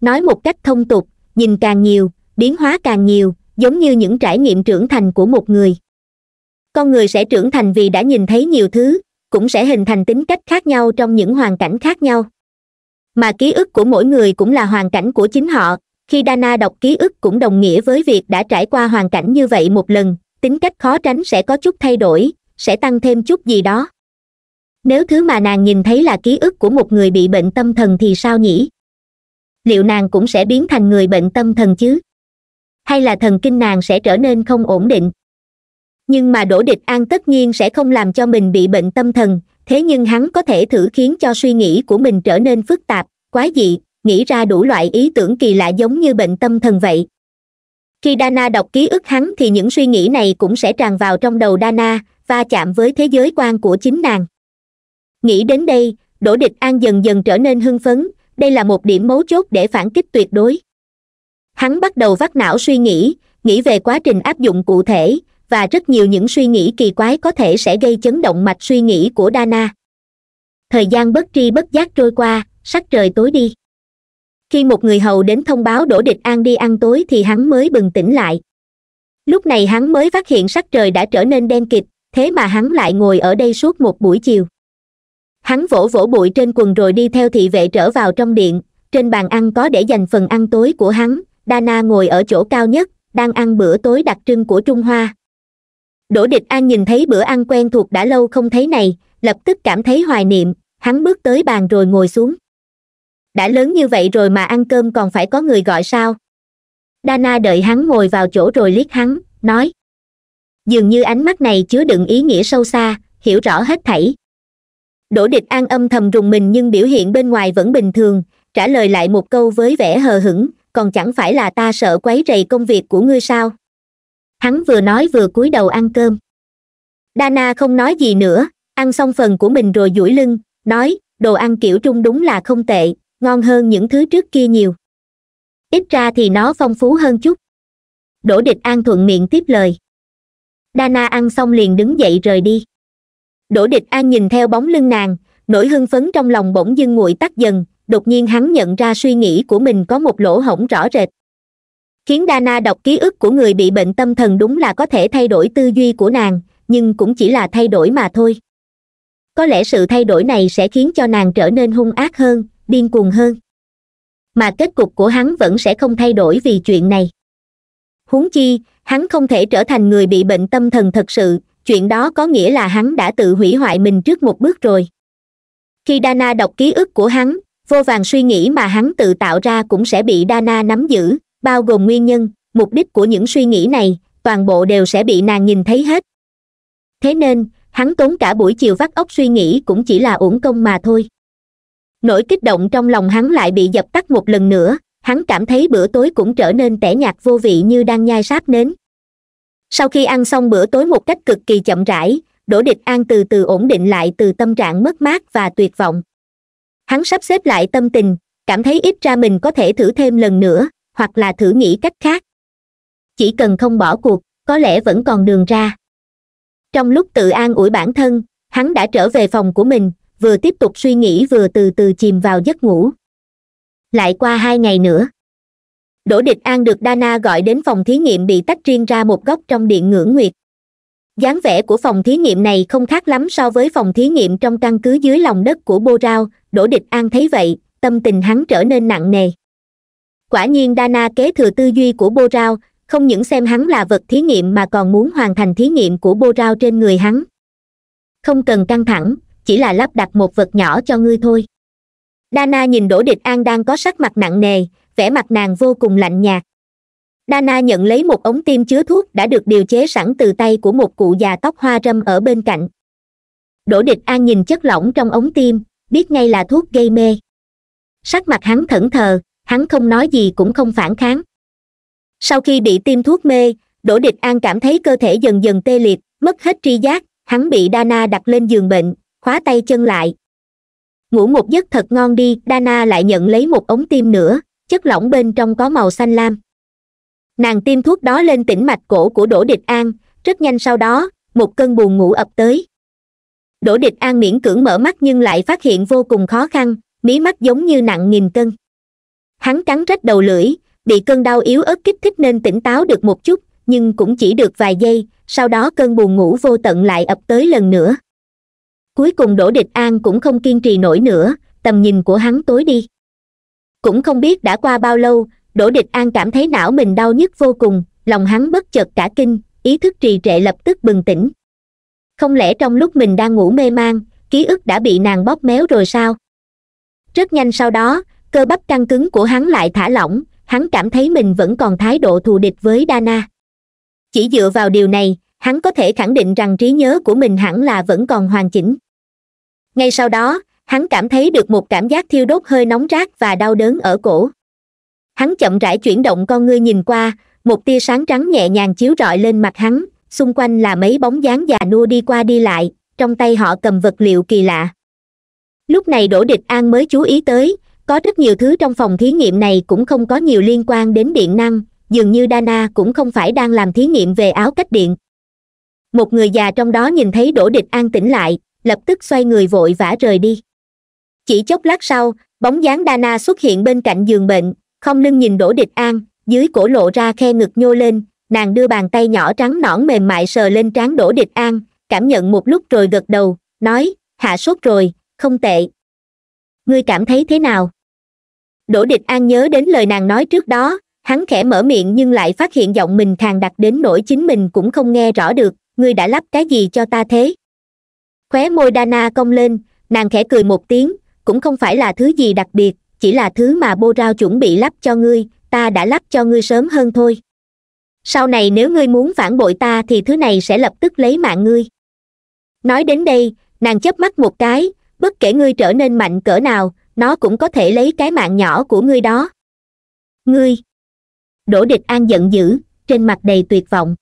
nói một cách thông tục nhìn càng nhiều biến hóa càng nhiều giống như những trải nghiệm trưởng thành của một người con người sẽ trưởng thành vì đã nhìn thấy nhiều thứ cũng sẽ hình thành tính cách khác nhau trong những hoàn cảnh khác nhau mà ký ức của mỗi người cũng là hoàn cảnh của chính họ khi dana đọc ký ức cũng đồng nghĩa với việc đã trải qua hoàn cảnh như vậy một lần tính cách khó tránh sẽ có chút thay đổi sẽ tăng thêm chút gì đó nếu thứ mà nàng nhìn thấy là ký ức của một người bị bệnh tâm thần thì sao nhỉ liệu nàng cũng sẽ biến thành người bệnh tâm thần chứ hay là thần kinh nàng sẽ trở nên không ổn định nhưng mà đỗ địch an tất nhiên sẽ không làm cho mình bị bệnh tâm thần thế nhưng hắn có thể thử khiến cho suy nghĩ của mình trở nên phức tạp quá dị nghĩ ra đủ loại ý tưởng kỳ lạ giống như bệnh tâm thần vậy khi dana đọc ký ức hắn thì những suy nghĩ này cũng sẽ tràn vào trong đầu dana va chạm với thế giới quan của chính nàng nghĩ đến đây đỗ địch an dần dần trở nên hưng phấn đây là một điểm mấu chốt để phản kích tuyệt đối hắn bắt đầu vắt não suy nghĩ nghĩ về quá trình áp dụng cụ thể và rất nhiều những suy nghĩ kỳ quái có thể sẽ gây chấn động mạch suy nghĩ của dana thời gian bất tri bất giác trôi qua sắc trời tối đi khi một người hầu đến thông báo đổ địch an đi ăn tối thì hắn mới bừng tỉnh lại lúc này hắn mới phát hiện sắc trời đã trở nên đen kịt thế mà hắn lại ngồi ở đây suốt một buổi chiều hắn vỗ vỗ bụi trên quần rồi đi theo thị vệ trở vào trong điện trên bàn ăn có để dành phần ăn tối của hắn dana ngồi ở chỗ cao nhất đang ăn bữa tối đặc trưng của trung hoa đỗ địch an nhìn thấy bữa ăn quen thuộc đã lâu không thấy này lập tức cảm thấy hoài niệm hắn bước tới bàn rồi ngồi xuống đã lớn như vậy rồi mà ăn cơm còn phải có người gọi sao dana đợi hắn ngồi vào chỗ rồi liếc hắn nói dường như ánh mắt này chứa đựng ý nghĩa sâu xa hiểu rõ hết thảy đỗ địch an âm thầm rùng mình nhưng biểu hiện bên ngoài vẫn bình thường trả lời lại một câu với vẻ hờ hững còn chẳng phải là ta sợ quấy rầy công việc của ngươi sao hắn vừa nói vừa cúi đầu ăn cơm dana không nói gì nữa ăn xong phần của mình rồi duỗi lưng nói đồ ăn kiểu trung đúng là không tệ ngon hơn những thứ trước kia nhiều ít ra thì nó phong phú hơn chút đỗ địch an thuận miệng tiếp lời Dana ăn xong liền đứng dậy rời đi đỗ địch an nhìn theo bóng lưng nàng nỗi hưng phấn trong lòng bỗng dưng nguội tắt dần đột nhiên hắn nhận ra suy nghĩ của mình có một lỗ hổng rõ rệt khiến Dana đọc ký ức của người bị bệnh tâm thần đúng là có thể thay đổi tư duy của nàng nhưng cũng chỉ là thay đổi mà thôi có lẽ sự thay đổi này sẽ khiến cho nàng trở nên hung ác hơn điên cuồng hơn mà kết cục của hắn vẫn sẽ không thay đổi vì chuyện này huống chi hắn không thể trở thành người bị bệnh tâm thần thật sự chuyện đó có nghĩa là hắn đã tự hủy hoại mình trước một bước rồi khi dana đọc ký ức của hắn vô vàng suy nghĩ mà hắn tự tạo ra cũng sẽ bị dana nắm giữ bao gồm nguyên nhân mục đích của những suy nghĩ này toàn bộ đều sẽ bị nàng nhìn thấy hết thế nên hắn tốn cả buổi chiều vắt óc suy nghĩ cũng chỉ là uổng công mà thôi nỗi kích động trong lòng hắn lại bị dập tắt một lần nữa hắn cảm thấy bữa tối cũng trở nên tẻ nhạt vô vị như đang nhai sáp nến sau khi ăn xong bữa tối một cách cực kỳ chậm rãi đỗ địch an từ từ ổn định lại từ tâm trạng mất mát và tuyệt vọng hắn sắp xếp lại tâm tình cảm thấy ít ra mình có thể thử thêm lần nữa hoặc là thử nghĩ cách khác chỉ cần không bỏ cuộc có lẽ vẫn còn đường ra trong lúc tự an ủi bản thân hắn đã trở về phòng của mình vừa tiếp tục suy nghĩ vừa từ từ chìm vào giấc ngủ lại qua hai ngày nữa đỗ địch an được dana gọi đến phòng thí nghiệm bị tách riêng ra một góc trong điện ngưỡng nguyệt dáng vẻ của phòng thí nghiệm này không khác lắm so với phòng thí nghiệm trong căn cứ dưới lòng đất của bô rao đỗ địch an thấy vậy tâm tình hắn trở nên nặng nề quả nhiên dana kế thừa tư duy của bô rao không những xem hắn là vật thí nghiệm mà còn muốn hoàn thành thí nghiệm của bô rao trên người hắn không cần căng thẳng chỉ là lắp đặt một vật nhỏ cho ngươi thôi dana nhìn đỗ địch an đang có sắc mặt nặng nề vẻ mặt nàng vô cùng lạnh nhạt dana nhận lấy một ống tiêm chứa thuốc đã được điều chế sẵn từ tay của một cụ già tóc hoa râm ở bên cạnh đỗ địch an nhìn chất lỏng trong ống tiêm biết ngay là thuốc gây mê sắc mặt hắn thẫn thờ hắn không nói gì cũng không phản kháng sau khi bị tiêm thuốc mê đỗ địch an cảm thấy cơ thể dần dần tê liệt mất hết tri giác hắn bị dana đặt lên giường bệnh khóa tay chân lại ngủ một giấc thật ngon đi dana lại nhận lấy một ống tim nữa chất lỏng bên trong có màu xanh lam nàng tiêm thuốc đó lên tĩnh mạch cổ của đỗ địch an rất nhanh sau đó một cơn buồn ngủ ập tới đỗ địch an miễn cưỡng mở mắt nhưng lại phát hiện vô cùng khó khăn mí mắt giống như nặng nghìn cân hắn cắn rách đầu lưỡi bị cơn đau yếu ớt kích thích nên tỉnh táo được một chút nhưng cũng chỉ được vài giây sau đó cơn buồn ngủ vô tận lại ập tới lần nữa cuối cùng đỗ địch an cũng không kiên trì nổi nữa tầm nhìn của hắn tối đi cũng không biết đã qua bao lâu đỗ địch an cảm thấy não mình đau nhức vô cùng lòng hắn bất chợt cả kinh ý thức trì trệ lập tức bừng tỉnh không lẽ trong lúc mình đang ngủ mê man ký ức đã bị nàng bóp méo rồi sao rất nhanh sau đó cơ bắp căng cứng của hắn lại thả lỏng hắn cảm thấy mình vẫn còn thái độ thù địch với đa na chỉ dựa vào điều này hắn có thể khẳng định rằng trí nhớ của mình hẳn là vẫn còn hoàn chỉnh ngay sau đó hắn cảm thấy được một cảm giác thiêu đốt hơi nóng rát và đau đớn ở cổ hắn chậm rãi chuyển động con ngươi nhìn qua một tia sáng trắng nhẹ nhàng chiếu rọi lên mặt hắn xung quanh là mấy bóng dáng già nua đi qua đi lại trong tay họ cầm vật liệu kỳ lạ lúc này đỗ địch an mới chú ý tới có rất nhiều thứ trong phòng thí nghiệm này cũng không có nhiều liên quan đến điện năng dường như dana cũng không phải đang làm thí nghiệm về áo cách điện một người già trong đó nhìn thấy đỗ địch an tỉnh lại lập tức xoay người vội vã rời đi chỉ chốc lát sau bóng dáng đa na xuất hiện bên cạnh giường bệnh không lưng nhìn đỗ địch an dưới cổ lộ ra khe ngực nhô lên nàng đưa bàn tay nhỏ trắng nõn mềm mại sờ lên trán đỗ địch an cảm nhận một lúc rồi gật đầu nói hạ sốt rồi không tệ ngươi cảm thấy thế nào đỗ địch an nhớ đến lời nàng nói trước đó hắn khẽ mở miệng nhưng lại phát hiện giọng mình thàng đặt đến nỗi chính mình cũng không nghe rõ được ngươi đã lắp cái gì cho ta thế khóe môi dana cong lên nàng khẽ cười một tiếng cũng không phải là thứ gì đặc biệt chỉ là thứ mà bô rao chuẩn bị lắp cho ngươi ta đã lắp cho ngươi sớm hơn thôi sau này nếu ngươi muốn phản bội ta thì thứ này sẽ lập tức lấy mạng ngươi nói đến đây nàng chớp mắt một cái bất kể ngươi trở nên mạnh cỡ nào nó cũng có thể lấy cái mạng nhỏ của ngươi đó ngươi đỗ địch an giận dữ trên mặt đầy tuyệt vọng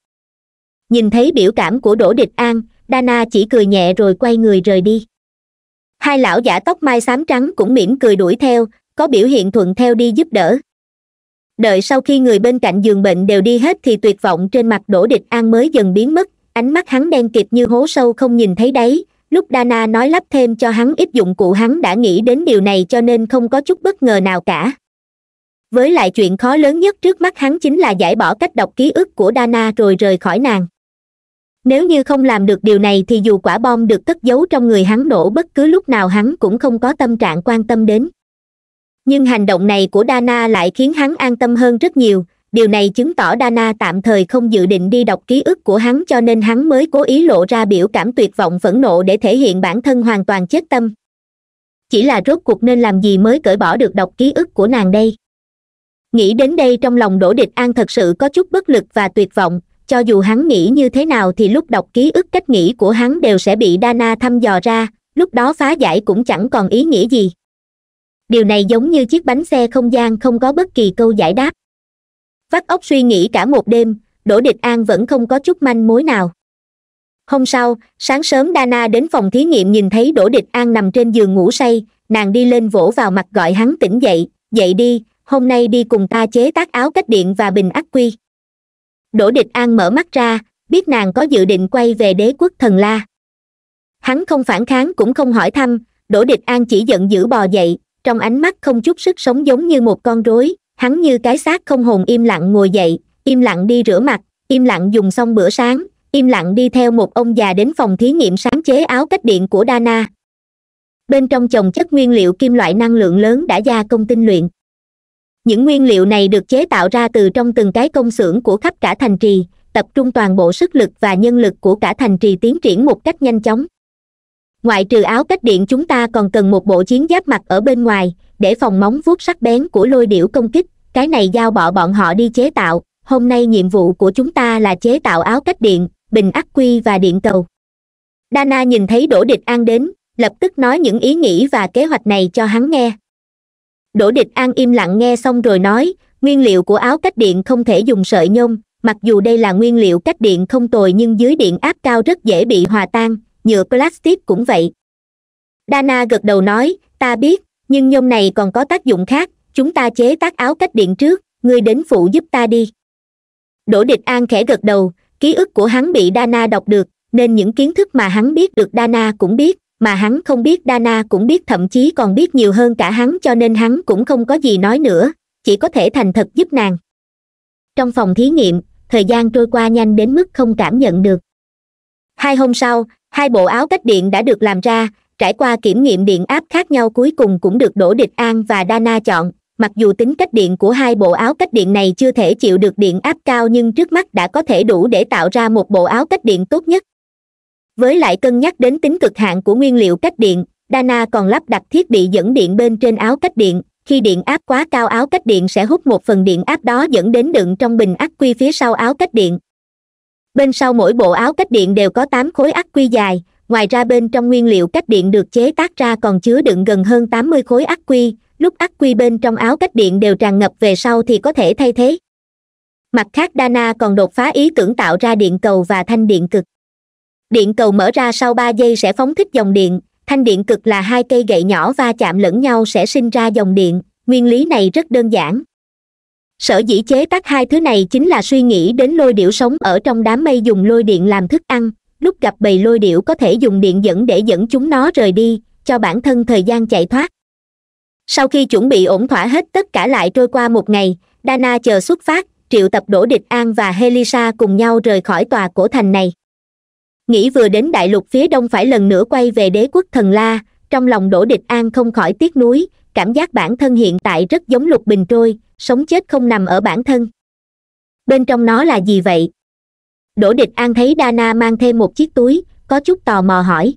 nhìn thấy biểu cảm của đỗ địch an dana chỉ cười nhẹ rồi quay người rời đi hai lão giả tóc mai xám trắng cũng mỉm cười đuổi theo có biểu hiện thuận theo đi giúp đỡ đợi sau khi người bên cạnh giường bệnh đều đi hết thì tuyệt vọng trên mặt đỗ địch an mới dần biến mất ánh mắt hắn đen kịt như hố sâu không nhìn thấy đấy. lúc dana nói lắp thêm cho hắn ít dụng cụ hắn đã nghĩ đến điều này cho nên không có chút bất ngờ nào cả với lại chuyện khó lớn nhất trước mắt hắn chính là giải bỏ cách đọc ký ức của dana rồi rời khỏi nàng nếu như không làm được điều này thì dù quả bom được cất giấu trong người hắn nổ bất cứ lúc nào hắn cũng không có tâm trạng quan tâm đến nhưng hành động này của dana lại khiến hắn an tâm hơn rất nhiều điều này chứng tỏ dana tạm thời không dự định đi đọc ký ức của hắn cho nên hắn mới cố ý lộ ra biểu cảm tuyệt vọng phẫn nộ để thể hiện bản thân hoàn toàn chết tâm chỉ là rốt cuộc nên làm gì mới cởi bỏ được đọc ký ức của nàng đây nghĩ đến đây trong lòng Đổ địch an thật sự có chút bất lực và tuyệt vọng cho dù hắn nghĩ như thế nào thì lúc đọc ký ức cách nghĩ của hắn đều sẽ bị dana thăm dò ra lúc đó phá giải cũng chẳng còn ý nghĩa gì điều này giống như chiếc bánh xe không gian không có bất kỳ câu giải đáp vắt óc suy nghĩ cả một đêm đỗ địch an vẫn không có chút manh mối nào hôm sau sáng sớm dana đến phòng thí nghiệm nhìn thấy đỗ địch an nằm trên giường ngủ say nàng đi lên vỗ vào mặt gọi hắn tỉnh dậy dậy đi hôm nay đi cùng ta chế tác áo cách điện và bình ắc quy đỗ địch an mở mắt ra biết nàng có dự định quay về đế quốc thần la hắn không phản kháng cũng không hỏi thăm đỗ địch an chỉ giận dữ bò dậy trong ánh mắt không chút sức sống giống như một con rối hắn như cái xác không hồn im lặng ngồi dậy im lặng đi rửa mặt im lặng dùng xong bữa sáng im lặng đi theo một ông già đến phòng thí nghiệm sáng chế áo cách điện của dana bên trong chồng chất nguyên liệu kim loại năng lượng lớn đã gia công tinh luyện những nguyên liệu này được chế tạo ra từ trong từng cái công xưởng của khắp cả thành trì tập trung toàn bộ sức lực và nhân lực của cả thành trì tiến triển một cách nhanh chóng ngoại trừ áo cách điện chúng ta còn cần một bộ chiến giáp mặt ở bên ngoài để phòng móng vuốt sắc bén của lôi điểu công kích cái này giao bỏ bọn họ đi chế tạo hôm nay nhiệm vụ của chúng ta là chế tạo áo cách điện bình ắc quy và điện cầu dana nhìn thấy đỗ địch an đến lập tức nói những ý nghĩ và kế hoạch này cho hắn nghe đỗ địch an im lặng nghe xong rồi nói nguyên liệu của áo cách điện không thể dùng sợi nhôm mặc dù đây là nguyên liệu cách điện không tồi nhưng dưới điện áp cao rất dễ bị hòa tan nhựa plastic cũng vậy dana gật đầu nói ta biết nhưng nhôm này còn có tác dụng khác chúng ta chế tác áo cách điện trước ngươi đến phụ giúp ta đi đỗ địch an khẽ gật đầu ký ức của hắn bị dana đọc được nên những kiến thức mà hắn biết được dana cũng biết mà hắn không biết dana cũng biết thậm chí còn biết nhiều hơn cả hắn cho nên hắn cũng không có gì nói nữa chỉ có thể thành thật giúp nàng trong phòng thí nghiệm thời gian trôi qua nhanh đến mức không cảm nhận được hai hôm sau hai bộ áo cách điện đã được làm ra trải qua kiểm nghiệm điện áp khác nhau cuối cùng cũng được đỗ địch an và dana chọn mặc dù tính cách điện của hai bộ áo cách điện này chưa thể chịu được điện áp cao nhưng trước mắt đã có thể đủ để tạo ra một bộ áo cách điện tốt nhất với lại cân nhắc đến tính cực hạn của nguyên liệu cách điện dana còn lắp đặt thiết bị dẫn điện bên trên áo cách điện khi điện áp quá cao áo cách điện sẽ hút một phần điện áp đó dẫn đến đựng trong bình ắc quy phía sau áo cách điện bên sau mỗi bộ áo cách điện đều có tám khối ắc quy dài ngoài ra bên trong nguyên liệu cách điện được chế tác ra còn chứa đựng gần hơn tám mươi khối ắc quy lúc ắc quy bên trong áo cách điện đều tràn ngập về sau thì có thể thay thế mặt khác dana còn đột phá ý tưởng tạo ra điện cầu và thanh điện cực điện cầu mở ra sau ba giây sẽ phóng thích dòng điện thanh điện cực là hai cây gậy nhỏ va chạm lẫn nhau sẽ sinh ra dòng điện nguyên lý này rất đơn giản sở dĩ chế tác hai thứ này chính là suy nghĩ đến lôi điểu sống ở trong đám mây dùng lôi điện làm thức ăn lúc gặp bầy lôi điểu có thể dùng điện dẫn để dẫn chúng nó rời đi cho bản thân thời gian chạy thoát sau khi chuẩn bị ổn thỏa hết tất cả lại trôi qua một ngày dana chờ xuất phát triệu tập đỗ địch an và helisa cùng nhau rời khỏi tòa cổ thành này nghĩ vừa đến đại lục phía đông phải lần nữa quay về đế quốc thần la trong lòng đỗ địch an không khỏi tiếc nuối cảm giác bản thân hiện tại rất giống lục bình trôi sống chết không nằm ở bản thân bên trong nó là gì vậy đỗ địch an thấy dana mang thêm một chiếc túi có chút tò mò hỏi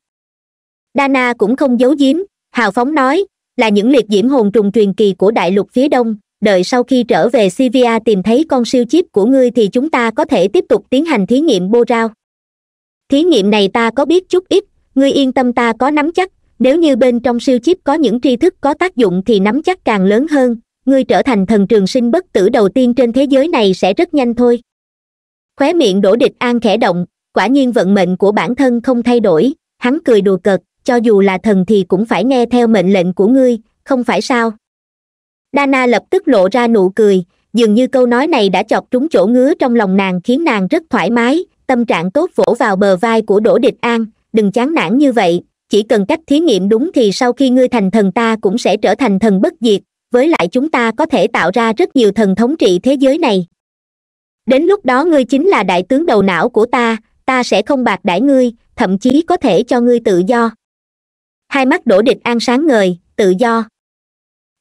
dana cũng không giấu giếm hào phóng nói là những liệt diễm hồn trùng truyền kỳ của đại lục phía đông đợi sau khi trở về sivia tìm thấy con siêu chip của ngươi thì chúng ta có thể tiếp tục tiến hành thí nghiệm bô rao thí nghiệm này ta có biết chút ít ngươi yên tâm ta có nắm chắc nếu như bên trong siêu chip có những tri thức có tác dụng thì nắm chắc càng lớn hơn ngươi trở thành thần trường sinh bất tử đầu tiên trên thế giới này sẽ rất nhanh thôi khóe miệng đổ địch an khẽ động quả nhiên vận mệnh của bản thân không thay đổi hắn cười đùa cợt cho dù là thần thì cũng phải nghe theo mệnh lệnh của ngươi không phải sao dana lập tức lộ ra nụ cười dường như câu nói này đã chọc trúng chỗ ngứa trong lòng nàng khiến nàng rất thoải mái tâm trạng tốt vỗ vào bờ vai của đỗ địch an đừng chán nản như vậy chỉ cần cách thí nghiệm đúng thì sau khi ngươi thành thần ta cũng sẽ trở thành thần bất diệt với lại chúng ta có thể tạo ra rất nhiều thần thống trị thế giới này đến lúc đó ngươi chính là đại tướng đầu não của ta ta sẽ không bạc đãi ngươi thậm chí có thể cho ngươi tự do hai mắt đổ địch an sáng ngời tự do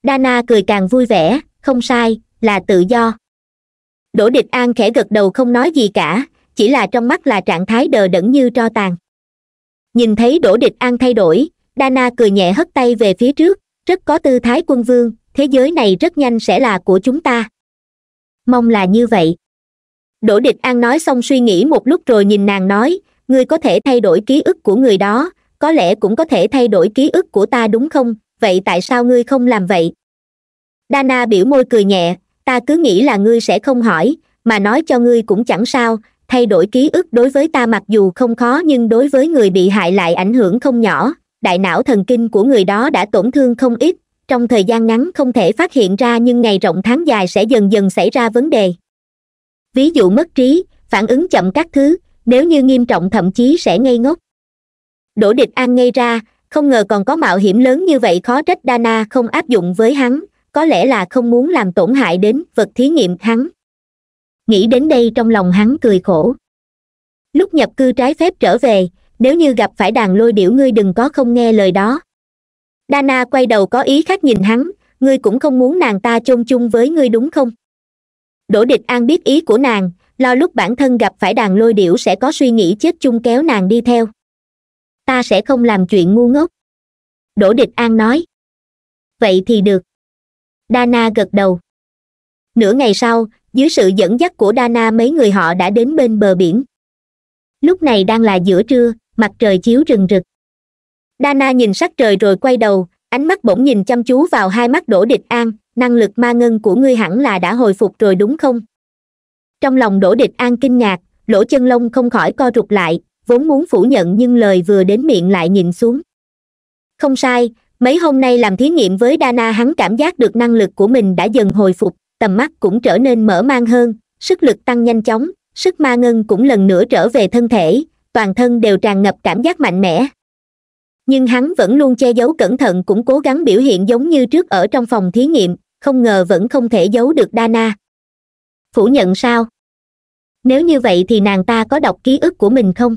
dana cười càng vui vẻ không sai là tự do đỗ địch an khẽ gật đầu không nói gì cả chỉ là trong mắt là trạng thái đờ đẫn như tro tàn nhìn thấy đỗ địch an thay đổi dana cười nhẹ hất tay về phía trước rất có tư thái quân vương thế giới này rất nhanh sẽ là của chúng ta mong là như vậy đỗ địch an nói xong suy nghĩ một lúc rồi nhìn nàng nói ngươi có thể thay đổi ký ức của người đó có lẽ cũng có thể thay đổi ký ức của ta đúng không vậy tại sao ngươi không làm vậy dana biểu môi cười nhẹ ta cứ nghĩ là ngươi sẽ không hỏi mà nói cho ngươi cũng chẳng sao thay đổi ký ức đối với ta mặc dù không khó nhưng đối với người bị hại lại ảnh hưởng không nhỏ đại não thần kinh của người đó đã tổn thương không ít trong thời gian ngắn không thể phát hiện ra nhưng ngày rộng tháng dài sẽ dần dần xảy ra vấn đề ví dụ mất trí phản ứng chậm các thứ nếu như nghiêm trọng thậm chí sẽ ngây ngốc đỗ địch an ngay ra không ngờ còn có mạo hiểm lớn như vậy khó trách Dana không áp dụng với hắn có lẽ là không muốn làm tổn hại đến vật thí nghiệm hắn nghĩ đến đây trong lòng hắn cười khổ lúc nhập cư trái phép trở về nếu như gặp phải đàn lôi điểu ngươi đừng có không nghe lời đó dana quay đầu có ý khác nhìn hắn ngươi cũng không muốn nàng ta chôn chung với ngươi đúng không đỗ địch an biết ý của nàng lo lúc bản thân gặp phải đàn lôi điểu sẽ có suy nghĩ chết chung kéo nàng đi theo ta sẽ không làm chuyện ngu ngốc đỗ địch an nói vậy thì được dana gật đầu nửa ngày sau dưới sự dẫn dắt của dana mấy người họ đã đến bên bờ biển lúc này đang là giữa trưa mặt trời chiếu rừng rực dana nhìn sắc trời rồi quay đầu ánh mắt bỗng nhìn chăm chú vào hai mắt đỗ địch an năng lực ma ngân của ngươi hẳn là đã hồi phục rồi đúng không trong lòng đỗ địch an kinh ngạc lỗ chân lông không khỏi co rụt lại vốn muốn phủ nhận nhưng lời vừa đến miệng lại nhìn xuống không sai mấy hôm nay làm thí nghiệm với dana hắn cảm giác được năng lực của mình đã dần hồi phục tầm mắt cũng trở nên mở mang hơn sức lực tăng nhanh chóng sức ma ngân cũng lần nữa trở về thân thể toàn thân đều tràn ngập cảm giác mạnh mẽ nhưng hắn vẫn luôn che giấu cẩn thận cũng cố gắng biểu hiện giống như trước ở trong phòng thí nghiệm không ngờ vẫn không thể giấu được Dana. phủ nhận sao nếu như vậy thì nàng ta có đọc ký ức của mình không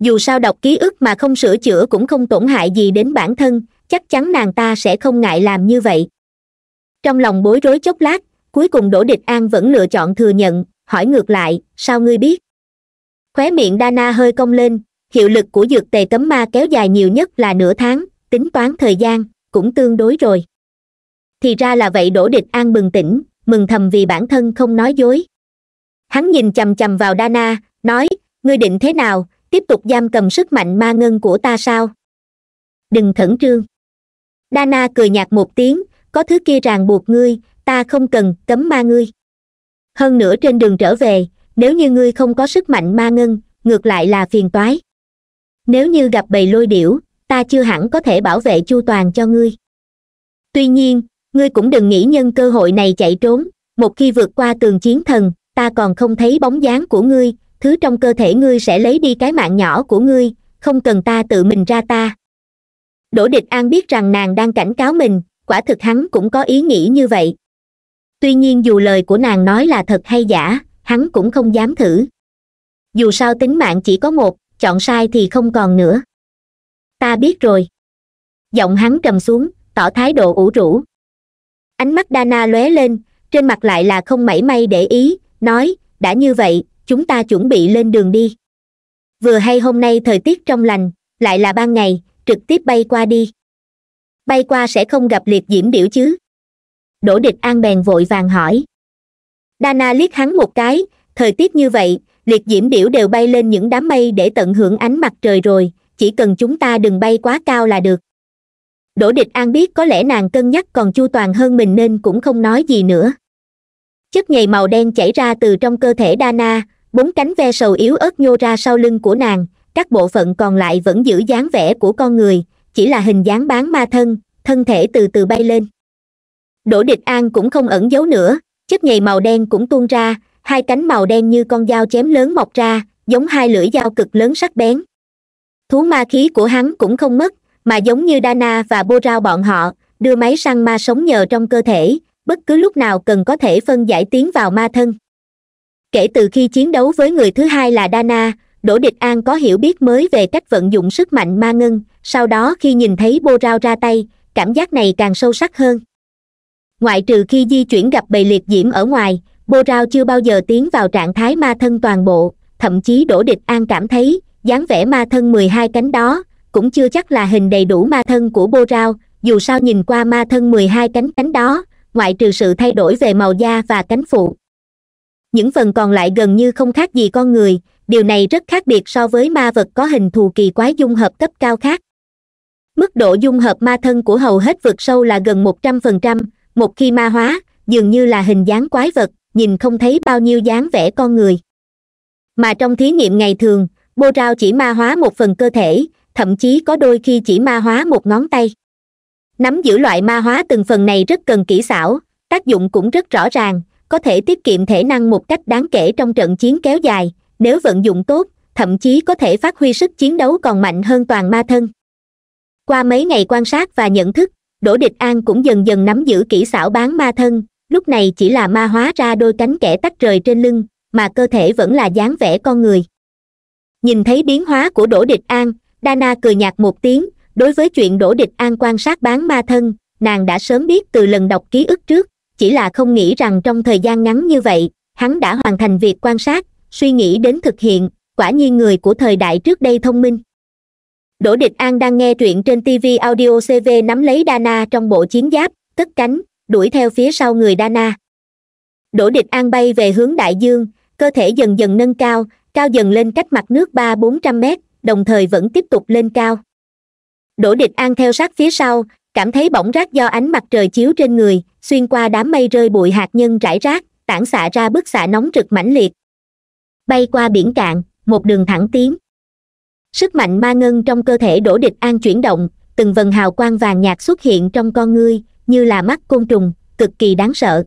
dù sao đọc ký ức mà không sửa chữa cũng không tổn hại gì đến bản thân chắc chắn nàng ta sẽ không ngại làm như vậy trong lòng bối rối chốc lát cuối cùng đỗ địch an vẫn lựa chọn thừa nhận hỏi ngược lại sao ngươi biết khóe miệng đa na hơi cong lên hiệu lực của dược tề cấm ma kéo dài nhiều nhất là nửa tháng tính toán thời gian cũng tương đối rồi thì ra là vậy đỗ địch an bừng tỉnh mừng thầm vì bản thân không nói dối hắn nhìn chằm chằm vào đa na nói ngươi định thế nào tiếp tục giam cầm sức mạnh ma ngân của ta sao đừng khẩn trương đa na cười nhạt một tiếng có thứ kia ràng buộc ngươi ta không cần cấm ma ngươi hơn nữa trên đường trở về nếu như ngươi không có sức mạnh ma ngân ngược lại là phiền toái nếu như gặp bầy lôi điểu ta chưa hẳn có thể bảo vệ chu toàn cho ngươi tuy nhiên ngươi cũng đừng nghĩ nhân cơ hội này chạy trốn một khi vượt qua tường chiến thần ta còn không thấy bóng dáng của ngươi thứ trong cơ thể ngươi sẽ lấy đi cái mạng nhỏ của ngươi không cần ta tự mình ra ta đỗ địch an biết rằng nàng đang cảnh cáo mình quả thực hắn cũng có ý nghĩ như vậy tuy nhiên dù lời của nàng nói là thật hay giả hắn cũng không dám thử dù sao tính mạng chỉ có một chọn sai thì không còn nữa ta biết rồi giọng hắn trầm xuống tỏ thái độ ủ rũ ánh mắt dana lóe lên trên mặt lại là không mảy may để ý nói đã như vậy chúng ta chuẩn bị lên đường đi vừa hay hôm nay thời tiết trong lành lại là ban ngày trực tiếp bay qua đi bay qua sẽ không gặp liệt diễm điểu chứ đỗ địch an bèn vội vàng hỏi dana liếc hắn một cái thời tiết như vậy liệt diễm điểu đều bay lên những đám mây để tận hưởng ánh mặt trời rồi chỉ cần chúng ta đừng bay quá cao là được đỗ địch an biết có lẽ nàng cân nhắc còn chu toàn hơn mình nên cũng không nói gì nữa chất nhầy màu đen chảy ra từ trong cơ thể dana bốn cánh ve sầu yếu ớt nhô ra sau lưng của nàng các bộ phận còn lại vẫn giữ dáng vẻ của con người chỉ là hình dáng bán ma thân thân thể từ từ bay lên đỗ địch an cũng không ẩn giấu nữa chất nhầy màu đen cũng tuôn ra hai cánh màu đen như con dao chém lớn mọc ra giống hai lưỡi dao cực lớn sắc bén thú ma khí của hắn cũng không mất mà giống như dana và bô rao bọn họ đưa máy săn ma sống nhờ trong cơ thể bất cứ lúc nào cần có thể phân giải tiến vào ma thân kể từ khi chiến đấu với người thứ hai là dana đỗ địch an có hiểu biết mới về cách vận dụng sức mạnh ma ngân sau đó khi nhìn thấy bô rao ra tay cảm giác này càng sâu sắc hơn ngoại trừ khi di chuyển gặp bầy liệt diễm ở ngoài bô rao chưa bao giờ tiến vào trạng thái ma thân toàn bộ thậm chí đỗ địch an cảm thấy dáng vẻ ma thân mười hai cánh đó cũng chưa chắc là hình đầy đủ ma thân của bô rao dù sao nhìn qua ma thân mười hai cánh cánh đó ngoại trừ sự thay đổi về màu da và cánh phụ những phần còn lại gần như không khác gì con người điều này rất khác biệt so với ma vật có hình thù kỳ quái dung hợp cấp cao khác mức độ dung hợp ma thân của hầu hết vực sâu là gần một trăm phần trăm một khi ma hóa dường như là hình dáng quái vật nhìn không thấy bao nhiêu dáng vẻ con người mà trong thí nghiệm ngày thường bô rao chỉ ma hóa một phần cơ thể thậm chí có đôi khi chỉ ma hóa một ngón tay nắm giữ loại ma hóa từng phần này rất cần kỹ xảo tác dụng cũng rất rõ ràng có thể tiết kiệm thể năng một cách đáng kể trong trận chiến kéo dài nếu vận dụng tốt thậm chí có thể phát huy sức chiến đấu còn mạnh hơn toàn ma thân qua mấy ngày quan sát và nhận thức đỗ địch an cũng dần dần nắm giữ kỹ xảo bán ma thân lúc này chỉ là ma hóa ra đôi cánh kẻ tách rời trên lưng mà cơ thể vẫn là dáng vẻ con người nhìn thấy biến hóa của đỗ địch an dana cười nhạt một tiếng đối với chuyện đỗ địch an quan sát bán ma thân nàng đã sớm biết từ lần đọc ký ức trước chỉ là không nghĩ rằng trong thời gian ngắn như vậy hắn đã hoàn thành việc quan sát suy nghĩ đến thực hiện quả nhiên người của thời đại trước đây thông minh đỗ địch an đang nghe truyện trên tv audio cv nắm lấy dana trong bộ chiến giáp cất cánh đuổi theo phía sau người dana đỗ địch an bay về hướng đại dương cơ thể dần dần nâng cao cao dần lên cách mặt nước ba bốn trăm mét đồng thời vẫn tiếp tục lên cao đỗ địch an theo sát phía sau cảm thấy bỗng rác do ánh mặt trời chiếu trên người xuyên qua đám mây rơi bụi hạt nhân rải rác tản xạ ra bức xạ nóng trực mãnh liệt bay qua biển cạn một đường thẳng tiến sức mạnh ma ngân trong cơ thể đổ địch an chuyển động từng vần hào quang vàng nhạt xuất hiện trong con ngươi như là mắt côn trùng cực kỳ đáng sợ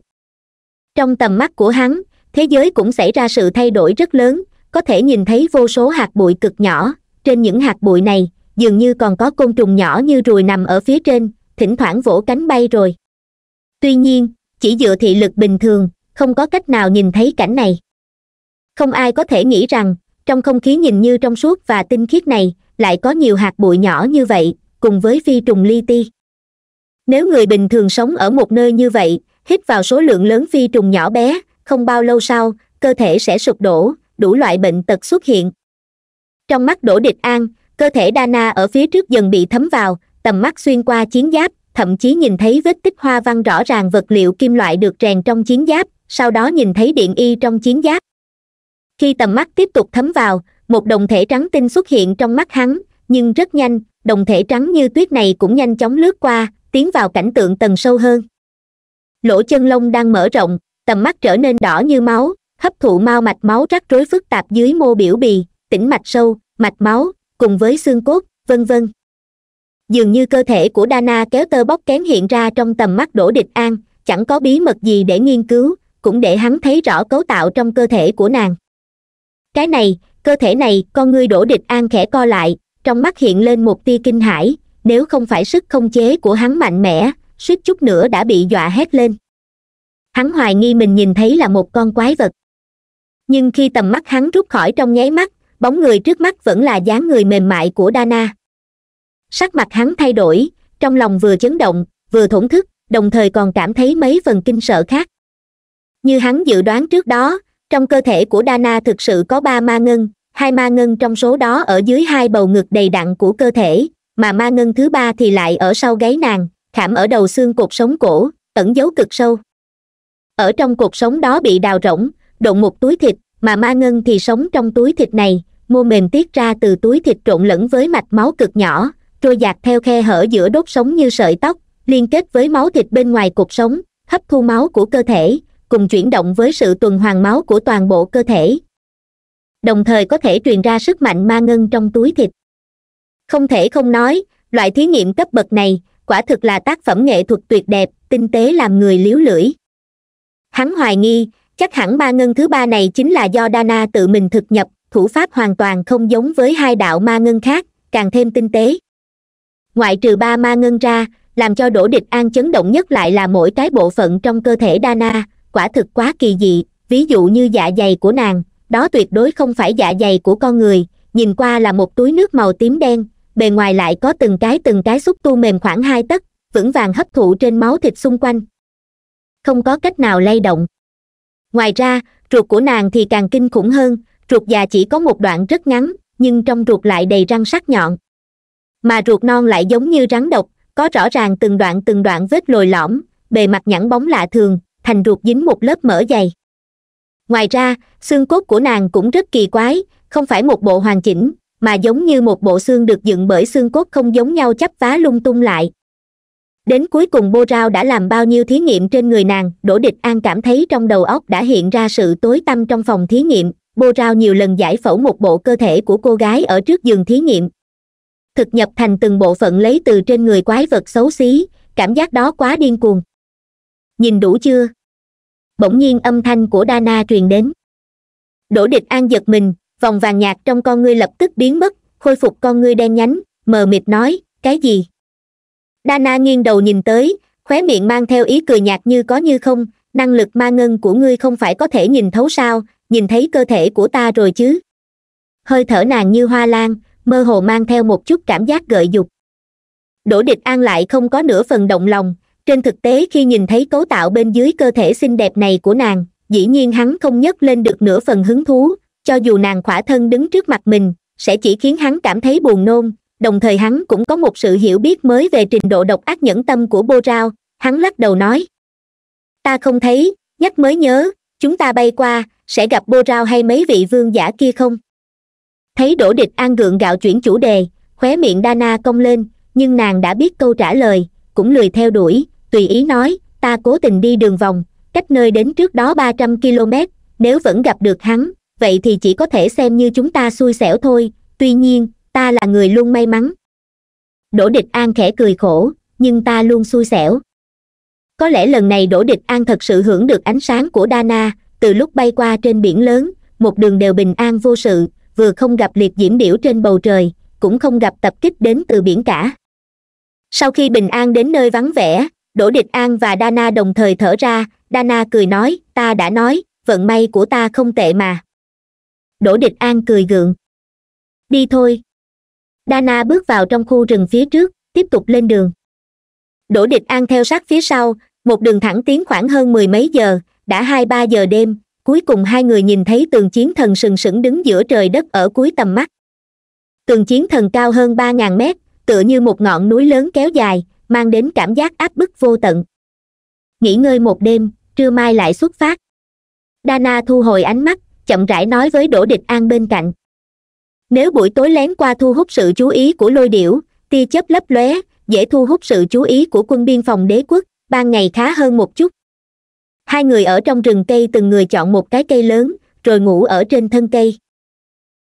trong tầm mắt của hắn thế giới cũng xảy ra sự thay đổi rất lớn có thể nhìn thấy vô số hạt bụi cực nhỏ trên những hạt bụi này dường như còn có côn trùng nhỏ như ruồi nằm ở phía trên thỉnh thoảng vỗ cánh bay rồi tuy nhiên chỉ dựa thị lực bình thường không có cách nào nhìn thấy cảnh này không ai có thể nghĩ rằng trong không khí nhìn như trong suốt và tinh khiết này lại có nhiều hạt bụi nhỏ như vậy cùng với vi trùng li ti nếu người bình thường sống ở một nơi như vậy hít vào số lượng lớn vi trùng nhỏ bé không bao lâu sau cơ thể sẽ sụp đổ đủ loại bệnh tật xuất hiện trong mắt đỗ địch an cơ thể đa na ở phía trước dần bị thấm vào tầm mắt xuyên qua chiến giáp thậm chí nhìn thấy vết tích hoa văn rõ ràng vật liệu kim loại được rèn trong chiến giáp sau đó nhìn thấy điện y trong chiến giáp khi tầm mắt tiếp tục thấm vào một đồng thể trắng tinh xuất hiện trong mắt hắn nhưng rất nhanh đồng thể trắng như tuyết này cũng nhanh chóng lướt qua tiến vào cảnh tượng tầng sâu hơn lỗ chân lông đang mở rộng tầm mắt trở nên đỏ như máu hấp thụ mau mạch máu rắc rối phức tạp dưới mô biểu bì tĩnh mạch sâu mạch máu cùng với xương cốt vân vân dường như cơ thể của dana kéo tơ bóc kén hiện ra trong tầm mắt đỗ địch an chẳng có bí mật gì để nghiên cứu cũng để hắn thấy rõ cấu tạo trong cơ thể của nàng cái này cơ thể này con ngươi đổ địch an khẽ co lại trong mắt hiện lên một tia kinh hãi nếu không phải sức không chế của hắn mạnh mẽ suýt chút nữa đã bị dọa hét lên hắn hoài nghi mình nhìn thấy là một con quái vật nhưng khi tầm mắt hắn rút khỏi trong nháy mắt bóng người trước mắt vẫn là dáng người mềm mại của dana sắc mặt hắn thay đổi trong lòng vừa chấn động vừa thổn thức đồng thời còn cảm thấy mấy phần kinh sợ khác như hắn dự đoán trước đó trong cơ thể của dana thực sự có ba ma ngân hai ma ngân trong số đó ở dưới hai bầu ngực đầy đặn của cơ thể mà ma ngân thứ ba thì lại ở sau gáy nàng khảm ở đầu xương cột sống cổ ẩn giấu cực sâu ở trong cột sống đó bị đào rỗng đụng một túi thịt mà ma ngân thì sống trong túi thịt này mô mềm tiết ra từ túi thịt trộn lẫn với mạch máu cực nhỏ trôi dạt theo khe hở giữa đốt sống như sợi tóc liên kết với máu thịt bên ngoài cột sống hấp thu máu của cơ thể cùng chuyển động với sự tuần hoàn máu của toàn bộ cơ thể đồng thời có thể truyền ra sức mạnh ma ngân trong túi thịt không thể không nói loại thí nghiệm cấp bậc này quả thực là tác phẩm nghệ thuật tuyệt đẹp tinh tế làm người liếu lưỡi hắn hoài nghi chắc hẳn ma ngân thứ ba này chính là do dana tự mình thực nhập thủ pháp hoàn toàn không giống với hai đạo ma ngân khác càng thêm tinh tế ngoại trừ ba ma ngân ra làm cho đổ địch an chấn động nhất lại là mỗi cái bộ phận trong cơ thể dana quả thực quá kỳ dị ví dụ như dạ dày của nàng đó tuyệt đối không phải dạ dày của con người nhìn qua là một túi nước màu tím đen bề ngoài lại có từng cái từng cái xúc tu mềm khoảng hai tấc vững vàng hấp thụ trên máu thịt xung quanh không có cách nào lay động ngoài ra ruột của nàng thì càng kinh khủng hơn ruột già chỉ có một đoạn rất ngắn nhưng trong ruột lại đầy răng sắc nhọn mà ruột non lại giống như rắn độc có rõ ràng từng đoạn từng đoạn vết lồi lõm bề mặt nhẵn bóng lạ thường thành ruột dính một lớp mỡ dày ngoài ra xương cốt của nàng cũng rất kỳ quái không phải một bộ hoàn chỉnh mà giống như một bộ xương được dựng bởi xương cốt không giống nhau chắp vá lung tung lại đến cuối cùng bô rao đã làm bao nhiêu thí nghiệm trên người nàng đỗ địch an cảm thấy trong đầu óc đã hiện ra sự tối tăm trong phòng thí nghiệm bô rao nhiều lần giải phẫu một bộ cơ thể của cô gái ở trước giường thí nghiệm thực nhập thành từng bộ phận lấy từ trên người quái vật xấu xí cảm giác đó quá điên cuồng nhìn đủ chưa bỗng nhiên âm thanh của dana truyền đến đỗ địch an giật mình vòng vàng nhạt trong con ngươi lập tức biến mất khôi phục con ngươi đen nhánh mờ mịt nói cái gì dana nghiêng đầu nhìn tới khóe miệng mang theo ý cười nhạt như có như không năng lực ma ngân của ngươi không phải có thể nhìn thấu sao nhìn thấy cơ thể của ta rồi chứ hơi thở nàng như hoa lan mơ hồ mang theo một chút cảm giác gợi dục đỗ địch an lại không có nửa phần động lòng trên thực tế khi nhìn thấy cấu tạo bên dưới cơ thể xinh đẹp này của nàng dĩ nhiên hắn không nhấc lên được nửa phần hứng thú cho dù nàng khỏa thân đứng trước mặt mình sẽ chỉ khiến hắn cảm thấy buồn nôn đồng thời hắn cũng có một sự hiểu biết mới về trình độ độc ác nhẫn tâm của bô rao hắn lắc đầu nói ta không thấy nhắc mới nhớ chúng ta bay qua sẽ gặp bô rao hay mấy vị vương giả kia không thấy đổ địch an gượng gạo chuyển chủ đề khóe miệng đa na cong lên nhưng nàng đã biết câu trả lời cũng lười theo đuổi tùy ý nói ta cố tình đi đường vòng cách nơi đến trước đó ba trăm km nếu vẫn gặp được hắn vậy thì chỉ có thể xem như chúng ta xui xẻo thôi tuy nhiên ta là người luôn may mắn đỗ địch an khẽ cười khổ nhưng ta luôn xui xẻo có lẽ lần này đỗ địch an thật sự hưởng được ánh sáng của dana từ lúc bay qua trên biển lớn một đường đều bình an vô sự vừa không gặp liệt diễm điểu trên bầu trời cũng không gặp tập kích đến từ biển cả sau khi bình an đến nơi vắng vẻ đỗ địch an và Dana đồng thời thở ra Dana cười nói ta đã nói vận may của ta không tệ mà đỗ địch an cười gượng đi thôi Dana bước vào trong khu rừng phía trước tiếp tục lên đường đỗ địch an theo sát phía sau một đường thẳng tiến khoảng hơn mười mấy giờ đã hai ba giờ đêm cuối cùng hai người nhìn thấy tường chiến thần sừng sững đứng giữa trời đất ở cuối tầm mắt tường chiến thần cao hơn ba ngàn mét tựa như một ngọn núi lớn kéo dài mang đến cảm giác áp bức vô tận nghỉ ngơi một đêm trưa mai lại xuất phát dana thu hồi ánh mắt chậm rãi nói với đỗ địch an bên cạnh nếu buổi tối lén qua thu hút sự chú ý của lôi điểu tia chớp lấp lóe dễ thu hút sự chú ý của quân biên phòng đế quốc ban ngày khá hơn một chút hai người ở trong rừng cây từng người chọn một cái cây lớn rồi ngủ ở trên thân cây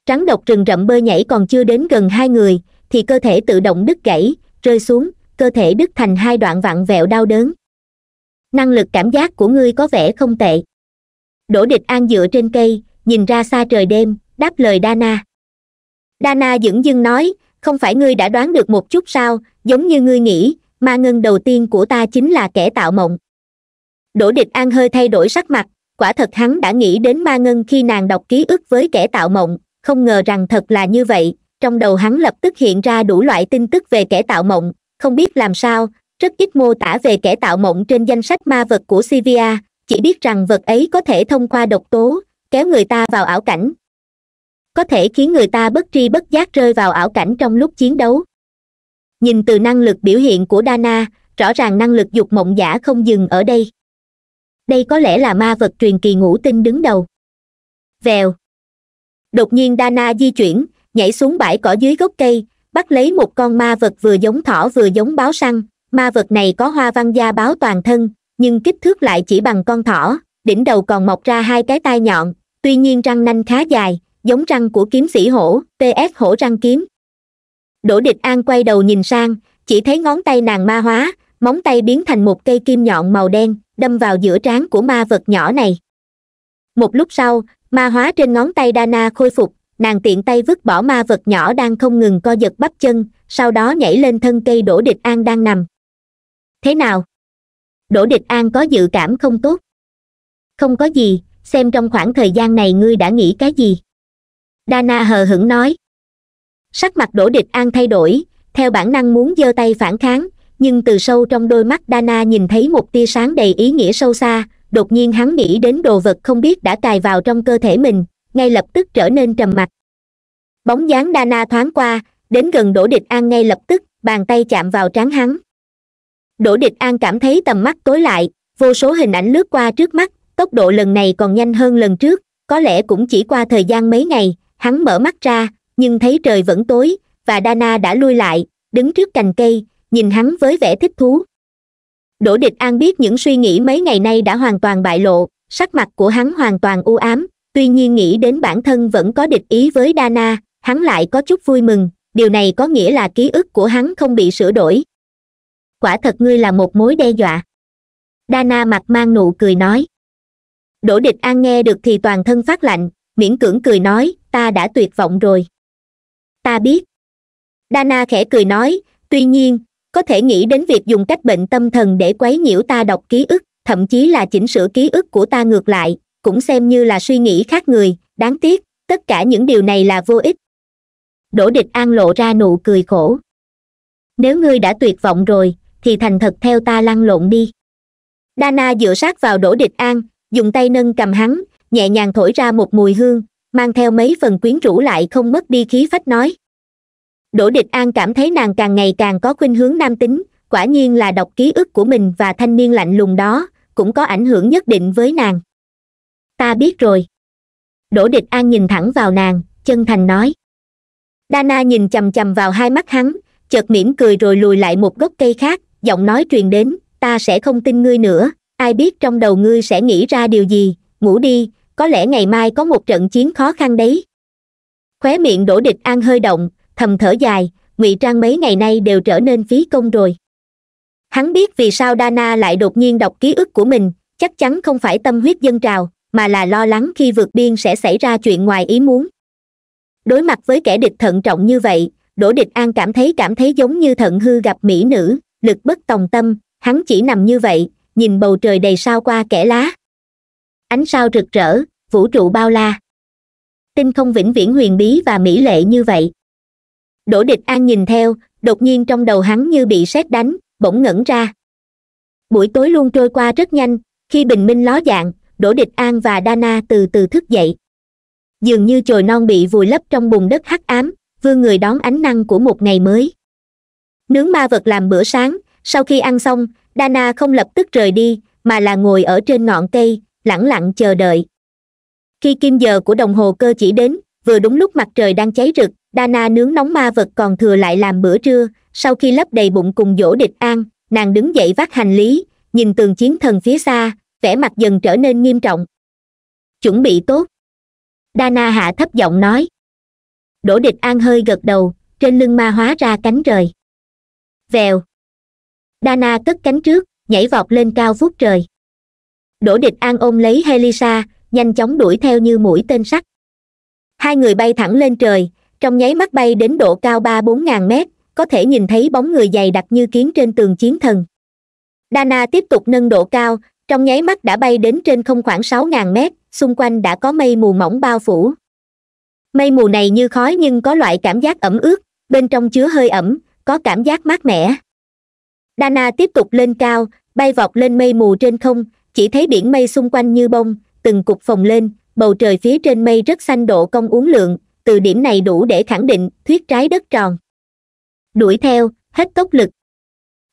Trắng độc rừng rậm bơi nhảy còn chưa đến gần hai người thì cơ thể tự động đứt gãy rơi xuống cơ thể đứt thành hai đoạn vặn vẹo đau đớn năng lực cảm giác của ngươi có vẻ không tệ đỗ địch an dựa trên cây nhìn ra xa trời đêm đáp lời Dana. Dana đa dửng dưng nói không phải ngươi đã đoán được một chút sao giống như ngươi nghĩ ma ngân đầu tiên của ta chính là kẻ tạo mộng đỗ địch an hơi thay đổi sắc mặt quả thật hắn đã nghĩ đến ma ngân khi nàng đọc ký ức với kẻ tạo mộng không ngờ rằng thật là như vậy trong đầu hắn lập tức hiện ra đủ loại tin tức về kẻ tạo mộng không biết làm sao rất ít mô tả về kẻ tạo mộng trên danh sách ma vật của sivia chỉ biết rằng vật ấy có thể thông qua độc tố kéo người ta vào ảo cảnh có thể khiến người ta bất tri bất giác rơi vào ảo cảnh trong lúc chiến đấu nhìn từ năng lực biểu hiện của dana rõ ràng năng lực dục mộng giả không dừng ở đây đây có lẽ là ma vật truyền kỳ ngũ tinh đứng đầu vèo đột nhiên dana di chuyển nhảy xuống bãi cỏ dưới gốc cây bắt lấy một con ma vật vừa giống thỏ vừa giống báo săn ma vật này có hoa văn da báo toàn thân nhưng kích thước lại chỉ bằng con thỏ đỉnh đầu còn mọc ra hai cái tai nhọn tuy nhiên răng nanh khá dài giống răng của kiếm sĩ hổ ps hổ răng kiếm đỗ địch an quay đầu nhìn sang chỉ thấy ngón tay nàng ma hóa móng tay biến thành một cây kim nhọn màu đen đâm vào giữa trán của ma vật nhỏ này một lúc sau ma hóa trên ngón tay dana khôi phục nàng tiện tay vứt bỏ ma vật nhỏ đang không ngừng co giật bắp chân sau đó nhảy lên thân cây đổ địch an đang nằm thế nào đỗ địch an có dự cảm không tốt không có gì xem trong khoảng thời gian này ngươi đã nghĩ cái gì Dana hờ hững nói sắc mặt đỗ địch an thay đổi theo bản năng muốn giơ tay phản kháng nhưng từ sâu trong đôi mắt Dana nhìn thấy một tia sáng đầy ý nghĩa sâu xa đột nhiên hắn nghĩ đến đồ vật không biết đã cài vào trong cơ thể mình ngay lập tức trở nên trầm mặc bóng dáng Dana thoáng qua đến gần đỗ địch an ngay lập tức bàn tay chạm vào trán hắn đỗ địch an cảm thấy tầm mắt tối lại vô số hình ảnh lướt qua trước mắt tốc độ lần này còn nhanh hơn lần trước có lẽ cũng chỉ qua thời gian mấy ngày hắn mở mắt ra nhưng thấy trời vẫn tối và Dana đã lui lại đứng trước cành cây nhìn hắn với vẻ thích thú đỗ địch an biết những suy nghĩ mấy ngày nay đã hoàn toàn bại lộ sắc mặt của hắn hoàn toàn u ám tuy nhiên nghĩ đến bản thân vẫn có địch ý với dana hắn lại có chút vui mừng điều này có nghĩa là ký ức của hắn không bị sửa đổi quả thật ngươi là một mối đe dọa dana mặt mang nụ cười nói đỗ địch an nghe được thì toàn thân phát lạnh miễn cưỡng cười nói ta đã tuyệt vọng rồi ta biết dana khẽ cười nói tuy nhiên có thể nghĩ đến việc dùng cách bệnh tâm thần để quấy nhiễu ta đọc ký ức thậm chí là chỉnh sửa ký ức của ta ngược lại cũng xem như là suy nghĩ khác người đáng tiếc tất cả những điều này là vô ích đỗ địch an lộ ra nụ cười khổ nếu ngươi đã tuyệt vọng rồi thì thành thật theo ta lăn lộn đi dana dựa sát vào đỗ địch an dùng tay nâng cầm hắn nhẹ nhàng thổi ra một mùi hương mang theo mấy phần quyến rũ lại không mất đi khí phách nói đỗ địch an cảm thấy nàng càng ngày càng có khuynh hướng nam tính quả nhiên là đọc ký ức của mình và thanh niên lạnh lùng đó cũng có ảnh hưởng nhất định với nàng ta biết rồi đỗ địch an nhìn thẳng vào nàng chân thành nói dana nhìn chằm chằm vào hai mắt hắn chợt mỉm cười rồi lùi lại một gốc cây khác giọng nói truyền đến ta sẽ không tin ngươi nữa ai biết trong đầu ngươi sẽ nghĩ ra điều gì ngủ đi có lẽ ngày mai có một trận chiến khó khăn đấy khóe miệng đổ địch an hơi động thầm thở dài ngụy trang mấy ngày nay đều trở nên phí công rồi hắn biết vì sao dana lại đột nhiên đọc ký ức của mình chắc chắn không phải tâm huyết dân trào mà là lo lắng khi vượt biên sẽ xảy ra chuyện ngoài ý muốn đối mặt với kẻ địch thận trọng như vậy đỗ địch an cảm thấy cảm thấy giống như thận hư gặp mỹ nữ lực bất tòng tâm hắn chỉ nằm như vậy nhìn bầu trời đầy sao qua kẻ lá ánh sao rực rỡ vũ trụ bao la tinh không vĩnh viễn huyền bí và mỹ lệ như vậy đỗ địch an nhìn theo đột nhiên trong đầu hắn như bị sét đánh bỗng ngẩn ra buổi tối luôn trôi qua rất nhanh khi bình minh ló dạng đỗ địch an và dana từ từ thức dậy dường như chồi non bị vùi lấp trong bùn đất hắc ám vương người đón ánh năng của một ngày mới nướng ma vật làm bữa sáng sau khi ăn xong dana không lập tức rời đi mà là ngồi ở trên ngọn cây lẳng lặng chờ đợi khi kim giờ của đồng hồ cơ chỉ đến vừa đúng lúc mặt trời đang cháy rực dana nướng nóng ma vật còn thừa lại làm bữa trưa sau khi lấp đầy bụng cùng dỗ địch an nàng đứng dậy vác hành lý nhìn tường chiến thần phía xa vẻ mặt dần trở nên nghiêm trọng chuẩn bị tốt Dana hạ thấp giọng nói đỗ địch an hơi gật đầu trên lưng ma hóa ra cánh trời. vèo Dana na cất cánh trước nhảy vọt lên cao vút trời đỗ địch an ôm lấy helisa nhanh chóng đuổi theo như mũi tên sắt hai người bay thẳng lên trời trong nháy mắt bay đến độ cao ba bốn ngàn mét có thể nhìn thấy bóng người dày đặc như kiến trên tường chiến thần Dana tiếp tục nâng độ cao trong nháy mắt đã bay đến trên không khoảng sáu ngàn mét xung quanh đã có mây mù mỏng bao phủ mây mù này như khói nhưng có loại cảm giác ẩm ướt bên trong chứa hơi ẩm có cảm giác mát mẻ dana tiếp tục lên cao bay vọt lên mây mù trên không chỉ thấy biển mây xung quanh như bông từng cục phồng lên bầu trời phía trên mây rất xanh độ công uốn lượng từ điểm này đủ để khẳng định thuyết trái đất tròn đuổi theo hết tốc lực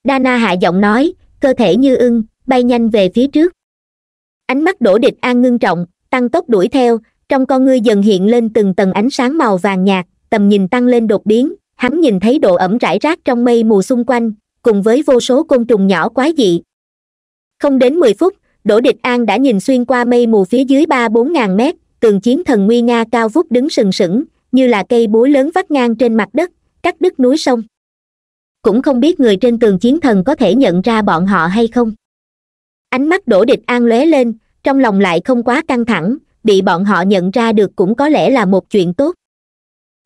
dana hạ giọng nói cơ thể như ưng bay nhanh về phía trước ánh mắt đổ địch an ngưng trọng tăng tốc đuổi theo trong con ngươi dần hiện lên từng tầng ánh sáng màu vàng nhạt tầm nhìn tăng lên đột biến hắn nhìn thấy độ ẩm rải rác trong mây mù xung quanh cùng với vô số côn trùng nhỏ quái dị không đến mười phút đỗ địch an đã nhìn xuyên qua mây mù phía dưới ba bốn ngàn mét tường chiến thần nguy nga cao vút đứng sừng sững như là cây búa lớn vắt ngang trên mặt đất cắt đứt núi sông cũng không biết người trên tường chiến thần có thể nhận ra bọn họ hay không ánh mắt đỗ địch an lóe lên trong lòng lại không quá căng thẳng bị bọn họ nhận ra được cũng có lẽ là một chuyện tốt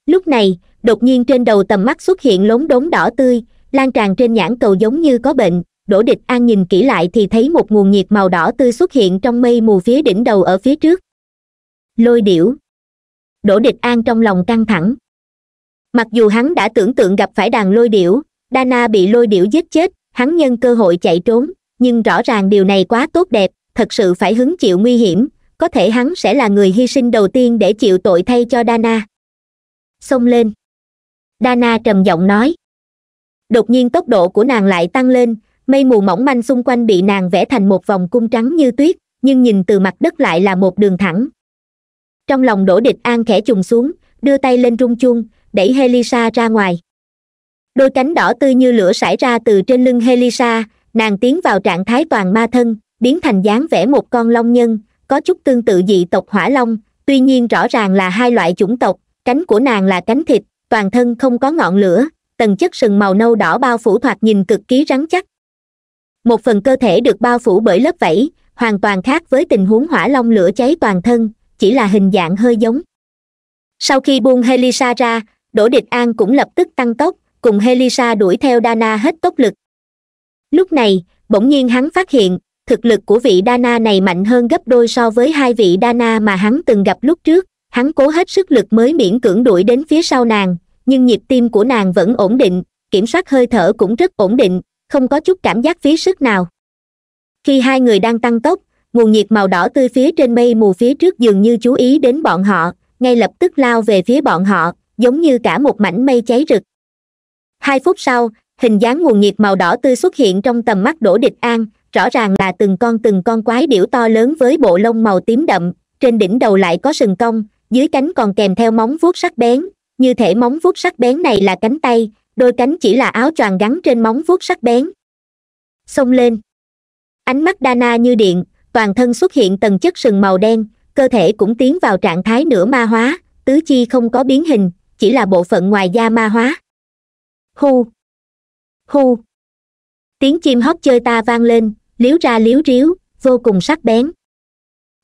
lúc này đột nhiên trên đầu tầm mắt xuất hiện lốn đốm đỏ tươi lan tràn trên nhãn cầu giống như có bệnh đỗ địch an nhìn kỹ lại thì thấy một nguồn nhiệt màu đỏ tươi xuất hiện trong mây mù phía đỉnh đầu ở phía trước lôi điểu đỗ địch an trong lòng căng thẳng mặc dù hắn đã tưởng tượng gặp phải đàn lôi điểu dana bị lôi điểu giết chết hắn nhân cơ hội chạy trốn nhưng rõ ràng điều này quá tốt đẹp thật sự phải hứng chịu nguy hiểm có thể hắn sẽ là người hy sinh đầu tiên để chịu tội thay cho dana xông lên dana trầm giọng nói đột nhiên tốc độ của nàng lại tăng lên mây mù mỏng manh xung quanh bị nàng vẽ thành một vòng cung trắng như tuyết nhưng nhìn từ mặt đất lại là một đường thẳng trong lòng đổ địch an khẽ trùng xuống đưa tay lên rung chuông đẩy helisa ra ngoài đôi cánh đỏ tươi như lửa sải ra từ trên lưng helisa nàng tiến vào trạng thái toàn ma thân biến thành dáng vẻ một con long nhân có chút tương tự dị tộc hỏa long tuy nhiên rõ ràng là hai loại chủng tộc cánh của nàng là cánh thịt toàn thân không có ngọn lửa tầng chất sừng màu nâu đỏ bao phủ thoạt nhìn cực kỳ rắn chắc một phần cơ thể được bao phủ bởi lớp vẫy hoàn toàn khác với tình huống hỏa long lửa cháy toàn thân chỉ là hình dạng hơi giống sau khi buông helisa ra đỗ địch an cũng lập tức tăng tốc cùng helisa đuổi theo dana hết tốc lực lúc này bỗng nhiên hắn phát hiện thực lực của vị Dana này mạnh hơn gấp đôi so với hai vị Dana mà hắn từng gặp lúc trước hắn cố hết sức lực mới miễn cưỡng đuổi đến phía sau nàng nhưng nhịp tim của nàng vẫn ổn định kiểm soát hơi thở cũng rất ổn định không có chút cảm giác phí sức nào khi hai người đang tăng tốc nguồn nhiệt màu đỏ tươi phía trên mây mù phía trước dường như chú ý đến bọn họ ngay lập tức lao về phía bọn họ giống như cả một mảnh mây cháy rực hai phút sau hình dáng nguồn nhiệt màu đỏ tươi xuất hiện trong tầm mắt đỗ địch an rõ ràng là từng con từng con quái điểu to lớn với bộ lông màu tím đậm trên đỉnh đầu lại có sừng cong dưới cánh còn kèm theo móng vuốt sắc bén như thể móng vuốt sắc bén này là cánh tay đôi cánh chỉ là áo choàng gắn trên móng vuốt sắc bén xông lên ánh mắt dana như điện toàn thân xuất hiện tầng chất sừng màu đen cơ thể cũng tiến vào trạng thái nửa ma hóa tứ chi không có biến hình chỉ là bộ phận ngoài da ma hóa hu hu tiếng chim hót chơi ta vang lên liếu ra liếu ríu vô cùng sắc bén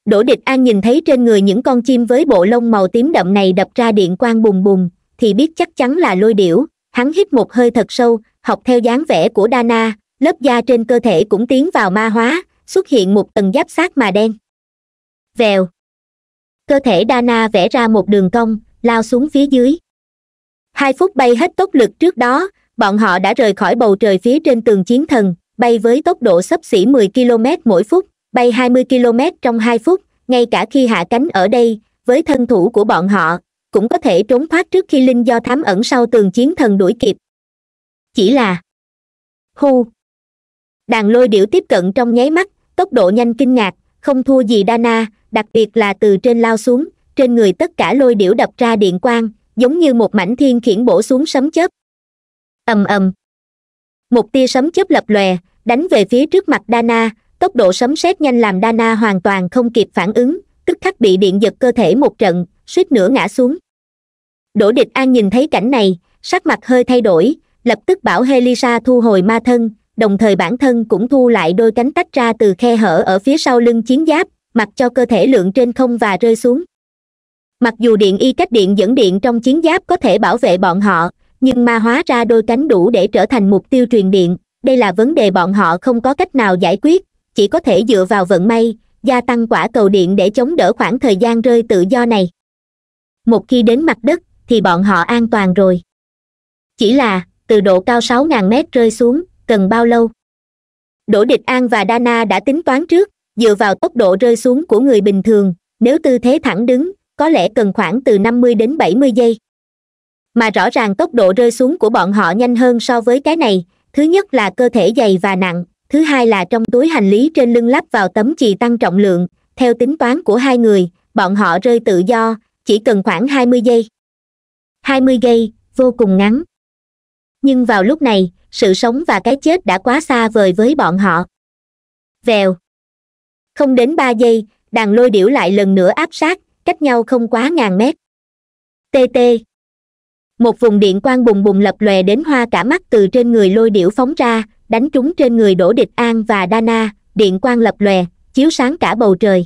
đỗ địch an nhìn thấy trên người những con chim với bộ lông màu tím đậm này đập ra điện quang bùng bùng thì biết chắc chắn là lôi điểu hắn hít một hơi thật sâu học theo dáng vẻ của dana lớp da trên cơ thể cũng tiến vào ma hóa xuất hiện một tầng giáp sát mà đen vèo cơ thể dana vẽ ra một đường cong lao xuống phía dưới hai phút bay hết tốc lực trước đó bọn họ đã rời khỏi bầu trời phía trên tường chiến thần bay với tốc độ sấp xỉ 10 km mỗi phút bay 20 km trong 2 phút ngay cả khi hạ cánh ở đây với thân thủ của bọn họ cũng có thể trốn thoát trước khi linh do thám ẩn sau tường chiến thần đuổi kịp chỉ là hu đàn lôi điểu tiếp cận trong nháy mắt tốc độ nhanh kinh ngạc không thua gì dana đặc biệt là từ trên lao xuống trên người tất cả lôi điểu đập ra điện quang giống như một mảnh thiên khiển bổ xuống sấm chớp ầm ầm một tia sấm chớp lập lòe đánh về phía trước mặt dana tốc độ sấm sét nhanh làm dana hoàn toàn không kịp phản ứng tức khắc bị điện giật cơ thể một trận suýt nữa ngã xuống đỗ địch an nhìn thấy cảnh này sắc mặt hơi thay đổi lập tức bảo helisa thu hồi ma thân đồng thời bản thân cũng thu lại đôi cánh tách ra từ khe hở ở phía sau lưng chiến giáp mặc cho cơ thể lượn trên không và rơi xuống mặc dù điện y cách điện dẫn điện trong chiến giáp có thể bảo vệ bọn họ nhưng ma hóa ra đôi cánh đủ để trở thành mục tiêu truyền điện đây là vấn đề bọn họ không có cách nào giải quyết chỉ có thể dựa vào vận may gia tăng quả cầu điện để chống đỡ khoảng thời gian rơi tự do này một khi đến mặt đất thì bọn họ an toàn rồi chỉ là từ độ cao 6.000 mét rơi xuống cần bao lâu đỗ địch an và dana đã tính toán trước dựa vào tốc độ rơi xuống của người bình thường nếu tư thế thẳng đứng có lẽ cần khoảng từ 50 đến 70 giây mà rõ ràng tốc độ rơi xuống của bọn họ nhanh hơn so với cái này thứ nhất là cơ thể dày và nặng thứ hai là trong túi hành lý trên lưng lắp vào tấm chì tăng trọng lượng theo tính toán của hai người bọn họ rơi tự do chỉ cần khoảng 20 giây 20 giây vô cùng ngắn nhưng vào lúc này sự sống và cái chết đã quá xa vời với bọn họ vèo không đến ba giây đàn lôi điểu lại lần nữa áp sát cách nhau không quá ngàn mét tt một vùng điện quang bùng bùng lập lòe đến hoa cả mắt từ trên người lôi điểu phóng ra đánh trúng trên người đổ địch an và đa na điện quang lập lòe chiếu sáng cả bầu trời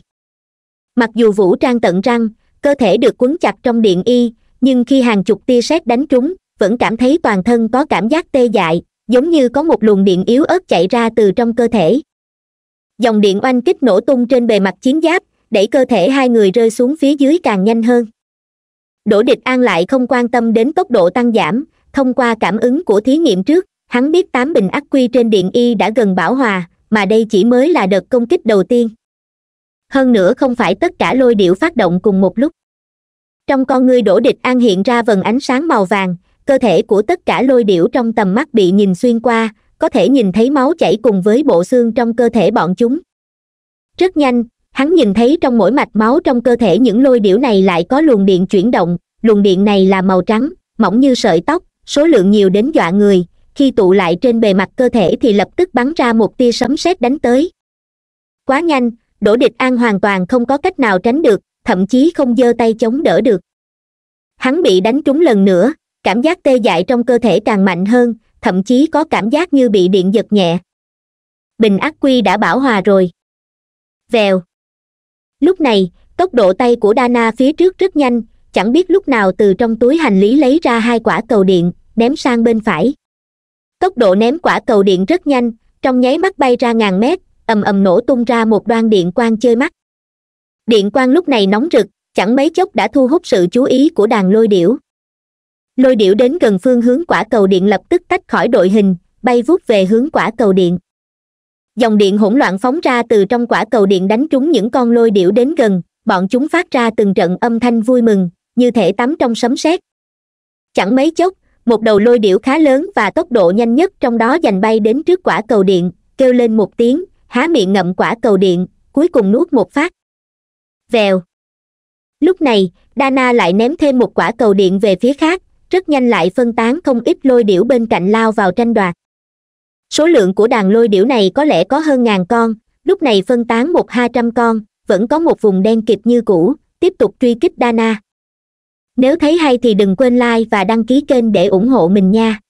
mặc dù vũ trang tận răng cơ thể được quấn chặt trong điện y nhưng khi hàng chục tia sét đánh trúng vẫn cảm thấy toàn thân có cảm giác tê dại giống như có một luồng điện yếu ớt chạy ra từ trong cơ thể dòng điện oanh kích nổ tung trên bề mặt chiến giáp đẩy cơ thể hai người rơi xuống phía dưới càng nhanh hơn đỗ địch an lại không quan tâm đến tốc độ tăng giảm thông qua cảm ứng của thí nghiệm trước hắn biết tám bình ắc quy trên điện y đã gần bảo hòa mà đây chỉ mới là đợt công kích đầu tiên hơn nữa không phải tất cả lôi điệu phát động cùng một lúc trong con người đổ địch an hiện ra vần ánh sáng màu vàng cơ thể của tất cả lôi điểu trong tầm mắt bị nhìn xuyên qua có thể nhìn thấy máu chảy cùng với bộ xương trong cơ thể bọn chúng rất nhanh hắn nhìn thấy trong mỗi mạch máu trong cơ thể những lôi điểu này lại có luồng điện chuyển động luồng điện này là màu trắng mỏng như sợi tóc số lượng nhiều đến dọa người khi tụ lại trên bề mặt cơ thể thì lập tức bắn ra một tia sấm sét đánh tới quá nhanh đỗ địch an hoàn toàn không có cách nào tránh được thậm chí không giơ tay chống đỡ được hắn bị đánh trúng lần nữa cảm giác tê dại trong cơ thể càng mạnh hơn thậm chí có cảm giác như bị điện giật nhẹ bình ác quy đã bảo hòa rồi vèo lúc này tốc độ tay của dana phía trước rất nhanh chẳng biết lúc nào từ trong túi hành lý lấy ra hai quả cầu điện ném sang bên phải tốc độ ném quả cầu điện rất nhanh trong nháy mắt bay ra ngàn mét ầm ầm nổ tung ra một đoan điện quang chơi mắt điện quang lúc này nóng rực chẳng mấy chốc đã thu hút sự chú ý của đàn lôi điểu lôi điểu đến gần phương hướng quả cầu điện lập tức tách khỏi đội hình bay vút về hướng quả cầu điện dòng điện hỗn loạn phóng ra từ trong quả cầu điện đánh trúng những con lôi điểu đến gần bọn chúng phát ra từng trận âm thanh vui mừng như thể tắm trong sấm sét chẳng mấy chốc một đầu lôi điểu khá lớn và tốc độ nhanh nhất trong đó giành bay đến trước quả cầu điện kêu lên một tiếng há miệng ngậm quả cầu điện cuối cùng nuốt một phát vèo lúc này dana lại ném thêm một quả cầu điện về phía khác rất nhanh lại phân tán không ít lôi điểu bên cạnh lao vào tranh đoạt số lượng của đàn lôi điểu này có lẽ có hơn ngàn con lúc này phân tán một hai trăm con vẫn có một vùng đen kịp như cũ tiếp tục truy kích Dana. nếu thấy hay thì đừng quên like và đăng ký kênh để ủng hộ mình nha